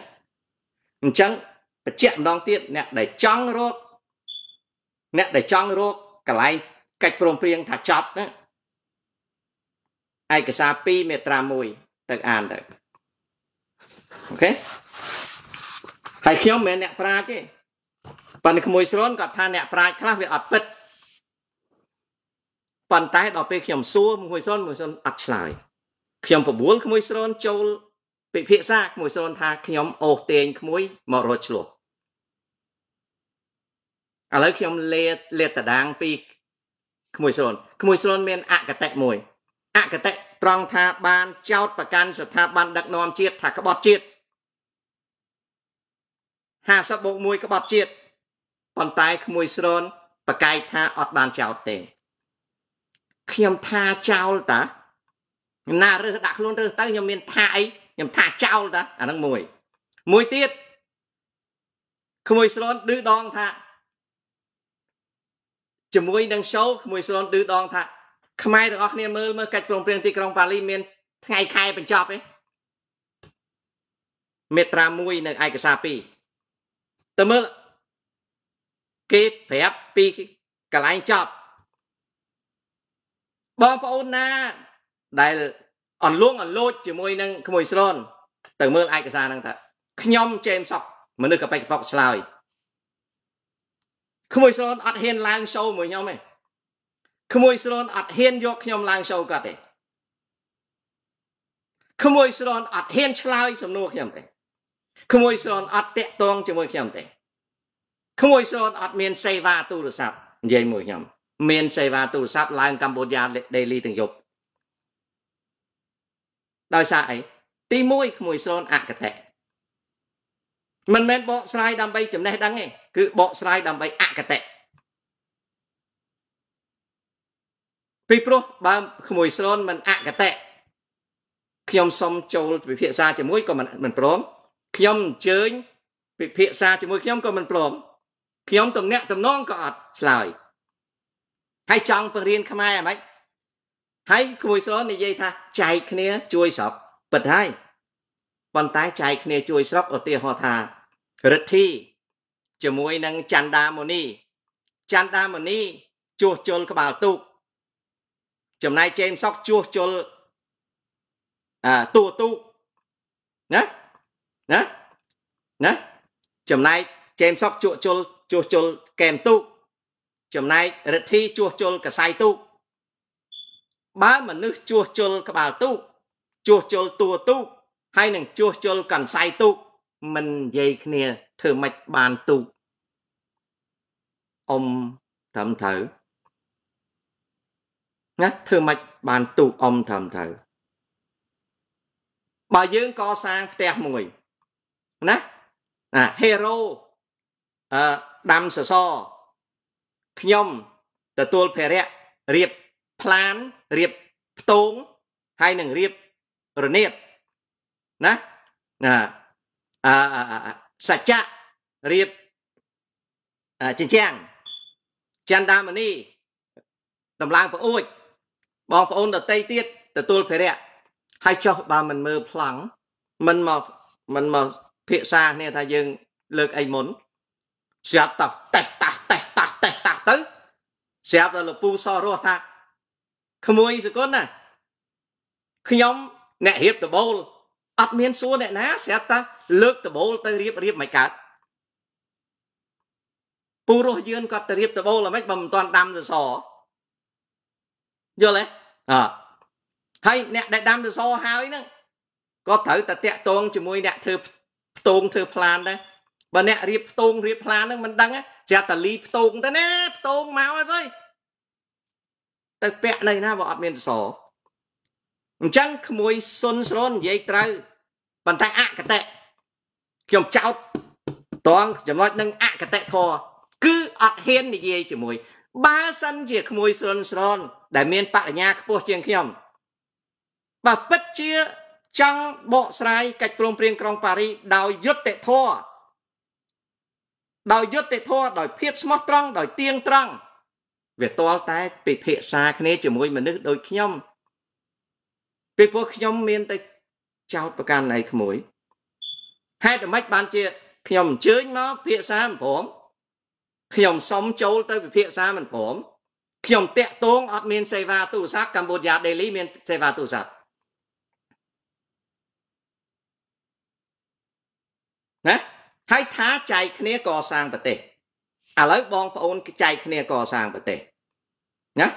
S1: អញ្ចឹងបញ្ជាក់ម្ដងទៀតអ្នក ដែលចង់រក អ្នកដែលចង់រកកន្លែងកិច្ចព្រមព្រៀងថាចប់ណាឯកសារ2មេត្រា1ទៅអានទៅអូខេហើយខ្ញុំមិនមែនអ្នកប្រាជ្ញទេប៉ុន្តែក្មួយស្រនគាត់ថាអ្នកប្រាជ្ញខ្លះវាអត់ពិតប៉ុន្តែដល់ពេលខ្ញុំសួរក្មួយស្រនក្មួយស្រនអត់ឆ្លើយខ្ញុំប្របួលក្មួយស្រនចូលពិភាក្សាក្មួយស្រនថាខ្ញុំអូសទាញក្មួយមករត់ឆ្លោះឥឡូវខ្ញុំលេលេតដាងពីក្មួយស្រនក្មួយស្រនមានអកតៈមួយ អកតៈត្រង់ថាបានចោតប្រកាន់ស្ថាប័នដឹកនាំជាតិថាក្បត់ជាតិ50បូក1ក្បត់ជាតិប៉ុន្តែ ក្មួយស្រនប្រកែកថាអត់បានចោតទេ ខ្ញុំថាចោលតាណារើសដាក់ខ្លួនរើសទៅខ្ញុំមានថាអីខ្ញុំថាចោលតាអានឹងមួយ មួយទៀតក្មួយស្រនឌឺដងថាជាមួយនឹងសូក្មួយស្រនឌឺដងថាខ្មែរទាំងអស់គ្នាមើលមើលកិច្ចព្រមព្រៀងទីក្រុងប៉ារីមានថ្ងៃខែបញ្ចប់ឯងមេត្រា1នៅឯកសារ2តើមើលគេប្រាប់ពីកន្លែងចប់បងប្អូនណា ដែលអន្លងអន្លូចជាមួយនឹងក្មួយស្រនទៅមើលឯកសារហ្នឹងថាខ្ញុំចេមសុកមនុស្សកប៉ិចកប៉ុកឆ្លើយក្មួយស្រនអត់ហ៊ានឡើង show មួយខ្ញុំទេក្មួយស្រនអត់ហ៊ានយកខ្ញុំឡើង show គាត់ទេក្មួយស្រនអត់ហ៊ានឆ្លើយសំណួរខ្ញុំទេក្មួយសនអត់តាក់ទងជាមួយខ្ញុំទេក្មួយសនអត់មានសេវាទូរស័ព្ទនិយាយមួយខ្ញុំ មានសេវាទូរស័ព្ទឡើងកម្ពុជា daily ទាំងយប់ដោយសារអីទី1ក្មួយសនអកតៈមិនមែនបកស្រាយដើម្បីចំណេះដឹងទេគឺបកស្រាយដើម្បីអកតៈពីព្រោះបើក្មួយស្រនមិនអកតៈខ្ញុំសុំចូលពិភាក្សាជាមួយក៏មិនព្រមខ្ញុំអញ្ជើញពិភាក្សាជាមួយខ្ញុំក៏មិនព្រមខ្ញុំតំណាក់តំណងក៏អត់ឆ្លើយហើយចង់បរៀនខ្មែរហ្មងហើយក្មួយស្រនិយាយថាចែកគ្នាជួយស្រុកពិតហើយប៉ុន្តែចែកគ្នា ជួយស្រុកឧទាហរណ៍ថារទ្ធីជាមួយនឹងចន្ទាមុនីចន្ទាមុនីជួសជុលក្បាលទូក ចំណែកចេមសុកជួសជុលអាតួទូកណាណាណាចំណែកជេមសុកជក់ជុលជួសជុលកែមទូកចំណែករិទ្ធីជួសជុលកសៃទូកបើមនុស្សជួសជុលក្បាលទូកជួសជុលតួទូកហើយនឹងជួសជុលកន្សៃទូកមិននិយាយគ្នាធ្វើម៉េចបានទូកអ៊ំត្រឹមត្រូវណាធ្វើម៉េចបានទូកអ៊ំត្រឹមត្រូវបើយើងកសាងផ្ទះមួយណាអាហេរ៉ូអឺដាំសសរខ្ញុំទទួលភារៈរៀបផ្លានរៀបផ្ទងហើយនឹងរៀបរនាបណាណាអសច្ចៈរៀបជញ្ជាំងចន្ទាមនីតម្លើងប្អូចបងប្អូនដតីទៀតទទួលភារៈហើយចុះបើមិនមើលប្លង់មិនមកមិនមកភាសាគ្នាថាយើងលើកអីមុនស្រាប់តែតេះតាស់តេះតាស់តេះតាស់ទៅស្រាប់តែលពូសរស់ថាក្មួយសកុនណាខ្ញុំអ្នករៀបដបូលអត់មានសួរអ្នកណាស្រាប់តែលើកដបូលទៅរៀបរៀបមិនកើតពូរស់យឿនគាត់ទៅរៀបដបូលហ្មិចបើមិនតាន់ដាំសសរយល់ទេអើហើយអ្នកដែលដាំសសរហើយហ្នឹងក៏ត្រូវតែតាក់ទងជាមួយអ្នកធ្វើផ្ទងធ្វើផ្លានដែរបើអ្នករៀបផ្ទងរៀបផ្លានហ្នឹងមិនដឹងចាតាលីផ្ទងទៅណាផ្ទងមកហើយវើយទៅពាក់នៅណាបើអត់មានសរអញ្ចឹងក្មួយសុនស្រននិយាយត្រូវប៉ុន្តែអកតៈខ្ញុំចោតតងចំណុចនឹងអកតៈធរគឺអត់ហ៊ាននិយាយជាមួយបើសិនជាក្មួយសុនស្រនដែលមានបរិញ្ញាខ្ពស់ជាងខ្ញុំបើពិតជាចង់បកស្រាយកិច្ចព្រមព្រៀងក្រុងប៉ារីដោយយុត្តិធម៌ដោយយុត្តិធម៌ដោយភាពស្មោះត្រង់ដោយទៀងត្រង់វាទាល់តែពិភាក្សាគ្នាជាមួយមនុស្សដូចខ្ញុំពីព្រោះខ្ញុំមានតែចោតប្រកាន់ឯក្មួយហេតុម៉េចបានជាខ្ញុំអញ្ជើញមកពិភាក្សាមិនព្រមខ្ញុំសុំចូលទៅពិភាក្សាមិនព្រមខ្ញុំតាក់ទងអត់មានសេវាទូរស័ព្ទកម្ពុជា Daily មានសេវាទូរស័ព្ទណាហើយថាចែកគ្នាកសាងប្រទេសឥឡូវបងប្អូនចែកគ្នាកសាងប្រទេសណា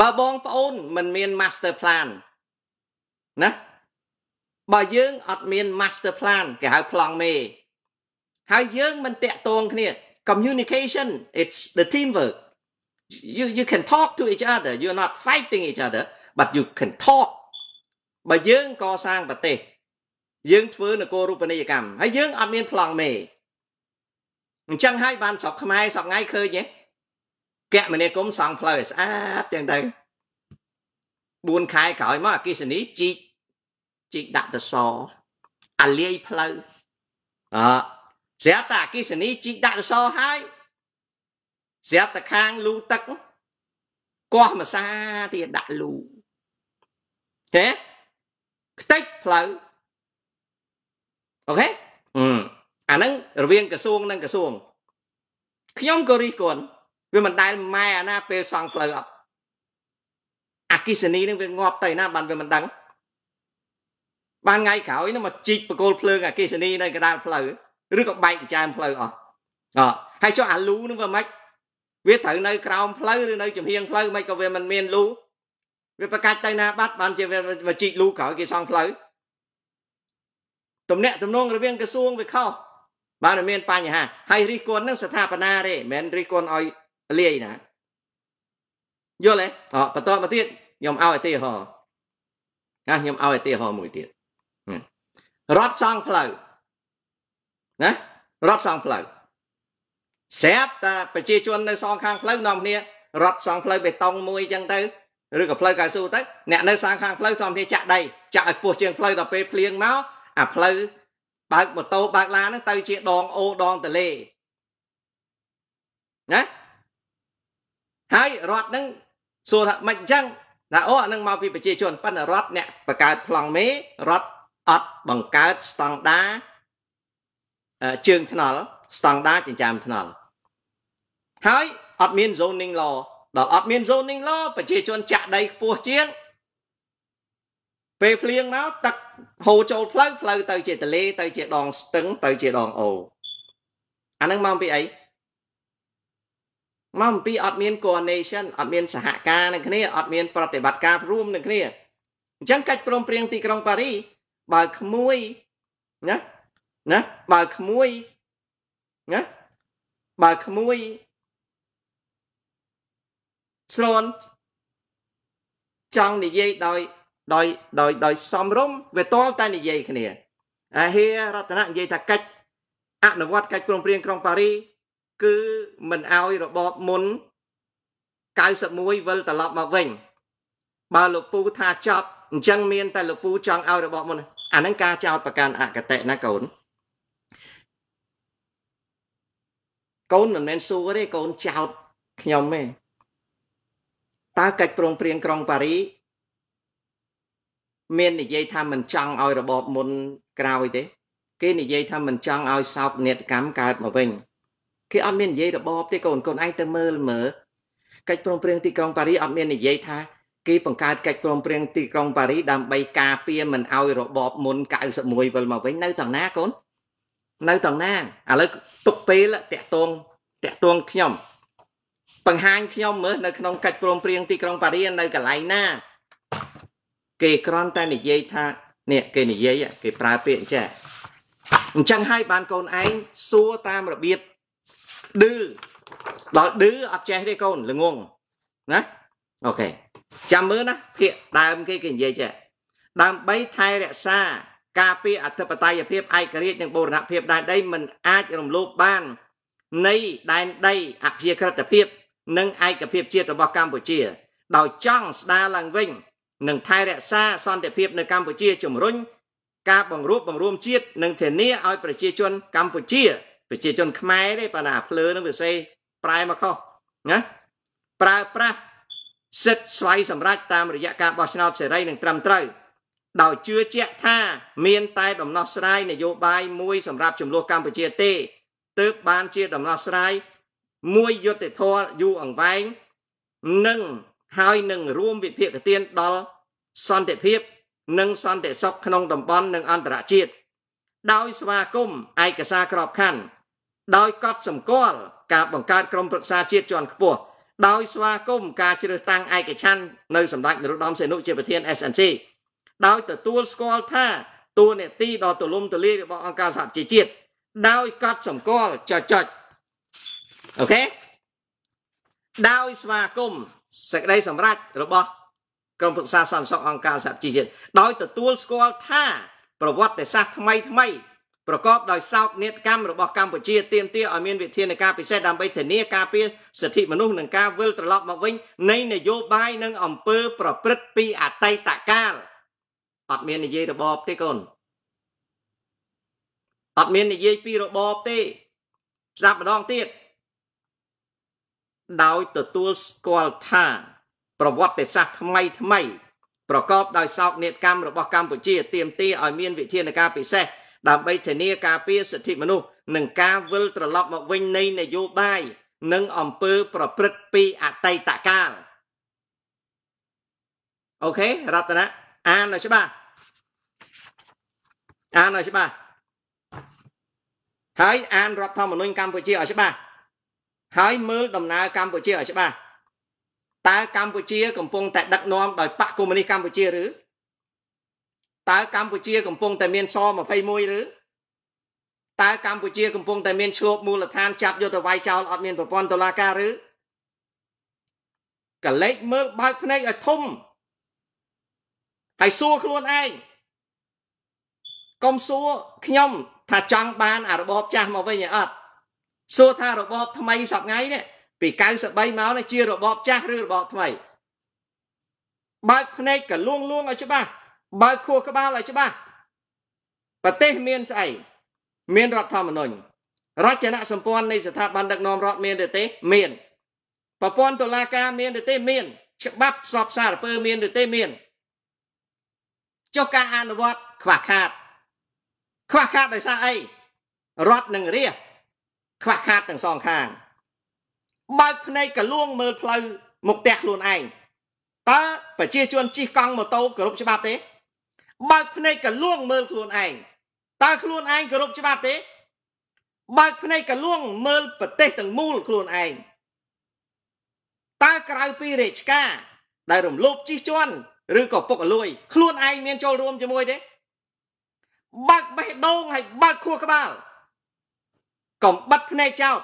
S1: បើបងប្អូនមិនមាន master plan ណាបើយើងអត់មាន master plan គេហៅប្លង់មេហើយយើងមិនតាក់ទងគ្នា communication it's the teamwork you you can talk to each other you're not fighting each other but you can talk បើយើងកសាងប្រទេសយើងធ្វើនគររូបនីយកម្មហើយយើងអត់មានប្លង់មេអញ្ចឹងហើយបានស្រុកខ្មែរស្រុកថ្ងៃឃើញទេគមនាគមន៍សង់ផ្លូវឲ្យស្អាតទាំងទៅ4ខែក្រោយមកអគិសនីជីកជីកដាក់តសអាលាយផ្លូវអស្រាប់តែអគិសនីជីកដាក់តសហើយស្រាប់តែខាងលូទឹកកោះមសាទៀតដាក់លូហេខ្ទេចផ្លូវអូខេអឺអាហ្នឹងរវាងក្រសួងនិងក្រសួងខ្ញុំក៏រិះគន់វាមិនដែលម៉ែអាណាពេលសង់ផ្លូវអត់អកិសនីនឹងវាងាប់ទៅណាបានវាមិនដឹងបានថ្ងៃក្រោយនឹងមកជីកបកគោលភ្លើងអកិសនីនៅកណ្ដាលផ្លូវឬក៏បែកចែមផ្លូវអស់អហើយចុះអាលូនឹងវាមិនវាត្រូវនៅ ក្រោមផ្លូវឬនៅចំហៀងផ្លូវមិនក៏វាមិនមានលូវាប្រកាច់ទៅណាបាត់បានជាវាជីកលូក្រោយគេសង់ផ្លូវទំនាក់ទំនងរវាងក្រសួងវាខុសបានមានបញ្ហាហើយរិះគន់នឹងស្ថាបនាទេមិនរិះគន់ឲ្យលាយណាយល់ទេអបន្តមកទៀតខ្ញុំឲ្យឧទាហរណ៍ណាខ្ញុំឲ្យឧទាហរណ៍មួយទៀតរត់សង់ផ្លូវណារត់សង់ផ្លូវស្រាប់តែប្រជាជន នៅសងខាងផ្លូវនាំគ្នារត់សង់ផ្លូវបេតុងមួយអញ្ចឹងទៅឬក៏ផ្លូវកៅស៊ូទៅអ្នកនៅសងខាងផ្លូវនាំគ្នាចាក់ដីចាក់ឲ្យពោះជាងផ្លូវដល់ពេលភ្លៀងមកអាផ្លូវបើកម៉ូតូបើកឡានហ្នឹងទៅជាដង អូដងតលេណាហើយរដ្ឋហ្នឹងសួរថាមិនអញ្ចឹងថាអូអានឹងមកពីប្រជាជនប៉ុន្តែរដ្ឋអ្នកបង្កើតប្លង់មេរដ្ឋអត់បង្កើតស្តង់ដាជើងថ្នល់ស្តង់ដាចិញ្ចាមថ្នល់ហើយអត់មាន zoning law ដល់អត់មាន zoning law ប្រជាជន ចាក់ដីខ្ពស់ជាងពេលភ្លៀងមកទឹកហូរចូលផ្លូវផ្លូវទៅជាទលេទៅជាដងស្ទឹងទៅជាដងអូអានឹងមកពីអីមកពីអត់មាន coordination អត់មានសហការនឹងគ្នា អត់មានប្រតិបត្តិការរួមនឹងគ្នាអញ្ចឹងកិច្ចព្រមព្រៀងទីក្រុងប៉ារី បើក្មួយណាណាបើក្មួយណាបើក្មួយស្រន់ចង់និយាយដោយដោយដោយដោយសំរុំវាតលតែនិយាយគ្នាអាហេរតនៈនិយាយថាកិច្ចអនុវត្តកិច្ចព្រមព្រៀងក្រុងប៉ារី គឺមិនអោយរបបមុន91វិលត្រឡប់មកវិញ បើលោកពូថាចប់អញ្ចឹងមាន តែលោកពូចង់ឲ្យរបបមុនអាហ្នឹងការចោតប្រកាន់អកតៈណាកូនកូនមិនមែនសួរទេកូនចោតខ្ញុំទេតើកិច្ចព្រមព្រៀងក្រុងប៉ារីមាននិយាយថាមិនចង់ឲ្យរបបមុនក្រោយទេ គេនិយាយថាមិនចង់ឲ្យសោកនាដកម្មកើតមកវិញគេអត់មាននិយាយរបបទេកូនកូនឯងទៅមើលមើលកិច្ចព្រមព្រៀងទីក្រុងប៉ារីអត់មាននិយាយថាគេបង្កើតកិច្ចព្រមព្រៀងទីក្រុងប៉ារី ដើម្បីការពារមិនឲ្យរបបមុន91វិលមកវិញនៅទាំងណាកូននៅទាំងណាឥឡូវទុកពេលតាក់ទងតាក់ទងខ្ញុំ បង្ហាញខ្ញុំមើលនៅក្នុងកិច្ចព្រមព្រៀងទីក្រុងប៉ារីនៅកន្លែងណាគេគ្រាន់តែនិយាយថានេះគេនិយាយគេប្រើពាក្យអញ្ចឹងអញ្ចឹងហើយបានកូនឯងសួរតាមរបៀបឌឺដល់ឌឺអត់ចេះទេកូនល្ងងណាអូខេចាំមើលណាភាកដើមគេគេនិយាយចេះដើម្បីថែរក្សា ការពារអធិបតេយ្យភាពឯករាជ្យនិងបូរណភាព ដែនដីមិនអាចរំលោភបាននៃដែនដីអភិជាក្រិតភាព និងឯកភាពជាតិរបស់កម្ពុជា ដោយចង់ស្ដារឡើងវិញនិងថែរក្សាសន្តិភាពនៅកម្ពុជា ជំរុញការបង្រួបបង្រួមជាតិនិងធានាឲ្យប្រជាជនកម្ពុជាប្រជាជនខ្មែរទេបើណាភ្លើនឹងវាសេប្រែមកខុសណាប្រើប្រាស់សិទ្ធស្វ័យសម្រេចតាមរយៈការបោះឆ្នោតសេរី និង ត្រឹមត្រូវដោយជឿជាក់ថាមានតែ ដំណោះស្រាយនយោបាយមួយសម្រាប់ចំនួនកម្ពុជាទេទើបបានជាដំណោះស្រាយមួយយុទ្ធធរយូរអង្វែងនិងហើយនឹងរួមវិភាគទានដល់សន្តិភាពនិងសន្តិសុខក្នុងតំបន់និងអន្តរជាតិដោយស្វាគមន៍ឯកសារក្របខ័ណ្ឌដោយកត់សម្គាល់ការបង្កើតក្រុមប្រឹក្សាជាតិជាន់ខ្ពស់ដោយស្វាគមន៍ការជ្រើសតាំងឯកច្ឆ័ន្ទនៅសម្ដេចនរោត្តមសីហនុជាប្រធាន SNC ដោយទទួលស្គាល់ថាតួនាទីដ៏ទូលំទូលាយរបស់អង្គការសហជីវជាតិដោយកត់សម្គាល់ចចចអូខេដោយស្វាគមន៍សេចក្តីសម្រេចរបស់ក្រុមប្រឹក្សាសន្តិសុខអង្គការសហជីវជាតិដោយទទួលស្គាល់ថាប្រវត្តិសាស្ត្រថ្មី ថ្មីប្រកបដោយសោកនាដកម្មរបស់កម្ពុជា ទាមទារឲ្យមានវិធានការពិសេសដើម្បីធានាការពារសិទ្ធិមនុស្សនិងការវិលត្រឡប់មកវិញនៃ នយោបាយនិងអំពើប្រព្រឹត្តពីអតីតកាលអត់មាន និយាយរបបទេកូនអត់មាននិយាយពីរបបទេស្ដាប់ម្ដងទៀតដោយទទួលស្គាល់ថាប្រវត្តិសាស្ត្រថ្មី ថ្មី ប្រកបដោយសោកនាដកម្មរបស់កម្ពុជាទាមទារឲ្យមានវិធានការពិសេស ដើម្បីធានាការពារសិទ្ធិមនុស្សនិងការវិលត្រឡប់មកវិញនៃនយោបាយនិងអំពើប្រព្រឹត្តពីអតីតកាលអូខេរតនៈអានឲ្យច្បាស់អានឲ្យច្បាស់ហើយអានរដ្ឋធម្មនុញ្ញកម្ពុជាឲ្យច្បាស់ហើយមើលដំណើរកម្ពុជាឲ្យច្បាស់តើកម្ពុជា កំពុងតែដឹកនាំដោយបកកុម្មុយនីសកម្ពុជាឬតើកម្ពុជា កំពុងតែមានស21ឬតើកម្ពុជាកំពុងតែមានឈ្លោះមូលដ្ឋាន ចាប់យុទ្ធវាយចោលអត់មានប្រព័ន្ធតុលាការឬកលេចមើលបើកភ្នែកឲ្យធំហើយសួរខ្លួនឯងកុំសួរខ្ញុំថាចង់បានអារបបចាស់មកវិញឯអត់សួរថារបបថ្មីសប្ងៃនេះពី93មកនេះជារបបចាស់ឬរបបថ្មីបើកភ្នែកក៏លួងលួងឲ្យច្បាស់បើកខួរក្បាលឲ្យច្បាស់ប្រទេសមានស្អីមានរដ្ឋធម្មនុញ្ញរចនសម្ព័ន្ធនៃស្ថាប័នដឹកនាំរដ្ឋមានឬទេ មានប្រព័ន្ធតុលាការមានឬទេមាន ច្បាប់ផ្សព្វផ្សាយអំពើមានឬទេមានចុះការអនុវត្តខ្វះខាត ខ្វះខាតដោយសារអីរដ្ឋនឹងរាជខ្វះខាតទាំងសងខាង បើកភ្នែកកលួងមើលផ្លូវមុខផ្ទះខ្លួនឯងតើប្រជាជនជិះកង់ម៉ូតូគោរពច្បាប់ទេ បើកភ្នែកកលួងមើលខ្លួនឯងតើខ្លួនឯងគោរពច្បាប់ទេ បើកភ្នែកកលួងមើលប្រទេសទាំងមូលខ្លួនឯងតើក្រៅពីរាជការដែលរំលោភជិះជាន់ឬក៏ពុករលួយខ្លួនឯងមានចូលរួមជាមួយទេ បើកបេះដូងហើយបើកខួរក្បាលកំបិតភ្នែកចោល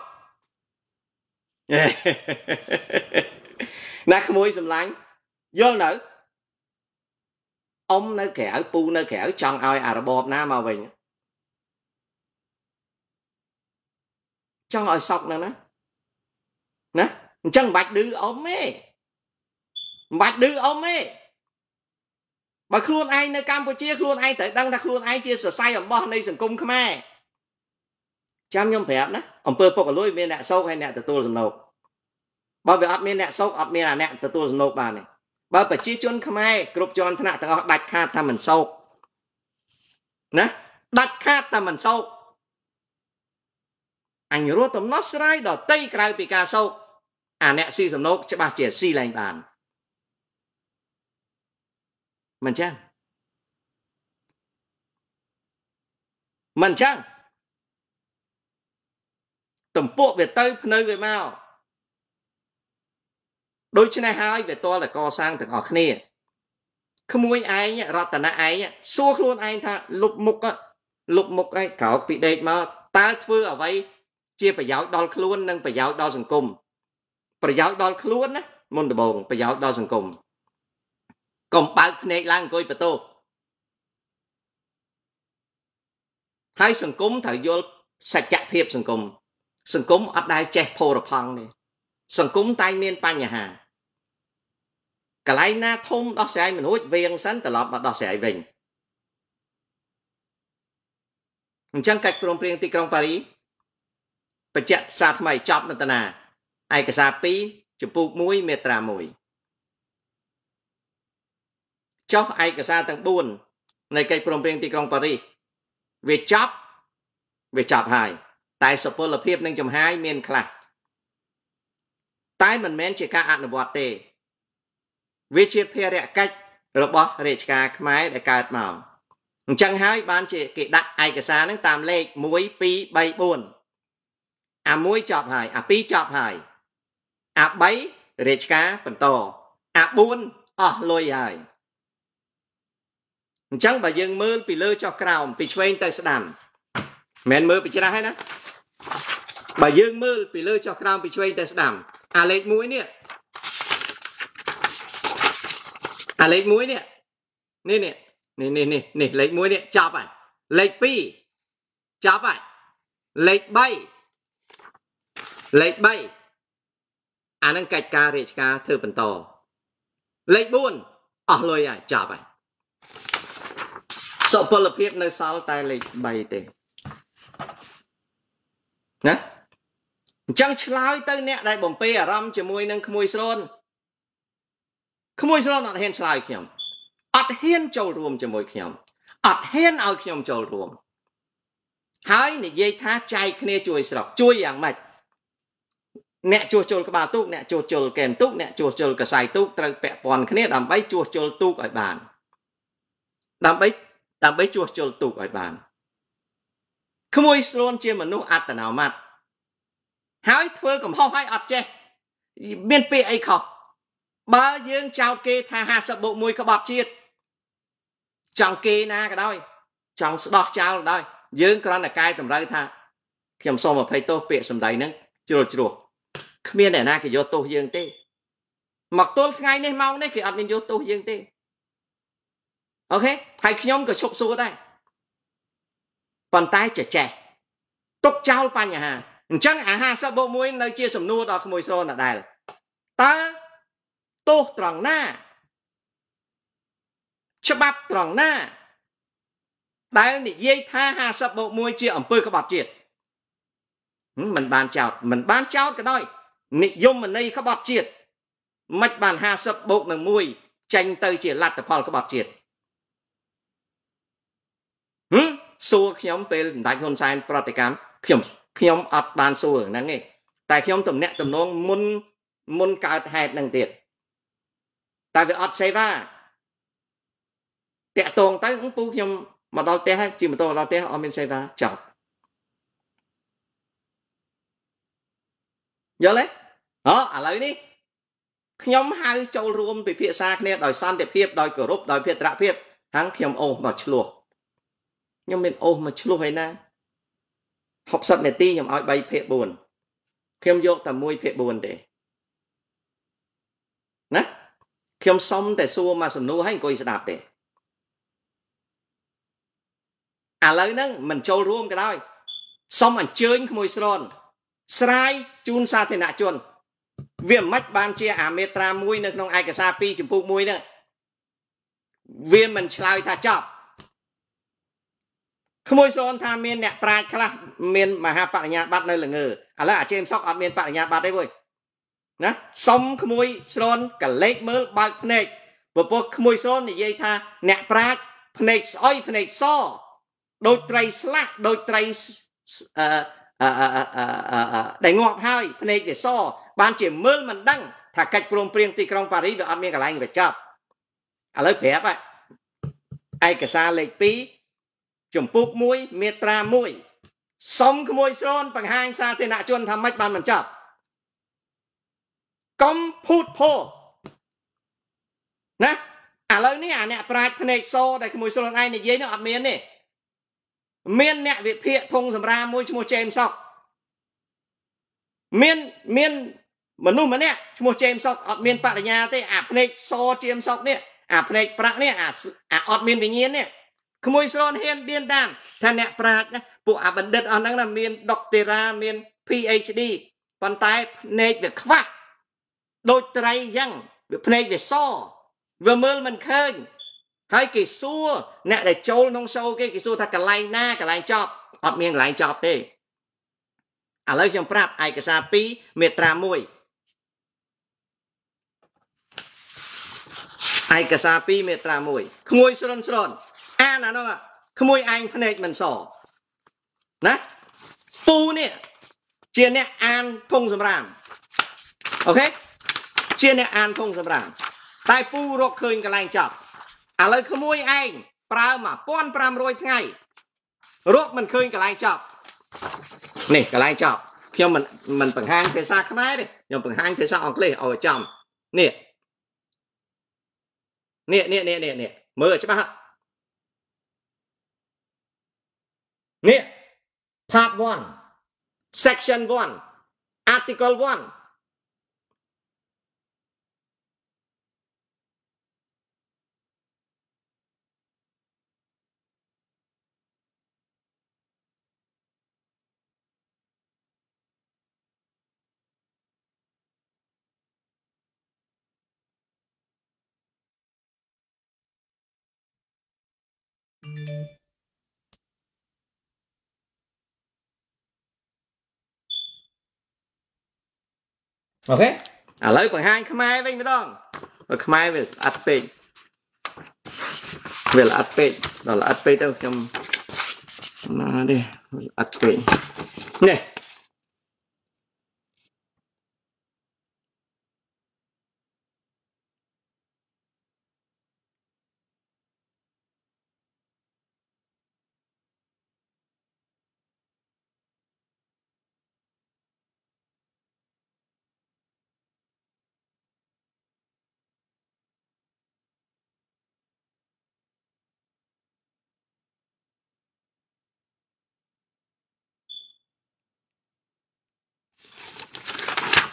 S1: ណាក្មួយសម្លាញ់យល់នៅអ៊ំនៅក្រៅពូនៅក្រៅចង់ឲ្យអារបបណាមកវិញចង់ឲ្យសក់នឹងណាណាអញ្ចឹងមិនបាច់ឌឺអ៊ំទេមិនបាច់ឌឺអ៊ំទេបើខ្លួនឯងនៅកម្ពុជាខ្លួនឯងត្រូវដឹងថាខ្លួនឯងជាសរសៃអំបោះនៃសង្គមខ្មែរចាំខ្ញុំប្រាប់ណាអំពើពុករលួយមានអ្នកសោកហើយអ្នកទទួលសំណូកបើវាអត់មានអ្នកសោកអត់មានអាអ្នកទទួលសំណូកបានទេបើ ប្រជាជនខ្មែរគ្រប់ជាន់ថ្នាក់ទាំងអស់ដាច់ខាតថាមិនសោកណាដាច់ខាតថាមិនសោកអញរត់ដំណោះស្រាយដល់តីក្រៅពីការសោកអាអ្នកស៊ីសំណូកច្បាស់ជាស៊ីឡើងបានមិនចឹងមិនចឹងទំពក់វាទៅភ្នៅវាមកដូច្នេះហើយវាតលតែកសាងទាំងអស់គ្នាក្មួយឯងរតនៈឯងសួរខ្លួនឯងថាលុបមុខលុបមុខឯងក្រោកពីដេកមកតើធ្វើ អ្វីជា ប្រយោជន៍ដល់ខ្លួននិងប្រយោជន៍ដល់សង្គមប្រយោជន៍ដល់ខ្លួនណាមុនដំបូងប្រយោជន៍ដល់សង្គមកុំបើកភ្នែកឡើងអង្គុយបន្ទោហើយសង្គមត្រូវយល់សច្ចភាពសង្គមសង្គមអត់ដែលចេះផូរផង់នេះសង្គមតែងមានបញ្ហាកន្លែងណាធំដោះស្រាយមិនរួចវៀងសិនត្រឡប់មកដោះស្រាយវិញអញ្ចឹងកិច្ចព្រមព្រៀងទីក្រុងប៉ារីបច្ចៈសាថ្មីចប់នតនាឯកសារ2ចំពោះ1មេត្រា1ចុះឯកសារទាំង4នៃកិច្ចព្រមព្រៀងទីក្រុងប៉ារីសវាចប់វាចប់ហើយតែសុពលភាពនិងចំហាយមានខ្លះតែមិនមែនជាការអនុវត្តទេវាជាភារកិច្ចរបស់ រាជការខ្មែរដែលកើតមកអញ្ចឹងហើយបានជាគេដាក់ឯកសារហ្នឹងតាមលេខ1 2 3 4អា1ចប់ហើយ អា2ចប់ហើយ អា3រាជការបន្ត អា4អស់លុយហើយអញ្ចឹងបើយើងមើលពីលើចុះក្រោមពីឆ្វេងទៅស្ដាំមិនមែនមើលពីច្រាស់ទេណាបើយើងមើលពីលើចុះក្រោមពីឆ្វេងទៅស្ដាំអាលេខ1នេះអាលេខ1នេះនេះនេះនេះនេះនេះនេះលេខ1នេះចប់ហើយលេខ2ចប់ហើយលេខ3លេខ3អានឹងកិច្ចការរាជការធ្វើបន្តលេខ4អស់លុយហើយចប់ហើយសុពលភាពនៅសល់តែលេខ3ទេណាអញ្ចឹងឆ្លើយទៅអ្នកដែលបំពេអារម្មណ៍ជាមួយនឹងក្មួយស្រនក្មួយស្រនអត់ហ៊ានឆ្លើយខ្ញុំអត់ហ៊ានចូលរួមជាមួយខ្ញុំអត់ហ៊ានឲ្យខ្ញុំចូលរួមហើយនិយាយថាចែកគ្នាជួយស្រុកជួយយ៉ាងម៉េចអ្នកជួសជុលក្បាលទូកអ្នកជួសជុលកែមទូកអ្នកជួសជុលកសែទូកត្រូវពាក់ព័ន្ធគ្នាដើម្បីជួសជុលទូកឲ្យបានដើម្បីដើម្បីជួសជុលទូកឲ្យបានក្មួយស្រួនជាមនុស្សអត្តនោម័តហើយធ្វើកំហុសហើយអត់ចេះមានពាក្យអីខុសបើយើងចោទគេថា50បូក1ក្បត់ជាតិចង់គេណាក៏ដោយចង់ស្ដោះចោលក៏ដោយយើងគ្រាន់តែកែតម្រូវថា ខ្ញុំសូមអភ័យទោសពាក្យសម្ដីហ្នឹងជ្រុលជ្រួសគ្មានអ្នកណាគេយកទោសយើងទេ មកទល់ថ្ងៃនេះម៉ោងនេះគេអត់មានយកទោសយើងទេអូខេហើយខ្ញុំក៏ឈប់សួរដែរប៉ុន្តែចេះចេះទុកចោលបញ្ហាអញ្ចឹងអា50បូក1នៅ ជា សំណួរដល់ក្មួយសរណដែលតើទោសត្រង់ណាច្បាប់ត្រង់ណាដែលនិយាយថា50បូក1ជា អំពើក្បត់ជាតិមិនបានចោតមិនបានចោតក៏ដោយនិយមន័យក្បត់ជាតិមិនបាន50បូកនឹង1ចេញទៅជាលទ្ធផលក្បត់ជាតិហឹមសួរខ្ញុំពេលសម្ដេចហ៊ុនសែនប្រតិកម្មខ្ញុំខ្ញុំអត់បានសួរហ្នឹងទេតែខ្ញុំតំណាក់តំណងមុនមុនកើតហេតុហ្នឹងទៀតតែវាអត់សេវាតាក់តងទៅពូខ្ញុំមកដល់ផ្ទះហើយជិះម៉ូតូមកដល់ផ្ទះអត់មានសេវាចប់យល់ទេអូឥឡូវនេះ ខ្ញុំហៅចូលរួមពិភាក្សាគ្នាដោយសន្តិភាពដោយគោរពដោយភេត្រភាពហាងខ្ញុំអូសមកឆ្លោះខ្ញុំមានអូសមួយឆ្លោះឯណា60នាទីខ្ញុំឲ្យ3ភាគ4ខ្ញុំយកតែ1ភាគ4ទេណាខ្ញុំសុំតែសួរមកសំណួរឲ្យអង្គុយស្ដាប់ទេឥឡូវហ្នឹង មិនចូលរួមក៏ដោយសុំអញ្ជើញក្មួយស្រនស្រាយជូនសាធារណជន វាមិនបានជាអាមេត្រាមួយ នៅក្នុងឯកសារ2ចម្ពោះ1ហ្នឹងវាមិនឆ្លើយថាចប់ក្មួយសនថាមានអ្នកប្រាជ្ញខ្លះមានមហាបរិញ្ញាបត្រនៅល្ងើឥឡូវអាចេមសុកអត់មានបរិញ្ញាបត្រទេវុយណាសុំក្មួយស្រនកលេចមើលបើកភ្នែកពពោះក្មួយស្រននិយាយថាអ្នក ប្រាជ្ញភ្នែកស្អុយភ្នែកស ដូចត្រីស្លាក់ដូចត្រីអឺដែលងាប់ហើយភ្នែកវាសបានជាមើលមិនដឹងថាកិច្ចព្រមព្រៀងទីក្រុងប៉ារីសវាអត់មានកន្លែងបញ្ចប់ឥឡូវប្រាប់ឯកសារលេខ2ចំពុក1មេត្រា1សុំក្មួយស្រនបង្ហាញសាធារណជនថាម៉េចបានមិនចប់កុំភូតភោណាឥឡូវនេះអាអ្នកប្រាជ្ញភ្នែកសដែលក្មួយស្រនឯងនិយាយនោះអត់មានទេមាន អ្នកវិភាគធងសម្រាមួយឈ្មោះជេមសុកមានមានមនុស្សម្នាក់ឈ្មោះជេមសុកអត់មានបរិញ្ញាទេអាភ្នែកសជេមសុកនេះអាភ្នែកប្រាក់នេះអាអត់មានវិញ្ញាណនេះក្មួយស្រនហ៊ានឌៀនតាមថាអ្នកប្រាជ្ញពួកអាបណ្ឌិតអស់ហ្នឹងណាមានដុកតេរ៉ាមាន PhD ប៉ុន្តែភ្នែកវាខ្វះដូចត្រីអញ្ចឹងវាភ្នែកវាសវាមើលមិនឃើញហើយគេសួរអ្នកដែលចូលក្នុងសូគេគេសួរថាកន្លែងណាកន្លែងចប់អត់មានកន្លែងចប់ទេឥឡូវខ្ញុំប្រាប់ឯកសារ2មេត្រា1ឯកសារ2មេត្រា1ក្មួយស្រន់ស្រន់អានអានោះក្មួយឯងភ្នែកមិនសណាពូនេះជាអ្នកអានធងសម្រាមអូខេជាអ្នកអានធងសម្រាមតែពូរកឃើញកន្លែងចប់ឥឡូវក្មួយឯងប្រើ1500ថ្ងៃ រកមិនឃើញកន្លែងចប់នេះកន្លែងចប់ខ្ញុំមិនមិនបង្ហាញភាសាខ្មែរទេខ្ញុំបង្ហាញភាសាអង់គ្លេសឲ្យចំនេះនេះនេះនេះនេះមើលច្បាស់ Here, part 1, section 1, article 1. Thank you. អូខេឥឡូវបង្ហាញខ្មែរវិញម្ដងបើខ្មែរវាស្អាតពេកវាល្អិតពេកដល់ល្អិតពេកទៅខ្ញុំណាទេល្អិតពេកនេះ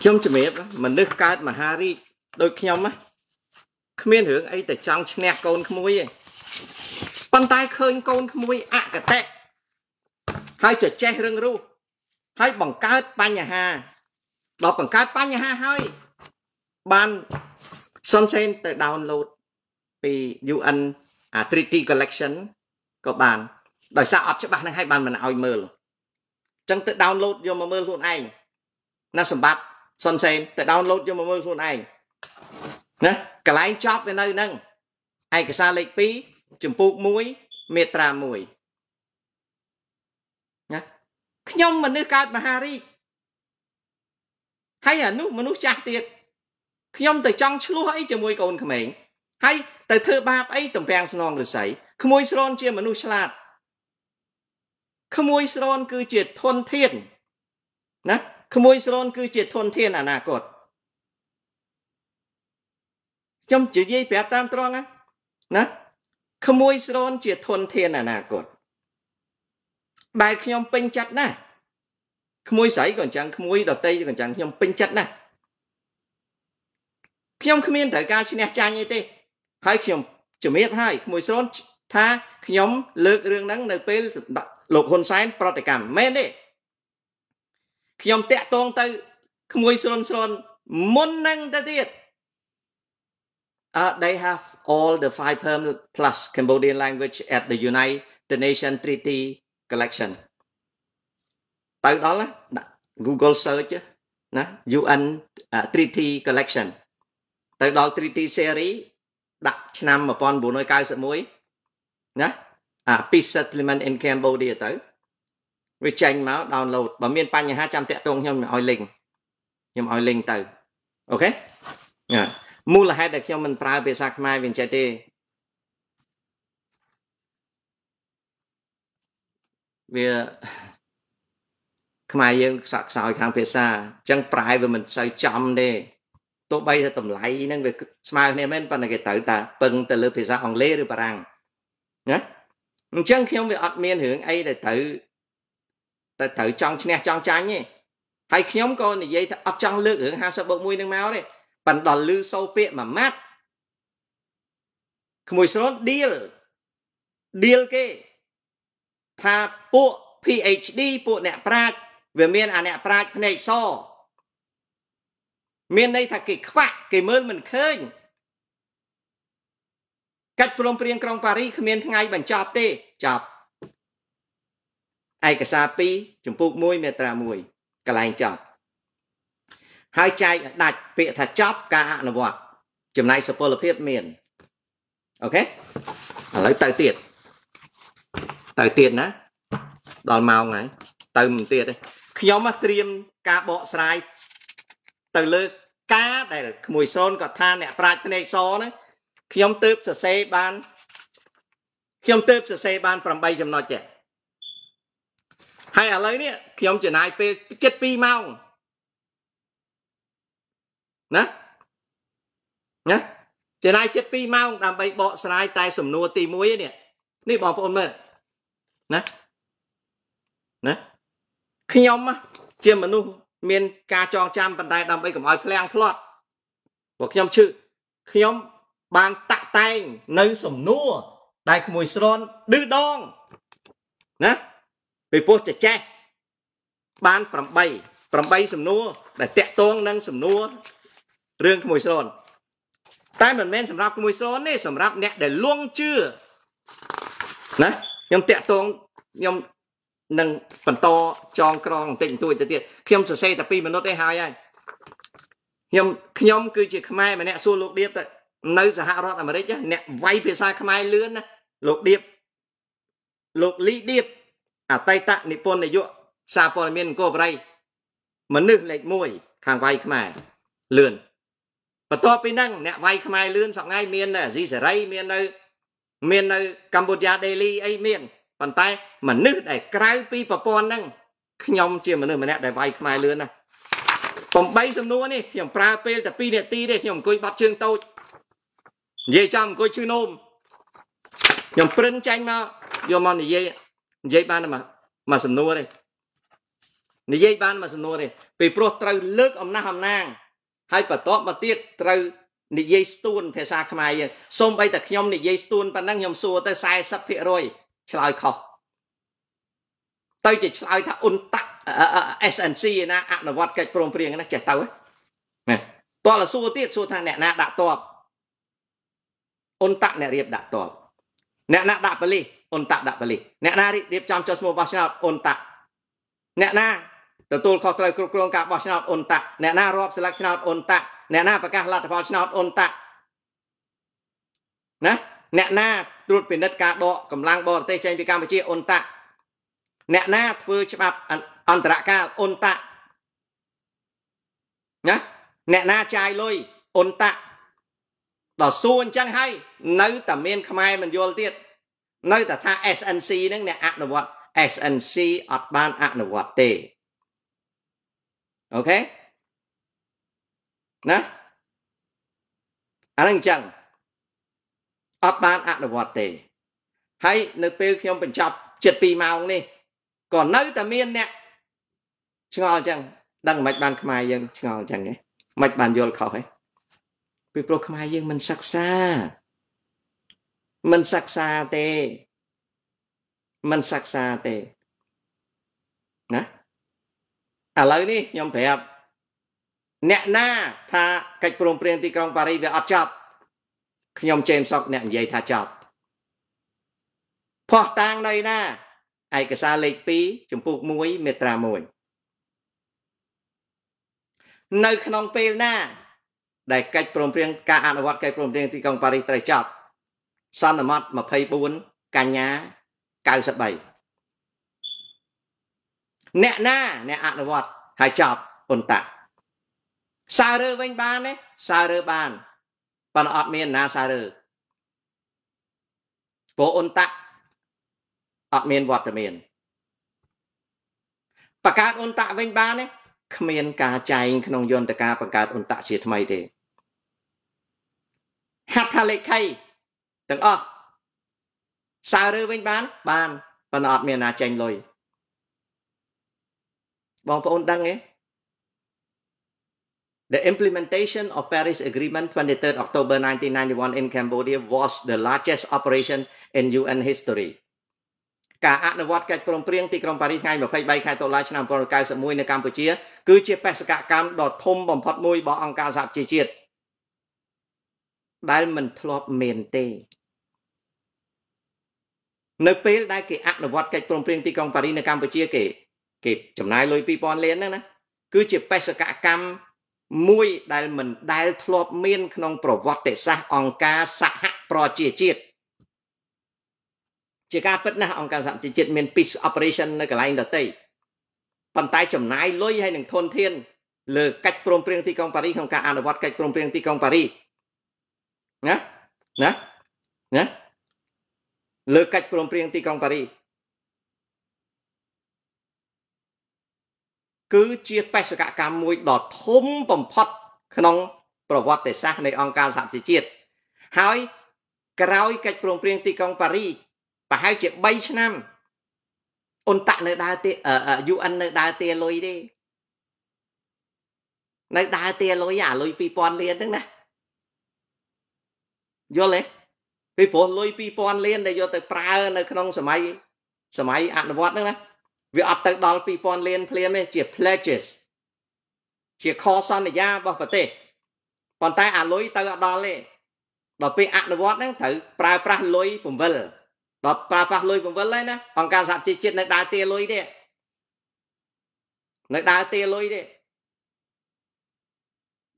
S1: ខ្ញុំជំរាបមនុស្សកើតមហារាជដូចខ្ញុំណាគ្មានរឿងអីតែចង់ឈ្នះកូនក្មួយទេប៉ុន្តែឃើញកូនក្មួយអកតេហើយចេះរឹងរូសហើយបង្កើតបញ្ហាដល់បង្កើតបញ្ហាហើយបានសំសេនទៅ download ពី UN Treaty Collection ក៏បានដោយសារអត់ច្បាស់នឹងហើយបានមិនឲ្យមើលអញ្ចឹងទៅ download យកមកមើលខ្លួនឯងណាសម្បត្តិសុនសេនទៅ download យកមកមើលខ្លួនឯងណាកន្លែងចប់វានៅហ្នឹងឯកសារលេខ2ចម្ពោះ1មេត្រា1ណាខ្ញុំមនុស្សកើតមហារាជហើយអានោះមនុស្សចាស់ទៀតខ្ញុំទៅចង់ឆ្លោះអីជាមួយកូនក្មេងហើយទៅធ្វើបាប អីតំពាំងស្នងរិស័យក្មួយស្រន ជាមនុស្សឆ្លាតក្មួយស្រនគឺជាធនធានណាក្មួយស្រនគឺជាធនធានអនាគតខ្ញុំនិយាយប្រាប់តាមត្រង់ណាក្មួយស្រនជាធនធានអនាគតដែលខ្ញុំពេញចិត្តណាស់ក្មួយស្រីក៏អញ្ចឹងក្មួយដតីក៏អញ្ចឹងខ្ញុំពេញចិត្តណាស់ខ្ញុំគ្មានត្រូវការឈ្នះចាញ់អីទេ ហើយខ្ញុំជំរាបហើយក្មួយស្រនថាខ្ញុំលើករឿងហ្នឹងនៅពេលលោកហ៊ុនសែនប្រតិកម្មមែនទេខ្ញុំតាក់តងទៅ ក្មួយស្រុនស្រុនមុននឹងទៅទៀត uh, they have all the five perm plus Cambodian language at the United Nation Treaty Collection ទៅដល់ដាក់ Google search ណា UN uh, Treaty Collection ទៅដល់ Treaty Series ដាក់ឆ្នាំ1991ណា uh, Peace Settlement in Cambodia ទៅវាចេញមក download បើមានបញ្ហាចាំតាក់ទងខ្ញុំឲ្យ link ខ្ញុំឲ្យ link ទៅអូខេមូលហេតុដែលខ្ញុំមិនប្រើ ភាសាខ្មែរវាចេះទេវាខ្មែរយើងខ្សត់ខ្សោយខាងភាសាអញ្ចឹងប្រែវាមិនសូវចំទេទោះបីថាតម្លៃហ្នឹងវាស្មើគ្នាមែនប៉ុន្តែគេត្រូវតា ពឹងទៅលើភាសាអង់គ្លេសឬបារាំងណាអញ្ចឹងខ្ញុំវាអត់មានរឿងអីដែលត្រូវតែត្រូវចង់ឈ្នះចង់ចាញ់ទេហើយខ្ញុំក៏និយាយថាអត់ចង់លើករឿង50បូក1នឹងមកទេប៉ិនដល់លឺសូពាកមួយម៉ាត់ក្មួយស្រូនឌីលឌីលគេថាពួក PhD ពួកអ្នកប្រាជ្ញវាមានអាអ្នកប្រាជ្ញភ្នែកសមានន័យថាគេខ្វាក់គេមើលមិនឃើញកិច្ចព្រមព្រៀងក្រុងប៉ារីសគ្មាន ថ្ងៃបញ្ចប់ទេចប់ឯកសារ2ចំពោះ1មាត្រា1កន្លែងចប់ហើយចែកដាច់ពាក្យថាចប់ការអនុវត្តចំណាយសុពលភាពមានអូខេឥឡូវទៅទៀតទៅទៀតណាដល់ម៉ោងហើយទៅមិនទៀតទេខ្ញុំត្រៀមការបកស្រាយ ទៅលើការដែល ក្មួយសូនគាត់ថាអ្នកប្រាជ្ញភ្នែកសណាខ្ញុំទៅសរសេរបានខ្ញុំទៅសរសេរបាន8ចំណុចទេហើយឥឡូវនេះខ្ញុំចំណាយពេល72ម៉ោងណាណាចំណាយ72ម៉ោង ដើម្បីបកស្រាយតែ សំណួរទី1នេះនេះបងប្អូនមើលណាណាខ្ញុំជាមនុស្សមានការចងចាំប៉ុន្តែដើម្បីកុំឲ្យភ្លាំងផ្លត់ព្រោះខ្ញុំឈឺខ្ញុំបានតាក់តែងនៅសំណួរដែលក្មួយស្រន់ឌឺដងណាពីព្រោះចេះចេះបាន8 8សំណួរដែលតាក់ទងនឹងសំណួររឿងក្មួយស្រនតែមិនមែនសម្រាប់ក្មួយស្រនទេសម្រាប់អ្នកដែលលងជឿណាខ្ញុំតាក់ទងខ្ញុំនឹងបន្តចងក្រងបន្តិចបន្តួចទៅទៀតខ្ញុំសរសេរតែ2មិនិតទេហើយហើយខ្ញុំខ្ញុំគឺជាខ្មែរម្នាក់សួរលោកដៀបទៅនៅ សហរដ្ឋអាមេរិកអ្នកវាយភាសាខ្មែរលឿនណាលោកដៀបលោកលីដៀបអតីតនិពន្ធនាយកសារព័ត៌មានអង្គរបរិយមនុស្សលេខ1ខាងវាយខ្មែរលឿនបន្ទាប់ពីហ្នឹងអ្នកវាយខ្មែរលឿនសប្ងៃមាននៅអាស៊ីសេរីមាននៅ មាននៅកម្ពុជា Daily អីមានប៉ុន្តែ មនុស្សដែលក្រៅពីប្រព័ន្ធហ្នឹងខ្ញុំជាមនុស្សម្នាក់ដែលវាយខ្មែរលឿនណា8សំណួរនេះខ្ញុំប្រើពេលតែ2នាទីទេខ្ញុំអង្គុយបត់ជើងតូចនិយាយចាំអង្គុយឈឺនោមខ្ញុំព្រិនចាញ់មកយកមកនិយាយនិយាយបានមកមកសំណួរទេនិយាយបានមកសំណួរទេពីព្រោះត្រូវលើកអំណះអំណាង ហើយបន្ទាប់មកទៀតត្រូវនិយាយស្ទួនភាសាខ្មែរយើងសូម្បីតែខ្ញុំនិយាយស្ទួនប៉ុណ្ណឹងខ្ញុំសួរទៅ40%ឆ្លើយខុសទៅជាឆ្លើយថាអ៊ុនតាក់ SNC ណាអនុវត្តកិច្ចព្រមព្រៀងណាចេះទៅណាតោះសួរទៀតសួរថាអ្នកណាដាក់តបអ៊ុនតាក់អ្នករៀបដាក់តបអ្នកណាដាក់ប៉លីសអ៊ុនតាក់ដាក់បលិសអ្នកណារៀបចំចុះឈ្មោះបោះឆ្នោតអ៊ុនតាក់អ្នកណាទទួលខុសត្រូវគ្រប់គ្រងការបោះឆ្នោតអ៊ុនតាក់អ្នកណារាប់ស្លឹកឆ្នោតអ៊ុនតាក់អ្នកណាប្រកាសលទ្ធផលឆ្នោតអ៊ុនតាក់ណាអ្នកណាត្រួតពិនិត្យការដកកម្លាំងបរទេសចេញពីកម្ពុជាអ៊ុនតាក់អ្នកណាធ្វើច្បាប់អន្តរការអ៊ុនតាក់ណាអ្នកណាចាយលុយអ៊ុនតាក់ដល់សួរអញ្ចឹងហើយនៅតែមានខ្មែរមិនយល់ទៀតនៅតែថា SNC ហ្នឹងអ្នកអនុវត្ត SNC អត់បានអនុវត្តទេអូខេណាអានឹងអញ្ចឹងអត់បានអនុវត្តទេ ហើយនៅពេលខ្ញុំបញ្ចប់ជិត2ម៉ោងនេះក៏នៅតែមានអ្នកឆ្ងល់អញ្ចឹងដឹងមិនបានខ្មែរយើងឆ្ងល់អញ្ចឹងហ៎មិនបានយល់ខុសហ៎ពីព្រោះខ្មែរយើងមិនសិក្សាមិនសិក្សាទេមិនសិក្សាទេណាឥឡូវនេះខ្ញុំប្រាប់អ្នកណា ថាកិច្ចព្រមព្រៀងទីក្រុងប៉ារីសវាអត់ចប់ខ្ញុំចេមសុកអ្នកនិយាយថាចប់ ផោះតាងនៅណាឯកសារលេខ2ចំពោះ1មេត្រា1នៅក្នុងពេលណា ដែលកិច្ចព្រមព្រៀងការអនុវត្តកិច្ចព្រមព្រៀងទីក្រុងប៉ារីសត្រូវចប់សន្មត24កញ្ញា93អ្នកណាអ្នកអនុវត្តហើយចប់អន្តៈសើរើវិញបានទេសើរើបានប៉ុន្តែអត់មានណាសើរើព្រោះអន្តៈអត់មានវត្តមានបង្កើតអន្តៈវិញបានទេគ្មានការចែងក្នុងយន្តការបង្កើតអន្តៈជាថ្មីទេហត្ថលេខីទាំងអស់សើរើវិញបាន បានប៉ុន្តែអត់មានណាចេញលុយបងប្អូនដឹងទេ The implementation of Paris Agreement 23rd October 1991 in Cambodia was the largest operation in UN history ការអនុវត្តកិច្ចព្រមព្រៀងទីក្រុងប៉ារីសថ្ងៃ23ខែតុលាឆ្នាំ1991នៅកម្ពុជា គឺជាបេសកកម្មដ៏ធំបំផុតមួយរបស់អង្គការសហប្រជាជាតិដែលមិនធ្លាប់មានទេនៅពេលដែលគេអនុវត្តកិច្ចព្រមព្រៀងទីក្រុងប៉ារីសនៅកម្ពុជាគេ គេចំណាយលុយ2000លានហ្នឹងណាគឺជាបេសកកម្មមួយដែលមិនដែលធ្លាប់មានក្នុងប្រវត្តិសាស្ត្រអង្គការសហប្រជាជាតិជាការពិតណាស់អង្គការសហប្រជាជាតិមាន peace operation នៅកន្លែងដទៃប៉ុន្តែចំណាយលុយហើយនឹងធនធានលើកិច្ចព្រមព្រៀងទីក្រុងប៉ារីសក្នុងការអនុវត្តកិច្ចព្រមព្រៀងទីក្រុងប៉ារីសណាណាណាលើកិច្ចព្រមព្រៀងទីក្រុងប៉ារីសគឺជាបេសកកម្មមួយដ៏ធំបំផុតក្នុងប្រវត្តិសាស្ត្រនៃអង្គការសហប្រជាជាតិហើយ ក្រោយកិច្ចព្រមព្រៀងទីក្រុងប៉ារីសប្រហែលជា3ឆ្នាំអ៊ុនតាក់នៅដើរទេ UN នៅដើរទេលុយទេនៅដើរទេលុយអាលុយ2000លានហ្នឹងណាយល់ទេពីព្រោះលុយ2000លាន ដែលយកទៅប្រើនៅក្នុងសម័យសម័យអនុវត្តហ្នឹងណាវាអត់ទៅដល់2000លានភ្លាមទេជា pledges ជាខសន្យារបស់ប្រទេសប៉ុន្តែអាលុយទៅអត់ដល់ទេដល់ពេលអនុវត្តហ្នឹងត្រូវប្រើប្រាស់លុយ7ដល់ប្រើប្រាស់លុយ7ហើយណាអង្គការសហជីវជាតិនៅដើរទាលុយទេនៅដើរទាលុយទេ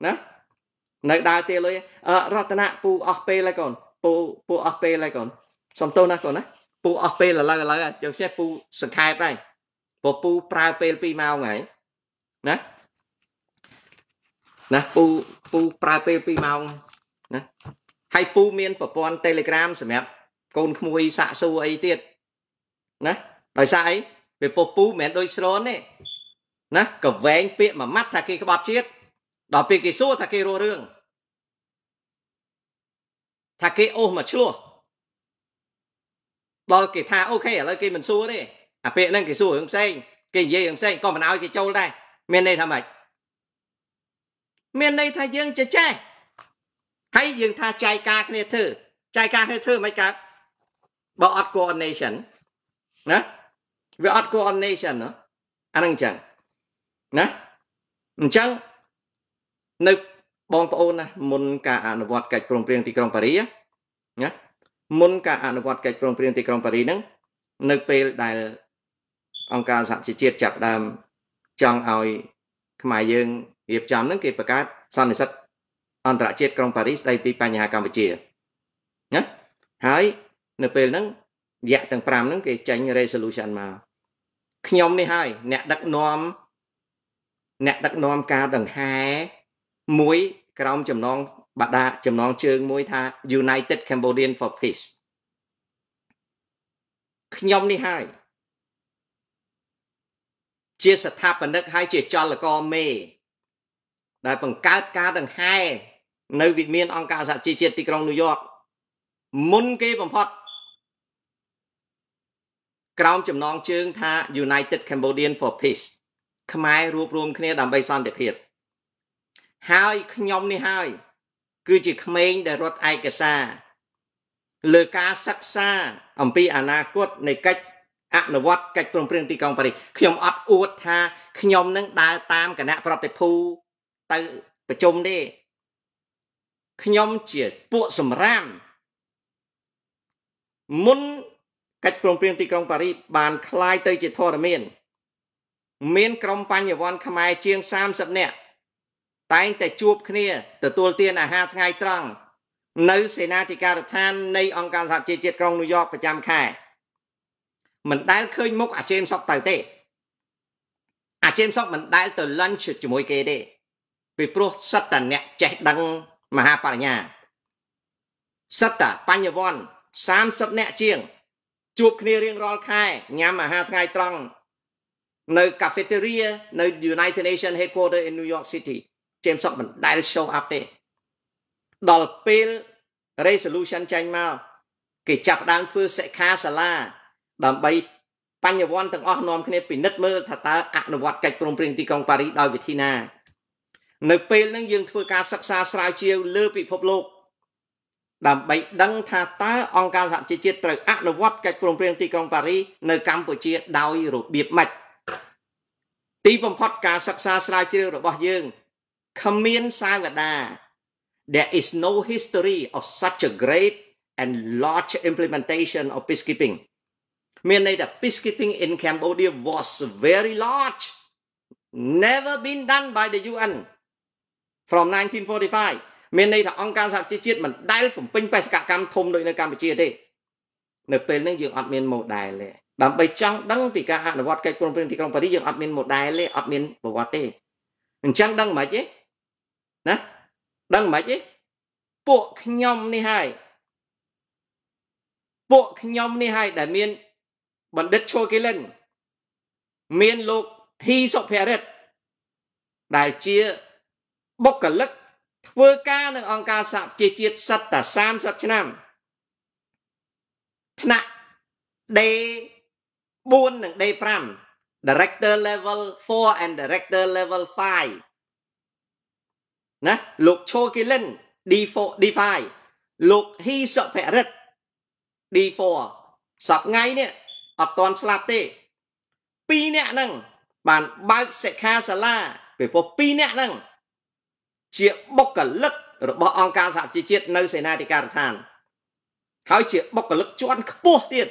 S1: ណានៅដើរទាលុយរតនៈពូអស់ពេលហើយកូនពូពូអស់ពេលហើយកូនសំទោសណាកូនណាពូអស់ពេលឥឡូវឥឡូវយើងចេះពូសង្ខេបហើយពូពូប្រើពេល2ម៉ោងហើយណាណាពូពូប្រើពេល2ម៉ោងណាហើយពូមានប្រព័ន្ធ Telegram សម្រាប់ កូនក្មួយសាក់សួរអីទៀតណាដោយសារអីវាពពូមិនមែនដូចស្រនទេណាក៏វែងពាក្យមួយម៉ាត់ថាគេក្បត់ជាតិដល់ពេលគេសួរថាគេរស់រឿងថាគេអូសមកឆ្លោះដល់គេថាអូខេឥឡូវគេមិនសួរទេអាពេលហ្នឹងគេសួររឿងផ្សេងគេនិយាយរឿងផ្សេងក៏មិនឲ្យគេចូលដែរមានន័យថាម៉េចមានន័យថាយើងចេះចេះហើយយើងថាចាយការគ្នាធ្វើចាយការគ្នាធ្វើមិនកើតបើអត់ coordination ណាវាអត់ coordination ណាអានឹងអញ្ចឹងណាអញ្ចឹងនៅបងប្អូនណាមុនការអនុវត្តកិច្ចព្រមព្រៀងទីក្រុងប៉ារីណាមុនការអនុវត្តកិច្ចព្រមព្រៀងទីក្រុងប៉ារីហ្នឹងនៅពេលដែលអង្គការសហជីវជាតិចាប់ដើមចង់ឲ្យខ្មែរយើងរៀបចំហ្នឹងគេបង្កើតសន្និសីទអន្តរជាតិក្រុងប៉ារីស្ដីពីបញ្ហាកម្ពុជាណាហើយនៅពេលហ្នឹងរយៈទាំង5ហ្នឹងគេចេញ resolution មកខ្ញុំនេះហើយអ្នកដឹកនាំអ្នកដឹកនាំការដង្ហែមួយក្រោមចំណងបដាចំណងជើងមួយថា United Cambodian for Peace ខ្ញុំនេះហើយជាស្ថាបនិកហើយជាចលករមេ ដែលបង្កើតការដង្ហែនៅវិមាន អង្គការសហជីវជាតិទីក្រុងញូវយ៉កមុនគេបំផុត ក្រោមចំណងជើងថា United Cambodian for Peace ខ្មែររួបរวมគ្នាដើម្បីសន្តិភាពហើយខ្ញុំនេះហើយ គឺជាក្មេងដែលរត់ឯកសារ លើការសិក្សា អំពីអនាគត នៃកិច្ចអនុវត្តកិច្ចព្រមព្រៀងទីក្រុងប៉ារីសខ្ញុំអត់អួតថាខ្ញុំនឹងដើរតាមគណៈប្រតិភូទៅប្រជុំទេខ្ញុំជាពួកសម្រាមមុនកិច្ចព្រមព្រៀងទីក្រុងប៉ារីសបានคล้ายទៅជាធរមាន មាន ក្រុមបញ្ញវន្តខ្មែរជាង30នាក់តែងតែជួបគ្នាទទួលទានអាហារថ្ងៃត្រង់នៅសេនាធិការដ្ឋាននៃអង្គការសហជីវជាតិក្រុងញូវយ៉កប្រចាំខែមិនដែលឃើញមុខអាចេមសុកទៅទេអាចេមសុកមិនដែលទៅ lunch ជាមួយគេទេពីព្រោះសិតតអ្នកចេះដឹងមហាបរិញ្ញាសិតតបញ្ញវន្ត30អ្នកជាង ជួបគ្នារៀងរាល់ខែញ៉ាំអាហារថ្ងៃត្រង់នៅ cafeteria នៅ United Nation headquarter in New York City James Sock មិនដែល show up ទេដល់ពេល resolution ចេញមកគេចាប់ដើមធ្វើសិក្ខាសាលាដើម្បីបញ្ញវន្តទាំងអស់នាំគ្នាពិនិត្យមើលថាតើអនុវត្តកិច្ចព្រមព្រៀងទីក្រុងប៉ារីសដោយវិធីណានៅពេលហ្នឹងយើងធ្វើការសិក្សាស្រាវជ្រាវលើពិភពលោក ដើម្បីដឹង ថាតើអង្គការសហជីវជាតិត្រូវអនុវត្តកិច្ចព្រមព្រៀងទីក្រុងប៉ារីសនៅកម្ពុជា ដោយរបៀបម៉េចទីបំផុតការសិក្សាស្រាវជ្រាវរបស់យើងគ្មានសាវតា there is no history of such a great and large implementation of peacekeeping មានន័យថា peacekeeping in Cambodia was very large never been done by the UN from 1945មានន័យថាអង្គការសហជីវជាតិមិនដែលបំពេញបេសកកម្មធំដូចនៅកម្ពុជាទេនៅពេលនេះយើងអត់មានម៉ូដែលទេដើម្បីចង់ដឹងពីការអនុវត្តកិច្ចព្រមព្រៀងទីក្រុងប៉ារីសយើងអត់មានម៉ូដែលទេអត់មាន ប្រវត្តិទេអញ្ចឹងដឹងមិនខ្មិចទេណាដឹងមិនហិចទេពួកខ្ញុំនេះហើយពួកខ្ញុំនេះហើយដែលមានបណ្ឌិតឈូគីលិនមានលោកហ៊ីសុភរិទ្ធដែលជា បុគ្គលិកធ្វើការនៅអង្គការសហប្រជាជាតិសិតតែ30ឆ្នាំថ្នាក់ D 4និង D5 Director level 4 and Director level 5ណាលោកឈូគីលិន D4 D5 លោកហ៊ីសុភរិទ្ធ D4 សប្ងៃនេះអត់តន់ស្លាប់ទេ ពីរអ្នកហ្នឹងបានបើកសិក្ខាសាលាពីព្រោះពីរអ្នកហ្នឹងជាបុគ្គលិក របស់អង្គការសហជីវជាតិនៅសេនាធិការដ្ឋានហើយជាបុគ្គលិកជាន់ខ្ពស់ទៀត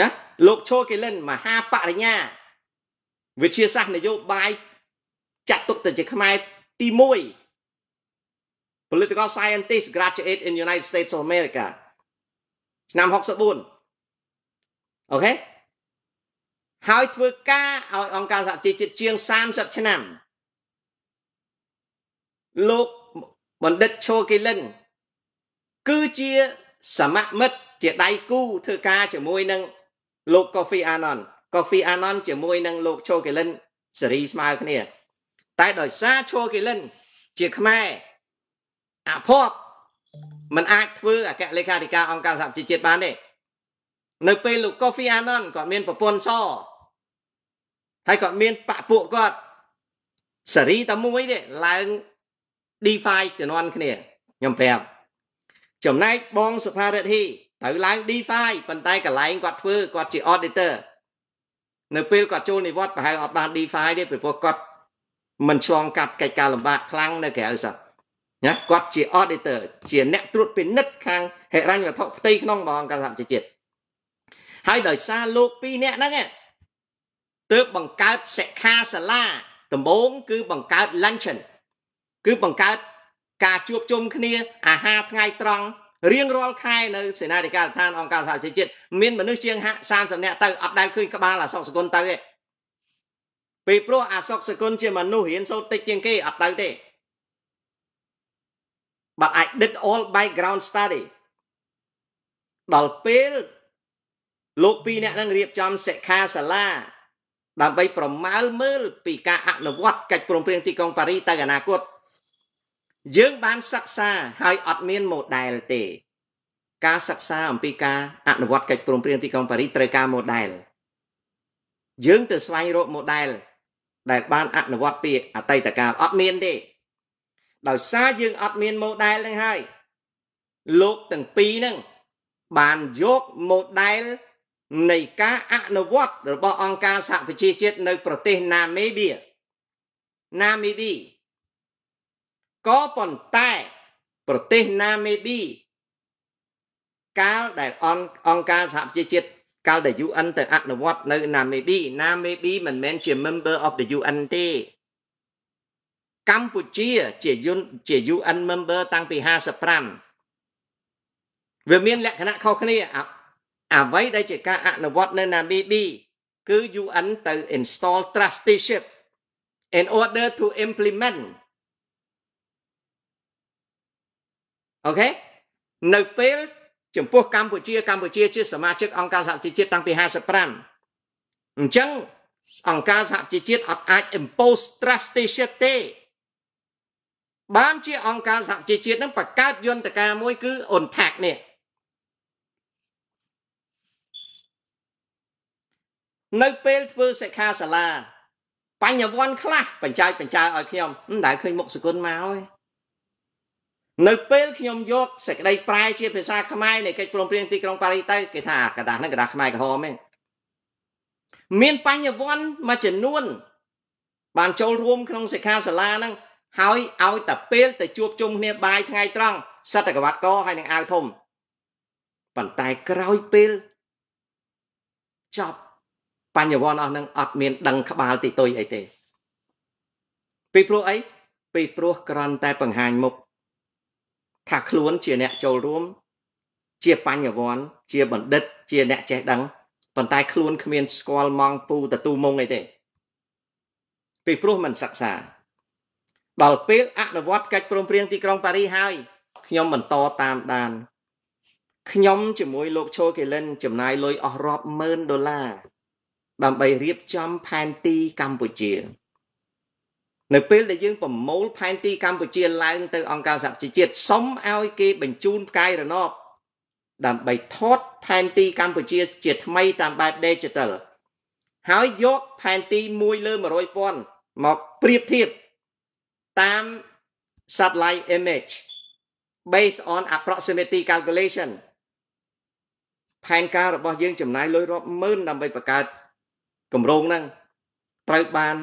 S1: ណាលោកឈូគីលិនមហាបរិញ្ញាវិទ្យាសាស្ត្រនយោបាយចាត់ទុកទៅជាខ្មែរទី1 Political Scientist graduate in United States of America ឆ្នាំ64អូខេហើយធ្វើការឲ្យអង្គការសហជីវជាតិជាង30ឆ្នាំលោកបណ្ឌិតឈូគីលិនគឺជាសមមិត្តជាដៃគូធ្វើការជាមួយនឹងលោកកូហ្វីអាណនកូហ្វីអាណនជាមួយនឹងលោកឈូគីលិនសេរីស្មើគ្នាតែដោយសារឈរគិលិនជាខ្មែរអភ័ព្វมันអាចធ្វើអគ្គលេខាធិការអង្គការសហជីវជាតិបានទេនៅពេលលោកកូហ្វីអាណនគាត់មានប្រពន្ធសហើយគាត់មានបពពួកគាត់សេរីតែមួយទេឡើង DeFi ជំនាន់គ្នាខ្ញុំប្រាប់ចំណែកបងសុផារិទ្ធីត្រូវឡើង DeFi ប៉ុន្តែកន្លែងគាត់ធ្វើគាត់ជា auditor នៅពេលគាត់ចូលនិវត្តន៍ប្រហែលអត់បាន DeFi ទេពីព្រោះគាត់មិនឆ្លងកាត់កិច្ចការលំបាកខ្លាំងនៅក្រៅសោះណាគាត់ជា auditor ជាអ្នកត្រួតពិនិត្យខាងហិរញ្ញវត្ថុផ្ទៃក្នុងរបស់អង្គការសហប្រជាជាតិហើយដោយសារលោកពីរអ្នកហ្នឹងទើបបង្កើតសិក្ខាសាលាដំបូងគឺបង្កើត luncheon គឺបង្កើតការជួបជុំគ្នាអាហារថ្ងៃត្រង់រៀងរាល់ខែនៅសេនាធិការដ្ឋានអង្គការសហប្រជាជាតិមានមនុស្សជាង30នាក់ទៅអត់ដែលឃើញក្បាលអសកសគុណទៅទេពីព្រោះអាសុកសគុណជាមនុស្សរៀនសូត្រតិចជាងគេអត់ទៅទេ but I did all background study ដល់ពេលលោកពីរអ្នកនឹងរៀបចំសិក្ខាសាលាដើម្បី ប្រមាលមើល ពីការអនុវត្តកិច្ចព្រមព្រៀងទីក្រុងប៉ារីទៅអនាគតយើងបានសិក្សាហើយអត់មាន model ទេ ការសិក្សាអំពីការអនុវត្តកិច្ចព្រមព្រៀងទីក្រុងប៉ារីសត្រូវការ model យើងទៅស្វែងរក model ដែលបានអនុវត្តពីអតីតកាលអត់មានទេដោយសារយើងអត់មាន model ហ្នឹងហើយលោកទាំងពីរហ្នឹងបានយក model នៃការអនុវត្តរបស់អង្គការសហប្រជាជាតិនៅប្រទេសណាមេបៀណាមេប៊ីក៏ប៉ុន្តែ ប្រទេសណាមេប៊ីកាលដែលអង្គការសហប្រជាជាតិកាលដែល UN ទៅអនុវត្តនៅ Namibi Namibi មិនមែនជា member of the UN ទេកម្ពុជាជាយុនជា UN member តាំងពី55វាមានលក្ខណៈខុសគ្នាអ្វីដែលជាការអនុវត្តនៅ Namibi គឺ UN ទៅ install trusteeship in order to implement អូខេនៅពេលចំពោះកម្ពុជាកម្ពុជា ជាសមាជិកអង្គការសហជីវជាតិតាំងពី55អញ្ចឹង អង្គការសហជីវជាតិអត់អាច impose trustation ទេបានជាអង្គការសហជីវជាតិនឹងបង្កើតយន្តការមួយគឺ UNTAC នេះនៅពេលធ្វើសិក្ខាសាលា បញ្ញវន្តខ្លះបញ្ចាយបញ្ចើឲ្យខ្ញុំមិនដែលឃើញមុខសគុណមកទេនៅពេលខ្ញុំយកសេចក្តីប្រែជាភាសាខ្មែរនៃកិច្ចព្រមព្រៀងទីក្រុងប៉ារីទៅគេថាกระดาษហ្នឹងกระดาษខ្មែរក្រហមទេមានបញ្ញវន្តមួយចំនួន បានចូលរួមក្នុងសិក្ខាសាលាហ្នឹងហើយឲ្យតែពេលទៅជួបជុំគ្នាបាយថ្ងៃត្រង់សិតតែកវ៉ាត់កហើយនឹងអាវធំប៉ុន្តែក្រោយពេលចប់បញ្ញវន្តអស់ហ្នឹងអត់មានដឹងក្បាលតិទុយអីទេពីព្រោះអីពីព្រោះក្រន់តែបង្ហាញមុខថាខ្លួនជាអ្នកចូលរួម ជាបញ្ញវន្តជាបណ្ឌិតជាអ្នកចេះដឹងប៉ុន្តែខ្លួនគ្មានស្គាល់ម៉ងពូតទូមុងអីទេពីព្រោះមិនសិក្សាដល់ពេលអនុវត្តកិច្ចព្រមព្រៀងទីក្រុងប៉ារីហើយខ្ញុំបន្តតាមដានខ្ញុំជាមួយលោកឈូកេលិន ចំណាយលុយអស់រាប់ម៉ឺនដុល្លារដើម្បីរៀបចំផែនទីកម្ពុជានៅពេលដែលយើងប្រមូលផែនទីកម្ពុជាឡើងទៅអង្គការសហប្រជាជាតិសុំឲ្យគេបញ្ជូនផ្កាយរណបដើម្បីថតផែនទីកម្ពុជាជាថ្មីតាមបែប Digital ហើយយកផែនទី1លើ100,000មកប្រៀបធៀបតាម satellite image based on approximity calculation ផែនការរបស់យើងចំណាយលុយរាប់ម៉ឺនដើម្បីបង្កើតគម្រោងហ្នឹងត្រូវបាន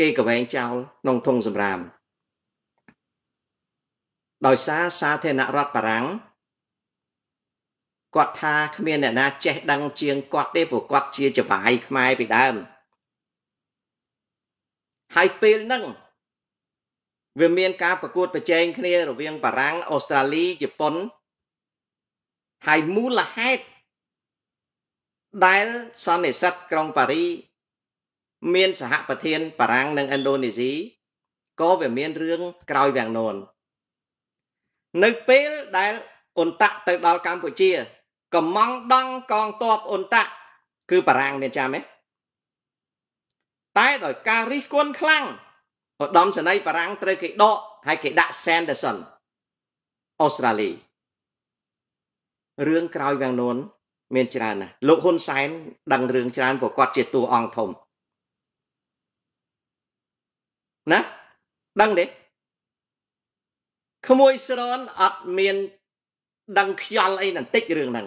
S1: គេកវែងចោលក្នុងធុងសម្រាមដោយសារសាធារណរដ្ឋបារាំងគាត់ថាគ្មានអ្នកណាចេះដឹងជាងគាត់ទេព្រោះគាត់ជាចវាយ ខ្មែរពីដើមហើយពេលហ្នឹងវាមានការប្រកួតប្រជែងគ្នារវាងបារាំងអូស្ត្រាលីជប៉ុនហើយមូលហេតុដែលសន្និសិទក្រុងប៉ារីមានសហប្រធាន បារាំងនិងឥណ្ឌូនេស៊ីក៏វាមានរឿងក្រោយវាំងនូននៅពេលដែលអ៊ុនតាក់ទៅដល់កម្ពុជាកំងដងកងទ័ពអ៊ុនតាក់គឺបារាំងមានចាំទេតែដោយការរិះគន់ខ្លាំងឧត្តមសេនីយ៍បារាំងត្រូវគេដកហើយគេដាក់ Sanderson អូស្ត្រាលីរឿងក្រោយវាំងនូនមានច្រើនណាស់លោកហ៊ុនសែនដឹងរឿងច្រើនព្រោះគាត់ជាតួអង្គធំណាដឹងទេក្មួយស្រនអត់មានដឹងខ្យល់អីបន្តិចរឿងហ្នឹង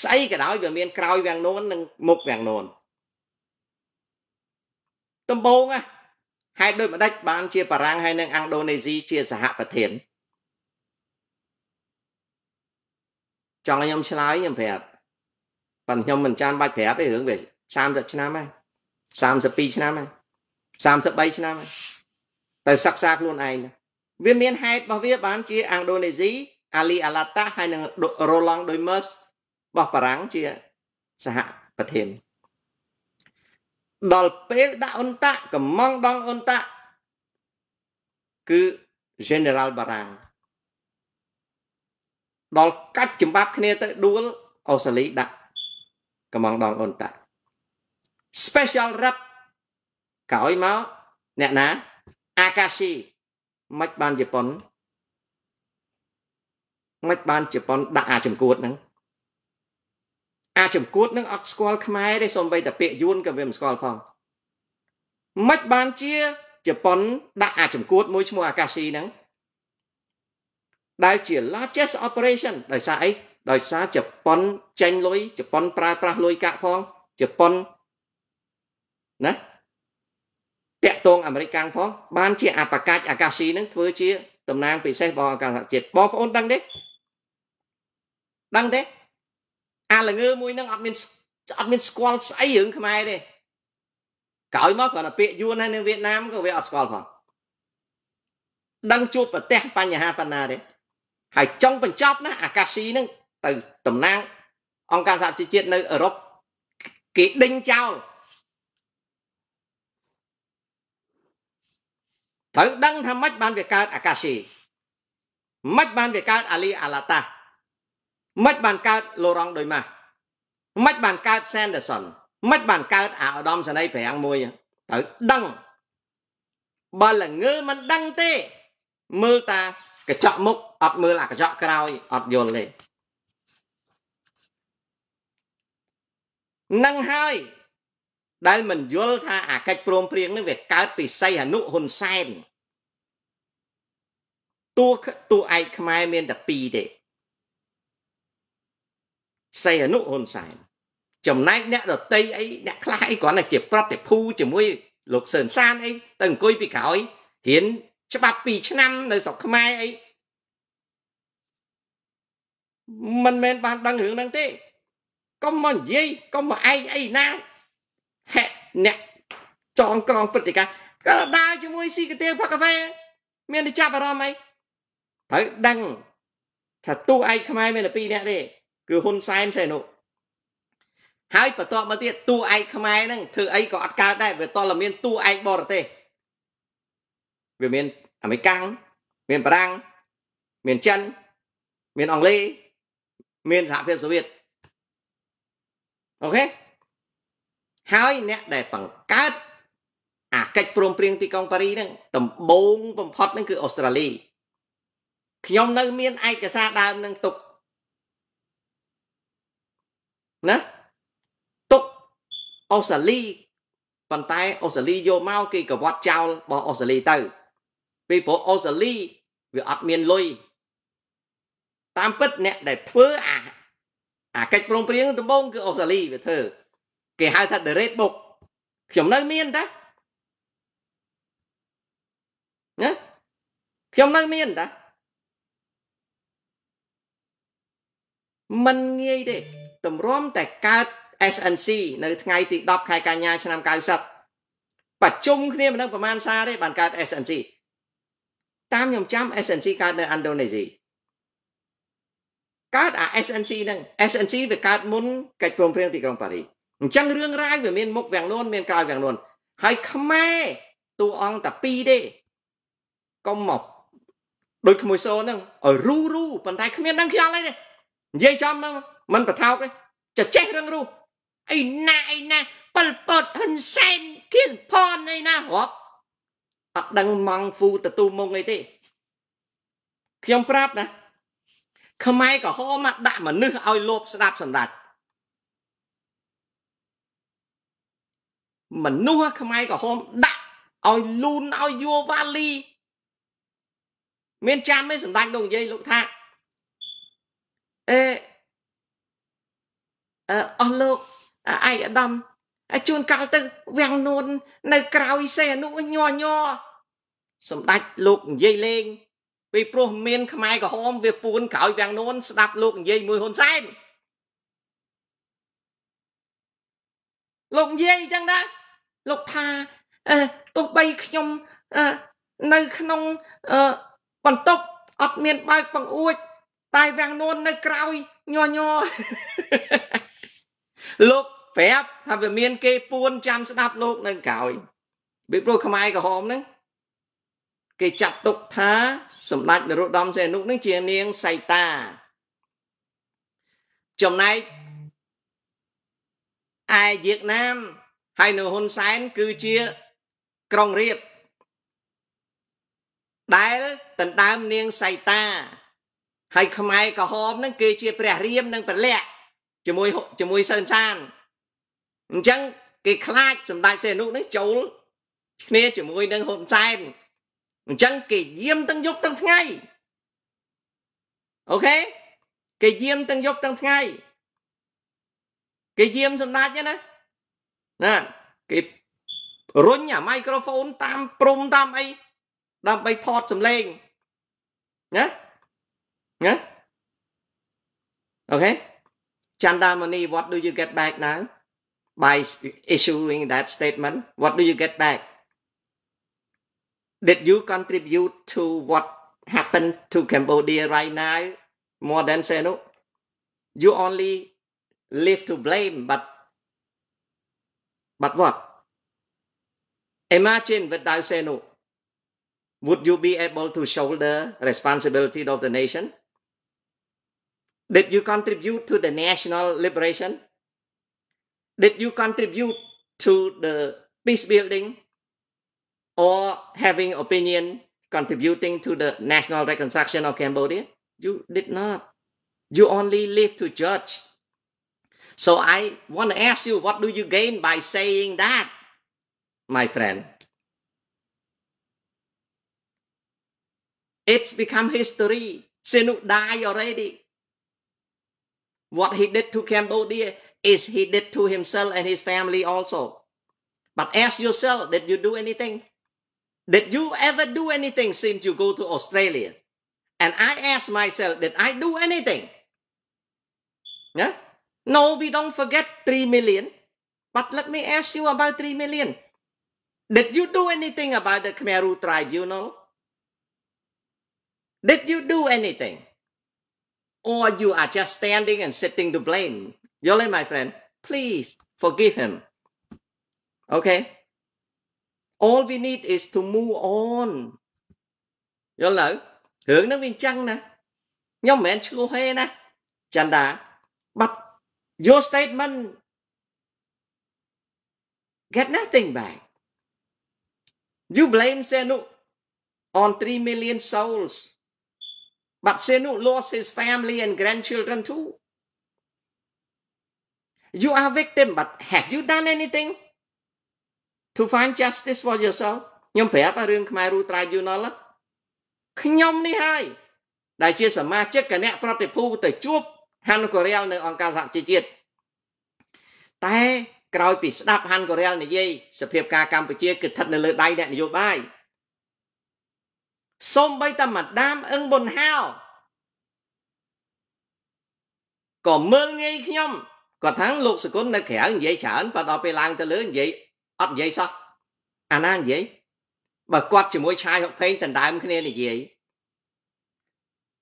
S1: ស្អីក៏ដោយវាមានក្រោយវាំងនូននិងមុខវាំងនូនដំបូងហេតុដូចម្ដេចបានជាបារាំងហើយនិងឥណ្ឌូនេស៊ីជាសហប្រធានចង់ខ្ញុំឆ្លើយខ្ញុំប្រាប់ប៉ុន្តែខ្ញុំមិនចាំបាច់ប្រាប់ទេរឿងវា30ឆ្នាំហើយ32ឆ្នាំហើយ33ឆ្នាំទៅសិក្សាខ្លួនឯងវាមានហេតុរបស់វាបានជា អង់ដូនេស៊ីអាលីអាឡាតាហើយនិងរ៉ូឡង់ដុយមឺសរបស់បារាំងជាសហប្រធានដល់ពេលដាក់អ៊ុនតាក់កំងដងអ៊ុនតាក់គឺ General បារាំងដល់កាច់ចម្បាប់គ្នាទៅដួលអូស្ត្រាលីដាក់កំងដងអ៊ុនតាក់ Special Rep ក្រោយមកអ្នកណាអាកាស៊ីមិនបានជប៉ុនមិនបានជប៉ុនដាក់អាចំគួតហ្នឹងអាចំគួតហ្នឹងអត់ស្គាល់ខ្មែរទេសូម្បីតែពាក្យយួនក៏វាមិនស្គាល់ផងមិនបានជាជប៉ុនដាក់អាចំគួតមួយឈ្មោះអាកាស៊ីហ្នឹងដែលជា largest operation ដោយសារអីដោយសារជប៉ុនចេញលុយជប៉ុន ប្រើប្រាស់លុយកាក់ផងជប៉ុនណាតាក់ទងអាមេរិកកាំងផងបានជាអបកាច់អាកាស៊ីនឹងធ្វើជា តំណាងពិសេសរបស់អាកាសជាតិបងប្អូនដឹងទេដឹងទេអាល្ងើមួយនឹងអត់មានអត់មានស្គាល់ស្អីរឿងខ្មែរទេក្រោយមកគាត់ទៅពាក្យយួនហើយនៅវៀតណាមក៏វាអត់ស្គាល់ផងដឹងជួបប្រទេសបញ្ហាបណ្ណាទេហើយចង់បញ្ចប់ណា អាកាស៊ីនឹងទៅតំណាងអង្គការសហជីវជាតិនៅអឺរ៉ុបគេដេញចោលត្រូវដឹងថាម៉េចបានវាកើតអាកាស៊ីម៉េចបានវាកើតអាលីអាឡាតាម៉េចបានកើតលូរ៉ង់ដោយម៉ាស់ម៉េចបានកើតសែនដឺសុនម៉េចបានកើត អាឧត្តមសេនីយ៍ប្រាំងមួយត្រូវដឹងបើល្ងើមិនដឹងទេ មើលតាកញ្ចក់មុខអត់មើលអាកញ្ចក់ក្រោយអត់យល់ទេនឹងហើយដែលមិនយល់ថាអាកិច្ចព្រមព្រៀងនេះវាកើតពីសីហនុហ៊ុនសែនតួតួឯកខ្មែរមានតែ2ទេសីហនុហ៊ុនសែនចំណែកអ្នកដតីអីអ្នកខ្លះអីគ្រាន់តែជាប្រតិភូជាមួយលោកសឿនសានអីទៅអង្គុយពីក្រោយរៀនច្បាប់2ឆ្នាំនៅស្រុកខ្មែរអីមិនមែនបានដឹងរឿងហ្នឹងទេកុំមកនិយាយកុំមកឯកអីណាហេអ្នកចងក្រងព្រឹត្តិការណ៍ក៏ដើរជាមួយស៊ីកាទៀវផឹកកាហ្វេមានតែចាប់អារម្មណ៍អីត្រូវដឹងថាទូឯកខ្មែរមានតែ2នាក់ទេគឺហ៊ុនសែនសេនុហើយបន្ទាប់មកទៀតទូឯកខ្មែរហ្នឹងធ្វើអីក៏អត់កើតដែរវាតលមានទូឯកបរទេសវាមានអាមេរិកាំងមានបារាំងមានចិនមានអង់គ្លេសមានសហភាពសូវៀតអូខេហើយអ្នកដែលបង្កើតអាកិច្ចព្រមព្រៀងទីក្រុងប៉ារីហ្នឹងដំបូងបំផុតហ្នឹងគឺអូស្ត្រាលីខ្ញុំនៅមានឯកសារដើមនឹងទុកណាទុកអូស្ត្រាលីប៉ុន្តែអូស្ត្រាលីយកមកគេកវាត់ចោលបោះអូស្ត្រាលីទៅ ពីព្រោះអូស្ត្រាលីវាអត់មានលុយតាមពិតអ្នកដែលធ្វើអាអាកិច្ចព្រមព្រៀងដំបូងគឺអូស្ត្រាលីវាធ្វើគេហៅថា the red book ខ្ញុំនៅមានតាណាខ្ញុំនៅមានតាมันងាយទេតម្រាំតែកើត SNC នៅ ថ្ងៃទី10ខែកញ្ញាឆ្នាំ90ប្រជុំគ្នាមិនដឹងប្រមាណសារទេបានកើត SNC តាមខ្ញុំចាំ SNC កើតនៅឥណ្ឌូនេស៊ីកើតអា SNC ហ្នឹង SNC វាកើតមុនកិច្ចព្រមព្រៀងទីក្រុងប៉ារីសអញ្ចឹងរឿងរ៉ាវវាមានមុខវាំងនួនមានក្រោយវាំងនួនហើយខ្មែរតួអង្គតែពីរទេកុំមកដូចក្មួយសូនហ្នឹងឲ្យរੂរੂប៉ុន្តែគ្មានដឹងខ្យល់អីទេនិយាយចំហ្នឹងមិនប្រថោកទេចេះរឿងរੂអីណាអីណាប៉ុលពតហ៊ុនសែនគៀនផនអីណារាប់អត់ដឹងម៉ងហ្វូតទូមុងអីទេខ្ញុំប្រាប់ណាខ្មែរក្រហមដាក់មនុស្សឲ្យលោបស្ដាប់សម្ដេចមនុស្សខ្មែរក្រហមដាក់ឲ្យលូនឲ្យយួរវ៉ាលី មានចាំទេសម្ដេចលោកនិយាយលោកថាអេអអស់លោកឯកឧត្តមជួនកាលទៅវាំងនួន នៅ ក្រៅសេអនុញ័រញ័រសម្ដេចលោកនិយាយលេងពីព្រោះមានខ្មែរក្រហមវាពួនក្រោយវាំងនួនស្ដាប់លោកនិយាយមួយហ៊ុនសែនលោកនិយាយអញ្ចឹងណាលោកថាទោះបីខ្ញុំនៅក្នុងបន្ទប់អត់មានបើកបង្អួច តែវាំងនួននៅក្រោយញញលោកប្រាប់ថាវាមានគេពួនចាំស្ដាប់ លោកនៅក្រោយពីព្រោះខ្មែរក្រហមហ្នឹងគេចាត់ទុកថាសម្ដេចនរោត្តមសីហនុនឹងជានាងសីតា ចំណែកឯយាកណាមហើយនៅហ៊ុនសែនគឺជាក្រុងរៀបដែលដណ្ដើមនាងសៃតាហើយខ្មែរក្រហមនឹងគេជា ព្រះរាម និងព្រះលក្ខជាមួយជាមួយសឿនសានអញ្ចឹងគេខ្លាចសម្ដេចសេនុនឹងចូលគ្នាជាមួយនឹងហ៊ុនសែនអញ្ចឹងគេយាមទាំងយប់ទាំងថ្ងៃអូខេគេយាមទាំងយប់ទាំងថ្ងៃគេយាមសម្ដេចណាណាគេរុញអាไมក្រូហ្វូនតាមព្រំតាមអីដើម្បីថតសំឡេងណាណាអូខេ Chandamani what do you get back now by issuing that statement what do you get back did you contribute to what happened to Cambodia right now more than say no you only live to blame but but what? Imagine without Senu, would you be able to shoulder responsibility of the nation? Did you contribute to the national liberation? Did you contribute to the peace building or having opinion contributing to the national reconstruction of Cambodia? You did not. You only live to judge so I want to ask you, what do you gain by saying that, my friend? It's become history. Sinu died already. What he did to Cambodia is he did to himself and his family also. But ask yourself, did you do anything? Did you ever do anything since you go to Australia? And I ask myself, did I do anything? Yeah? No, we don't forget 3 million. But let me ask you about 3 million. Did you do anything about the Khmeru Tribunal? Did you do anything? Or you are just standing and sitting to blame? Yolen, my friend, please forgive him. Okay? All we need is to move on. Yolen hướng nó viên trăng nè. Nhóm mẹn chưa hê nè. Chẳng your statement get nothing back. You blame Senu on 3 million souls. But Senu lost his family and grandchildren too. You are victim, but have you done anything to find justice for yourself? ខ្ញុំប្រាប់រឿងខ្មែររូត្រៃយូណលខ្ញុំនេះហើយដែលជា សមាជិកគណៈប្រតិភូទៅជួបហានកូរ៉ែលនៅអង្គការសហជីវជាតិតែក្រោយពីស្ដាប់ហានកូរ៉ែលនិយាយសភាពការកម្ពុជាគឺស្ថិតនៅលើដៃអ្នកនយោបាយសូម្បីតែម្ដាមអឹងប៊ុនហាវក៏មើលងាយខ្ញុំគាត់ថាលោកសគុណនៅក្រៅនិយាយច្រើនបើដល់ពេលឡើងទៅលើនិយាយអត់និយាយសោះអាណានិយាយបើគាត់ជាមួយ ឆាយហុកផេងដណ្ដើមគ្នានិយាយ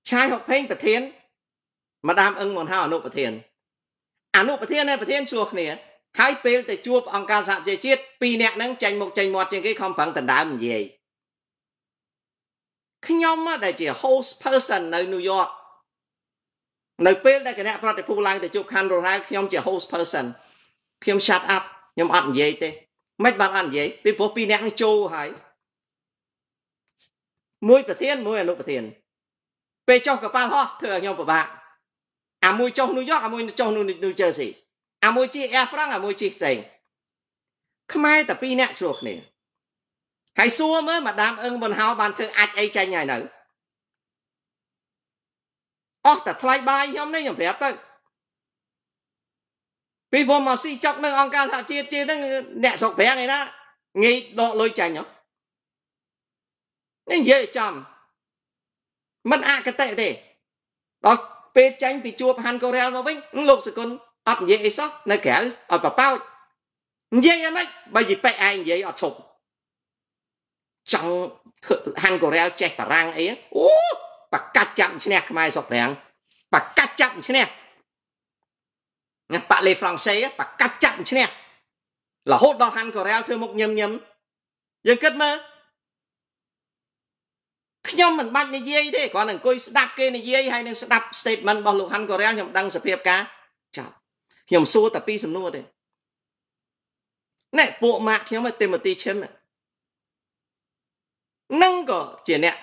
S1: ឆាយហុកផេងប្រធានម្ដាមអឹងមកហៅអនុប្រធានអនុប្រធាននិងប្រធានជួគ្នាហើយពេលទៅជួបអង្គការសហប្រជាជាតិពីរនាក់ហ្នឹងចាញ់មុខចាញ់មាត់ជាងគេខំប្រឹងដណ្ដើមនិយាយខ្ញុំដែលជា host person នៅ New York នៅពេលដែលគណៈប្រតិភូឡើងទៅជួបខាន់រ៉ូរ៉ែលខ្ញុំជា host person ខ្ញុំ shut up ខ្ញុំអត់និយាយទេមិនបានអត់និយាយពីព្រោះពីរនាក់នេះចូលហើយមួយប្រធានមួយអនុប្រធានពេលចុះកប៉ាល់ហោះធ្វើឲ្យខ្ញុំពិបាកអាមួយចុះនូយ៉កអាមួយចុះនូនូជឺស៊ីអាមួយជាអេហ្វ្រង់អាមួយជាផ្សេង ខ្មែរតែពីរនាក់ឆ្លោះគ្នាហើយសួរមើលម៉ាដាមអឹងប៊ុនហៅបានធ្វើអាចអីចាញ់ហើយនៅអស់តែថ្លៃបាយខ្ញុំនេះខ្ញុំប្រាប់ទៅពីព្រោះមកស៊ីចុកនៅអង្គការសហជាតិជាតិហ្នឹងអ្នកស្រុកប្រាំងឯណាងាយដកលុយចាញ់ហ៎នេះនិយាយចំមិនអកតេទេដល់ពេលចាញ់ពីជួបហាន់កូរ៉ែលមកវិញលោកសកុនអត់និយាយអីសោះនៅក្រៅអត់បបោចនិយាយយ៉ាងម៉េចបើយីពេកឯងនិយាយអត់ឈប់ចង់ហាន់កូរ៉ែលចេះបារាំងអីអូបកាច់ចាប់ឈ្នះខ្មែរសុកប្រាំងបកាច់ចាប់ឈ្នះណាប៉ាលេហ្វ្រង់សេ បកាច់ចាប់ឈ្នះរហូតដល់ហាន់កូរ៉ែលធ្វើមុខញឹមញឹមយើងគិតមើលខ្ញុំមិនបាច់និយាយទេគ្រាន់តែអង្គុយស្ដាប់គេនិយាយហើយនឹងស្ដាប់ statement របស់លោកហាន់កូរ៉ែលខ្ញុំដឹងសភាពការចប់ខ្ញុំសួរតែពីសំណួរទេណែពួកម៉ាក់ខ្ញុំទេម៉ូទីឈឹមនឹងក៏ជាអ្នក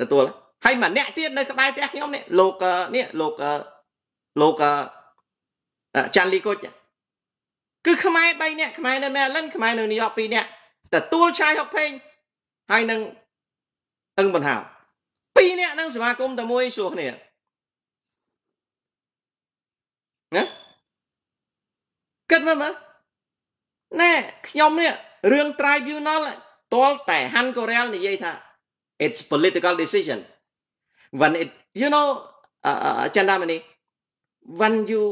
S1: ទទួលហើយម្នាក់ទៀតនៅក្បែរផ្ទះខ្ញុំនេះលោកនេះលោកលោកចាន់លីគុចគឺខ្មែរ3នាក់ខ្មែរនៅមេឡិនខ្មែរនៅនីយ៉ក2នាក់ទទួលឆាយហុកពេងហើយនឹងអឹងបន្ហាវពីរនាក់នឹងសមាគមតែមួយសួរគ្នាណាគិតមើលមើលណែខ្ញុំនេះរឿង tribunal តលតែហាន់កូរ៉ែលនិយាយថា it's political decision when it you know ចាន់ដាមនេះ when you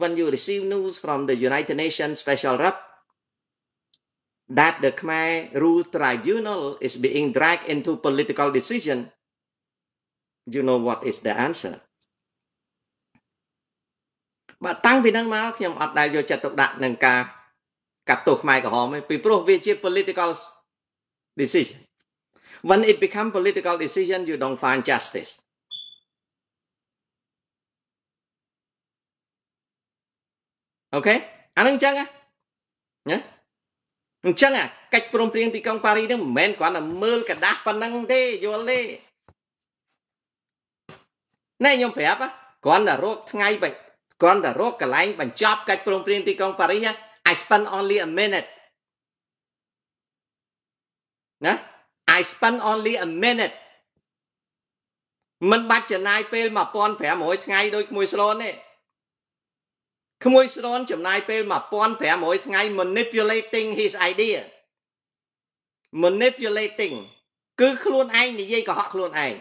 S1: when you receive news from the United Nations special rep that the Khmer rule tribunal is being dragged into political decision you know what is the answer បាទតាំងពីនឹងមកខ្ញុំអត់ដែលយកចិត្តទុកដាក់នឹងការ កាត់ទោសខ្មែរក្រហមទេពីព្រោះវាជា political decision when it become political decision you don't find justice អូខេអានឹងអញ្ចឹងណាអញ្ចឹងអាកិច្ចព្រមព្រៀងទីក្រុងប៉ារីនឹងមិនមែនគ្រាន់តែមើលกระดาษប៉ុណ្ណឹងទេយល់ទេណែខ្ញុំប្រាប់គ្រាន់តែរកថ្ងៃបិចគ្រាន់តែរកកន្លែងបញ្ចប់កិច្ចព្រមព្រៀងទីក្រុងប៉ារីស I spend only a minute ណា I spend only a minute មិនបាច់ចំណាយពេល1500ថ្ងៃដោយក្មួយស្រនទេក្មួយស្រនចំណាយពេល1500ថ្ងៃ manipulating his idea manipulating គឺ ខ្លួនឯងនិយាយកុហកខ្លួនឯង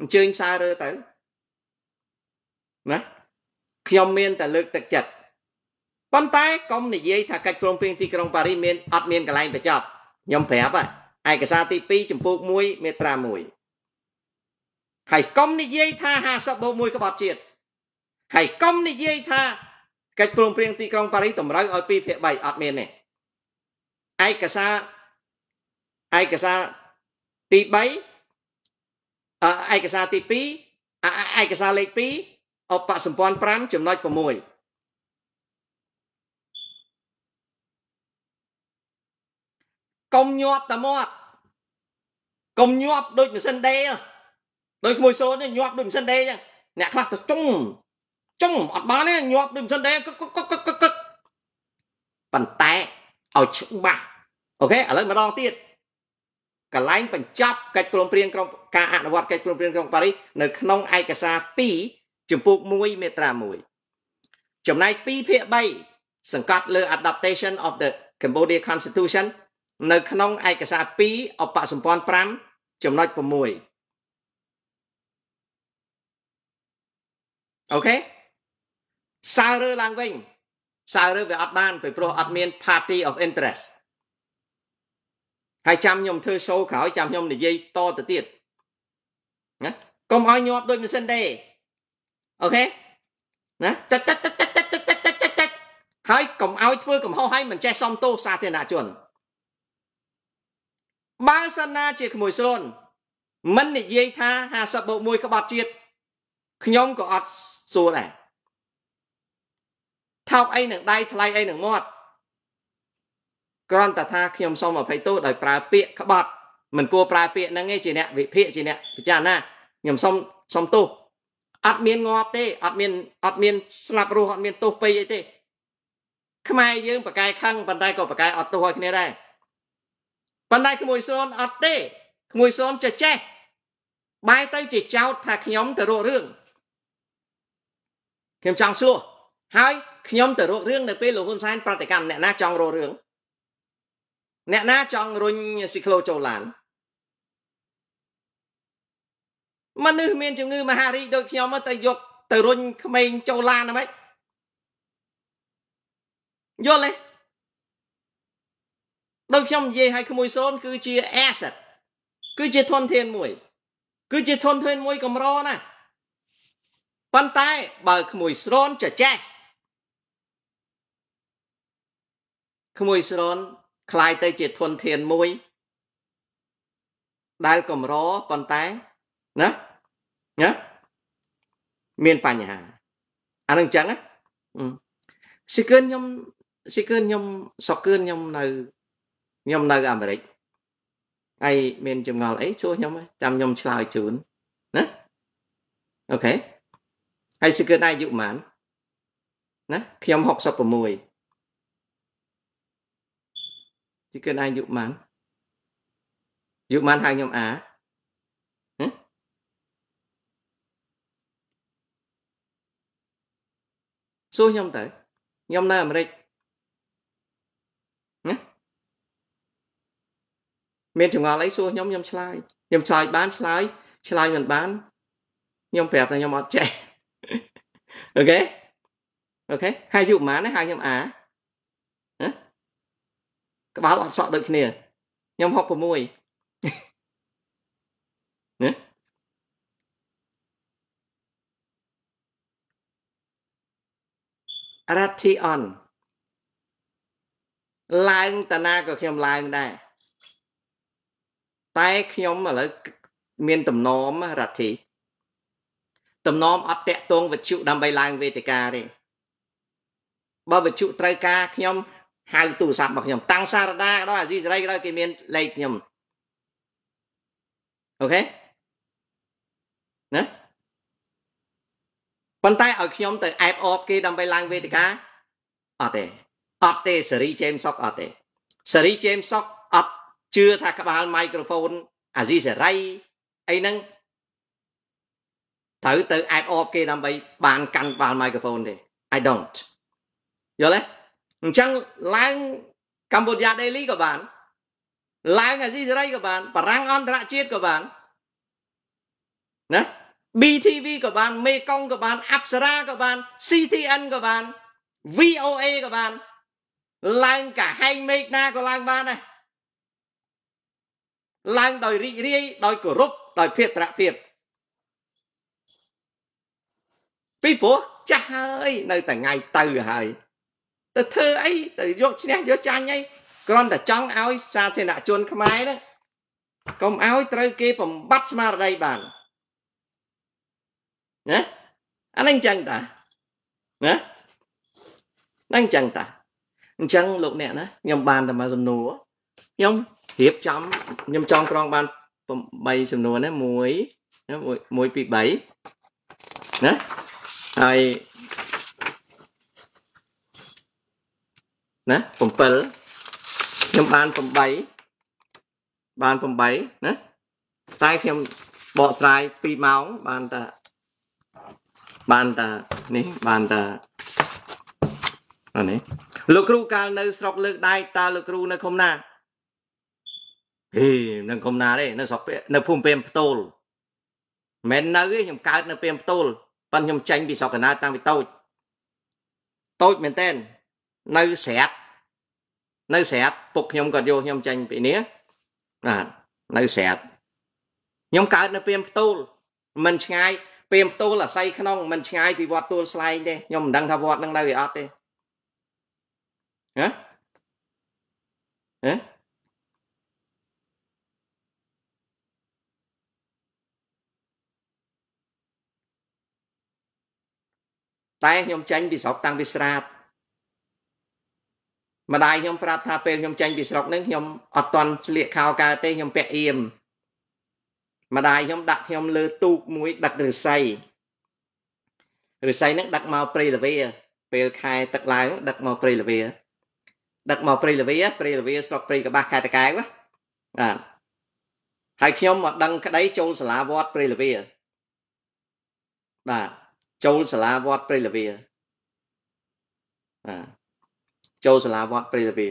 S1: អញ្ជើញសាររើទៅណាខ្ញុំមានតែលើកទឹកចិត្តប៉ុន្តែកុំនិយាយថាកិច្ចព្រមព្រៀងទីក្រុងប៉ារីសមានអត់មានកន្លែងបញ្ចប់ខ្ញុំប្រាប់ឯកសារទី2ចំពោះ1មេត្រា1ហើយកុំនិយាយថា50បូក1ក្បត់ជាតិហើយកុំនិយាយថាកិច្ចព្រមព្រៀងទីក្រុងប៉ារីសតម្រូវឲ្យ2ភាគ3អត់មានទេឯកសារឯកសារទី3ឯកសារទី2ឯកសារលេខ2អបសម្ព័ន្ធ5ចំណុច6កុំញាប់តែមាត់កុំញាប់ដូចម៉ាស៊ីនដេដូចក្មួយសូនញាប់ដូចម៉ាស៊ីនដេចឹងអ្នកខ្លះទៅចុងចុងអត់បានទេញាប់ដូចម៉ាស៊ីនដេកឹកកឹកកឹកកឹកប៉ុន្តែឲ្យច្បាស់អូខេឥឡូវម្ដងទៀតកន្លែងបញ្ចប់កិច្ចព្រមព្រៀងក្រុមការអនុវត្តកិច្ចព្រមព្រៀងក្រុងប៉ារីសនៅក្នុងឯកសារ2ចំពោះ1មេត្រា1ចំណែក2ភាគ3សង្កត់លើ adaptation of the Cambodia Constitution នៅ ក្នុងឯកសារ2អបសម្ព័ន្ធ5ចំណុច6អូខេសើរើឡើងវិញសើរើវាអត់បានពីព្រោះអត់មាន party of interest ហើយចាំខ្ញុំធ្វើ show ក្រោយចាំខ្ញុំនិយាយតទៅទៀតណាកុំឲ្យញាប់ដូចម៉ាស៊ីនទេអូខេណាតិចតិចតិចតិចតិចតិចតិចតិចតិចហើយកុំឲ្យធ្វើកំហុសហើយមិនចេះសំទោសសាធារណជនបើសិនណាជាក្មួយស្លូនមិននិយាយថា50បូក1ក្បត់ជាតិខ្ញុំក៏អត់សួរដែរថោកអីនឹងដៃថ្លៃអីនឹងមាត់គ្រាន់តែថាខ្ញុំសូមអភ័យទោសដោយប្រើពាក្យក្បត់មិនគួរប្រើពាក្យហ្នឹងទេជាអ្នកវិភាគជាអ្នកពិចារណាខ្ញុំសូមសូមទោសអត់មានងាប់ទេអត់មានអត់មានស្លាប់រស់អត់មានទោសពេកអីទេខ្មែរយើងប្រកែខឹងប៉ុន្តែក៏ប្រកែអត់ទោសឲ្យគ្នាដែរប៉ុន្តែក្មួយសូនអត់ទេក្មួយសូនចេះចេះបែរទៅជាចោទថាខ្ញុំទៅរករឿងខ្ញុំចង់សួរហើយខ្ញុំទៅរករឿងនៅពេលលោកហ៊ុនសែនប្រតិកម្មអ្នកណាចង់រករឿងអ្នកណាចង់រុញស៊ីក្លូចូលឡានមនុស្សមានជំងឺមហារីកដូចខ្ញុំទៅយកទៅរុញក្មេងចូលឡានហ្មងយល់ទេដូចខ្ញុំនិយាយឲ្យក្មួយសូនគឺជា asset គឺជាធនធានមួយ គឺជាធនធានមួយកម្រណាប៉ុន្តែបើក្មួយស្រនចេះចេះក្មួយស្រនคล้ายទៅជាធនធានមួយដែលកម្រប៉ុន្តែណាណាមានបញ្ហាអានឹងអញ្ចឹងស៊ីគឿនខ្ញុំស៊ីគឿនខ្ញុំសក់គឿនខ្ញុំនៅខ្ញុំនៅអាមេរិកហើយមានចងល់អីសួរខ្ញុំចាំខ្ញុំឆ្លើយជូនណាអូខេហើយស៊ីគឿនអាយុប៉ុន្មានណាខ្ញុំ66ជិះកណ្ដាលយុម៉ាន់យុម៉ាន់ហៅខ្ញុំអាសួរខ្ញុំទៅខ្ញុំនៅអាមេរិកណាមានចងល់អីសួរខ្ញុំខ្ញុំឆ្លើយខ្ញុំឆ្លើយបានឆ្លើយឆ្លើយមិនបានខ្ញុំប្រាប់ថាខ្ញុំអត់ចេះអូខេអូខេហើយយុប្រហែលហៅខ្ញុំអាក្បាលអត់សក់ដូចគ្នាខ្ញុំ66ណារទ្ធីអនឡើងតាណាក៏ខ្ញុំឡើងដែរតែខ្ញុំឥឡូវមានតំណមរទ្ធីតំណមអត់តាក់ទងវិជ្ជដើម្បីឡើងវេទិកាទេបើវិជ្ជត្រូវការខ្ញុំហៅទូរស័ព្ទរបស់ខ្ញុំតាំងសារដាក៏ដោយអាស៊ីសេរីក៏ដោយគេមានលេខខ្ញុំអូខេណាប៉ុន្តែឲ្យខ្ញុំទៅអែបអបគេដើម្បីឡើងវេទិកាអត់ទេអត់ទេសេរីជេមសុកអត់ទេសេរីជេមសុកអត់ជឿថាក្បាលមីក្រូហ្វូនអាស៊ីសេរីអីហ្នឹងត្រូវទៅអែបអបគេដើម្បីបានកាន់ក្បាលមីក្រូហ្វូនទេ I don't យល់ទេអញ្ចឹងឡើង Cambodia Daily ក៏បានឡើងអាស៊ីសេរីក៏បានបារាំងអន្តរជាតិក៏បានណា BTV ក៏បានមេកុងក៏បានអប្សរាក៏បាន CTN ក៏បាន VOA ក៏បានឡើងកាហែងមេឃណាក៏ឡើងបានដែរឡើងដោយរីករាយដោយគោរពដោយភេត្រភាពពីព្រោះចាស់ហើយនៅតែថ្ងៃទៅហើយទៅធ្វើអីទៅយកឈ្នះយកចាញ់អីគ្រាន់តែចង់ឲ្យសាធារណជនខ្មែរហ្នឹងកុំឲ្យត្រូវគេបំបត្តិស្មារតីបានណាអានឹងចឹងតាណានឹងចឹងតាអញ្ចឹងលោកអ្នកណាខ្ញុំបានតែមកសំណួរខ្ញុំរៀបចំខ្ញុំចង់ក្រងបាន8សំណួរណា1 1 2 3ណាហើយណា7ខ្ញុំបាន8បាន8ណាតែខ្ញុំបកស្រាយ2ម៉ោងបានតាបានតានេះបានតាអានេះលោកគ្រូកាលនៅស្រុកលើកដៃតើលោកគ្រូនៅឃុំណាហេនៅឃុំណាទេនៅស្រុកនៅភូមិពេមផ្ទូលមិននៅទេខ្ញុំកើត នៅពេមផ្ទូលប៉ុន្តែខ្ញុំចេញពីស្រុកកណាតាំងពីតូចតូចមែនតើនៅស្រាប់នៅស្រាប់ពុកខ្ញុំគាត់យកខ្ញុំចេញពីនេះបាទនៅស្រាប់ខ្ញុំកើតនៅពីមផ្ទូលមិនឆ្ងាយពីមផ្ទូលអាស័យក្នុងមិនឆ្ងាយពីវត្តទួលស្លែងទេខ្ញុំមិនដឹងថាវត្តនឹងនៅឯអត់ទេហ៎ហ៎តែខ្ញុំចាញ់ពីស្រុកតាំងពីស្រាតម្ដាយខ្ញុំប្រាប់ថាពេលខ្ញុំចេញពីស្រុកនឹងខ្ញុំអត់តន់ឆ្លៀកខោកើតទេខ្ញុំពាក់អៀមម្ដាយខ្ញុំដាក់ខ្ញុំលើទូកមួយដឹកឫស្សីឫស្សីនឹងដឹកមកព្រៃលវា ពេលខែទឹកឡើងដឹកមកព្រៃលវា ដឹកមកព្រៃលវាព្រៃលវាស្រុកព្រៃកបាស់ខេត្តតាកែវបាទហើយខ្ញុំមកដឹងក្តីចូលសាលាវត្តព្រៃលវាបាទចូលសាលាវត្តព្រៃលវាបាទចូលសាលាវត្តព្រះរាវា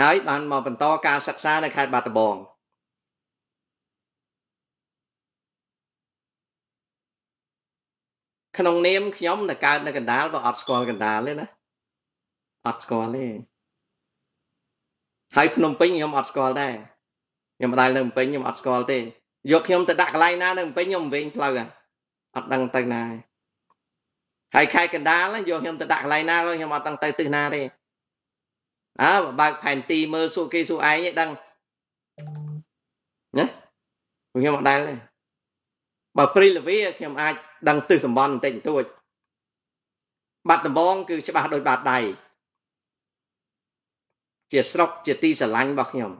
S1: ហើយបានមកបន្តការសិក្សានៅខេត្តបាត់ដំបងក្នុងនាមខ្ញុំទៅកើតនៅកណ្ដាលក៏អត់ស្គាល់កណ្ដាលទេណាអត់ស្គាល់ទេហើយភ្នំពេញខ្ញុំអត់ស្គាល់ដែរខ្ញុំមិនដែលនៅភ្នំពេញខ្ញុំអត់ស្គាល់ទេ យកខ្ញុំទៅដាក់កន្លែងណានៅភ្នំពេញខ្ញុំវិញផ្លូវអត់ដឹងទៅណាទេហើយខេត្តកណ្ដាលយកខ្ញុំទៅដាក់កន្លែងណាក៏ខ្ញុំអត់តាំងទៅទិសណាទេអើបើកផែនទីមើលសួរគេសួរឯងឯងដឹងណាខ្ញុំអត់ដឹងទេបើព្រីលវីខ្ញុំអាចដឹងទិសតំបន់បន្តិចបន្តួចបាត់ដំបង គឺច្បាស់ដោយបាតដៃជាស្រុកជាទីស្រឡាញ់របស់ខ្ញុំ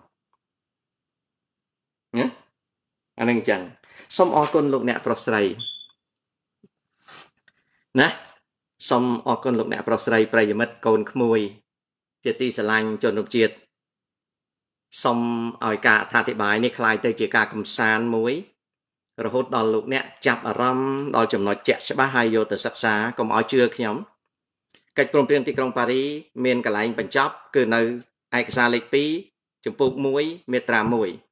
S1: ណាអានឹងអញ្ចឹងសូមអរគុណលោកអ្នកប្រុសស្រីណាសូមអរគុណលោកអ្នកប្រុសស្រី ប្រិយមិត្តកូនក្មួយ ជាទីស្រឡាញ់ជនរួមជាតិសូមឲ្យការអធិប្បាយនេះคล้ายទៅជាការកំសាន្តមួយរហូតដល់លោកអ្នកចាប់អារម្មណ៍ដល់ចំណុចជាក់ច្បាស់ហើយយកទៅសិក្សាកុំឲ្យជឿខ្ញុំកិច្ចព្រមព្រៀងទីក្រុងប៉ារី មានកន្លែងបញ្ចប់ គឺនៅឯកសារលេខ2ចំពោះ1មេត្រា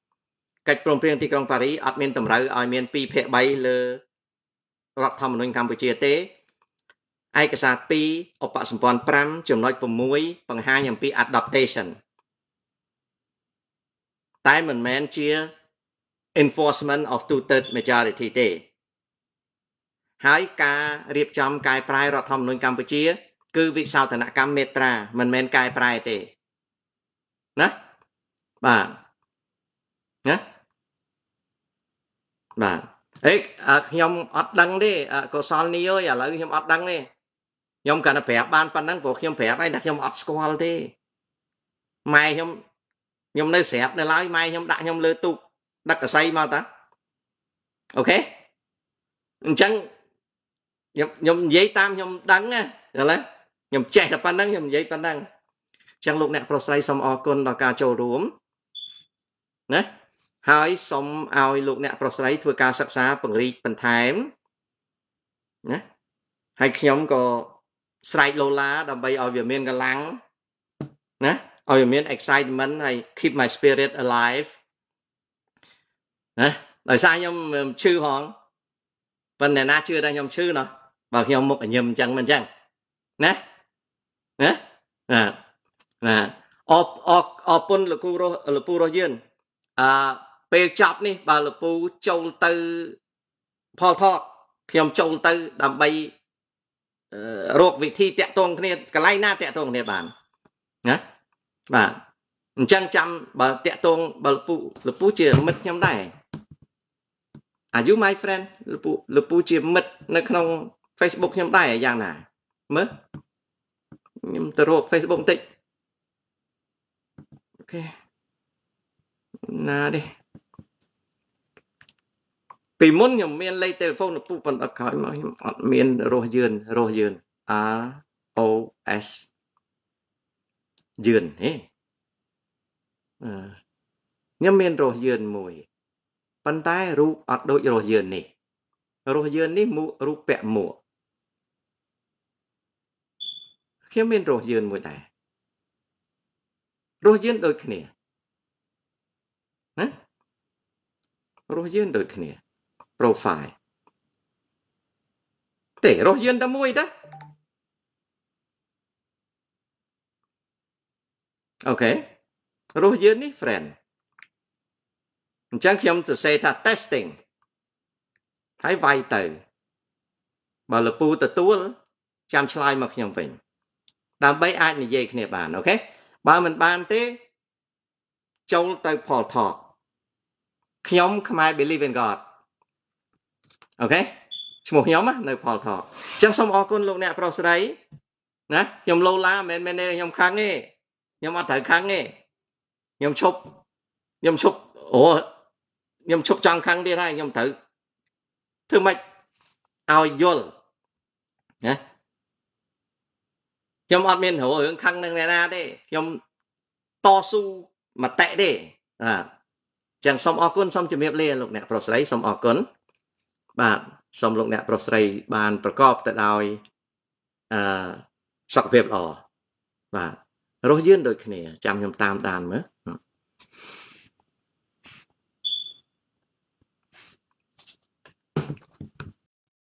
S1: 1កិច្ចព្រមព្រៀងទីក្រុងប៉ារីអត់មានតម្រូវឲ្យមាន2ភាគ3លើរដ្ឋធម្មនុញ្ញកម្ពុជាទេឯកសារ2ឧបសម្ព័ន្ធ5ចំណុច6បង្ហាញអំពី adaptation តែមិនមែនជា enforcement of two third majority ទេហើយការរៀបចំកែប្រែរដ្ឋធម្មនុញ្ញកម្ពុជា គឺវិសោធនកម្មមេត្រាមិនមែនកែប្រែទេណាបាទណាបាទអេខ្ញុំអត់ដឹងទេកុសលនីអើយឥឡូវខ្ញុំអត់ដឹងទេខ្ញុំគាត់ទៅប្រាប់បានប៉ុណ្ណឹងព្រោះខ្ញុំប្រាប់ហើយតែខ្ញុំអត់ស្គាល់ទេម៉ែខ្ញុំខ្ញុំនៅស្រាប់នៅឡើយម៉ែខ្ញុំដាក់ខ្ញុំលើទូកដឹកកសីមកតាអូខេអញ្ចឹងខ្ញុំខ្ញុំនិយាយតាមខ្ញុំដឹងណាយល់ទេខ្ញុំចេះតែប៉ុណ្្នឹងខ្ញុំនិយាយប៉ុណ្្នឹងអញ្ចឹងលោកអ្នក ប្រុសស្រីសូមអរគុណដល់ការចូលរួមណាហើយសូមឲ្យលោកអ្នកប្រុសស្រីធ្វើការសិក្សាពង្រីកបន្ថែមណាហើយខ្ញុំក៏ស្រែកលូឡាដើម្បីឲ្យវាមានកម្លាំងណាឲ្យវាមាន excitement ហើយ keep my spirit alive ណាដោយសារខ្ញុំឈឺផងប៉ុន្តែណាជឿថាខ្ញុំឈឺណោះបើខ្ញុំមុខអញឹមអញ្ចឹងមិនអញ្ចឹងណាណាណាអបអអពុនលោកគ្រូរស់លោកពូរស់យឿនអឺពេលចប់នេះបើលោកពូចូលទៅផលថតខ្ញុំចូលទៅដើម្បីរកវិធីតាក់ទងគ្នាកន្លែងណាតាក់ទងគ្នាបានណាបាទអញ្ចឹងចាំបើតាក់ទងបើលពូលពូជាមិត្តខ្ញុំដែរ Are you my friend លពូលពូជាមិត្តនៅក្នុង Facebook ខ្ញុំដែរយ៉ាងណាមើលខ្ញុំទៅរក Facebook បន្តិចអូខេណាទេពីមុនខ្ញុំមានលេខទូរស័ព្ទឪពុកប៉ុន្តែក្រោយមកខ្ញុំអត់មានរស់យឿនរស់យឿន R O S យឿនហេខ្ញុំមានរស់យឿនមួយប៉ុន្តែរូបអត់ដូចរស់យឿននេះរស់យឿននេះមុខរូបពៈមួកខ្ញុំមានរស់យឿនមួយដែររស់យឿនដូចគ្នាណារស់យឿនដូចគ្នា profile ទេរស់យឺនតែមួយតាអូខេរស់យឺននេះ friend អញ្ចឹងខ្ញុំសរសេរថា testing ហើយវាយទៅបើលពូទទួល ចាំឆ្លើយមកខ្ញុំវិញ ដើម្បីអាចនិយាយគ្នាបានអូខេបើមិនបានទេចូលទៅ Paul Talk ខ្ញុំខ្មែរ Believe in God អូខេឈ្មោះខ្ញុំនៅ ផលថតអញ្ចឹងសូមអរគុណលោកអ្នកប្រុសស្រីណាខ្ញុំលោឡាមិនមែនទេខ្ញុំខឹងទេខ្ញុំអត់ត្រូវខឹងទេខ្ញុំឈប់ខ្ញុំឈប់អូខ្ញុំឈប់ចង់ខឹងទៀតហើយខ្ញុំត្រូវធ្វើម៉េចឲ្យយល់ណាខ្ញុំអត់មានរឿងខឹងនឹងអ្នកណាទេខ្ញុំតស៊ូមតិទេបាទចឹងសូមអរគុណសូមជម្រាបលាលោកអ្នកប្រុសស្រីសូមអរគុណបាទសូមលោកអ្នកប្រុសស្រី បាន ប្រកបទៅដោយអឺសុខភាពល្អបាទរស់យឺនដូចគ្នា ចាំខ្ញុំតាមដានមើល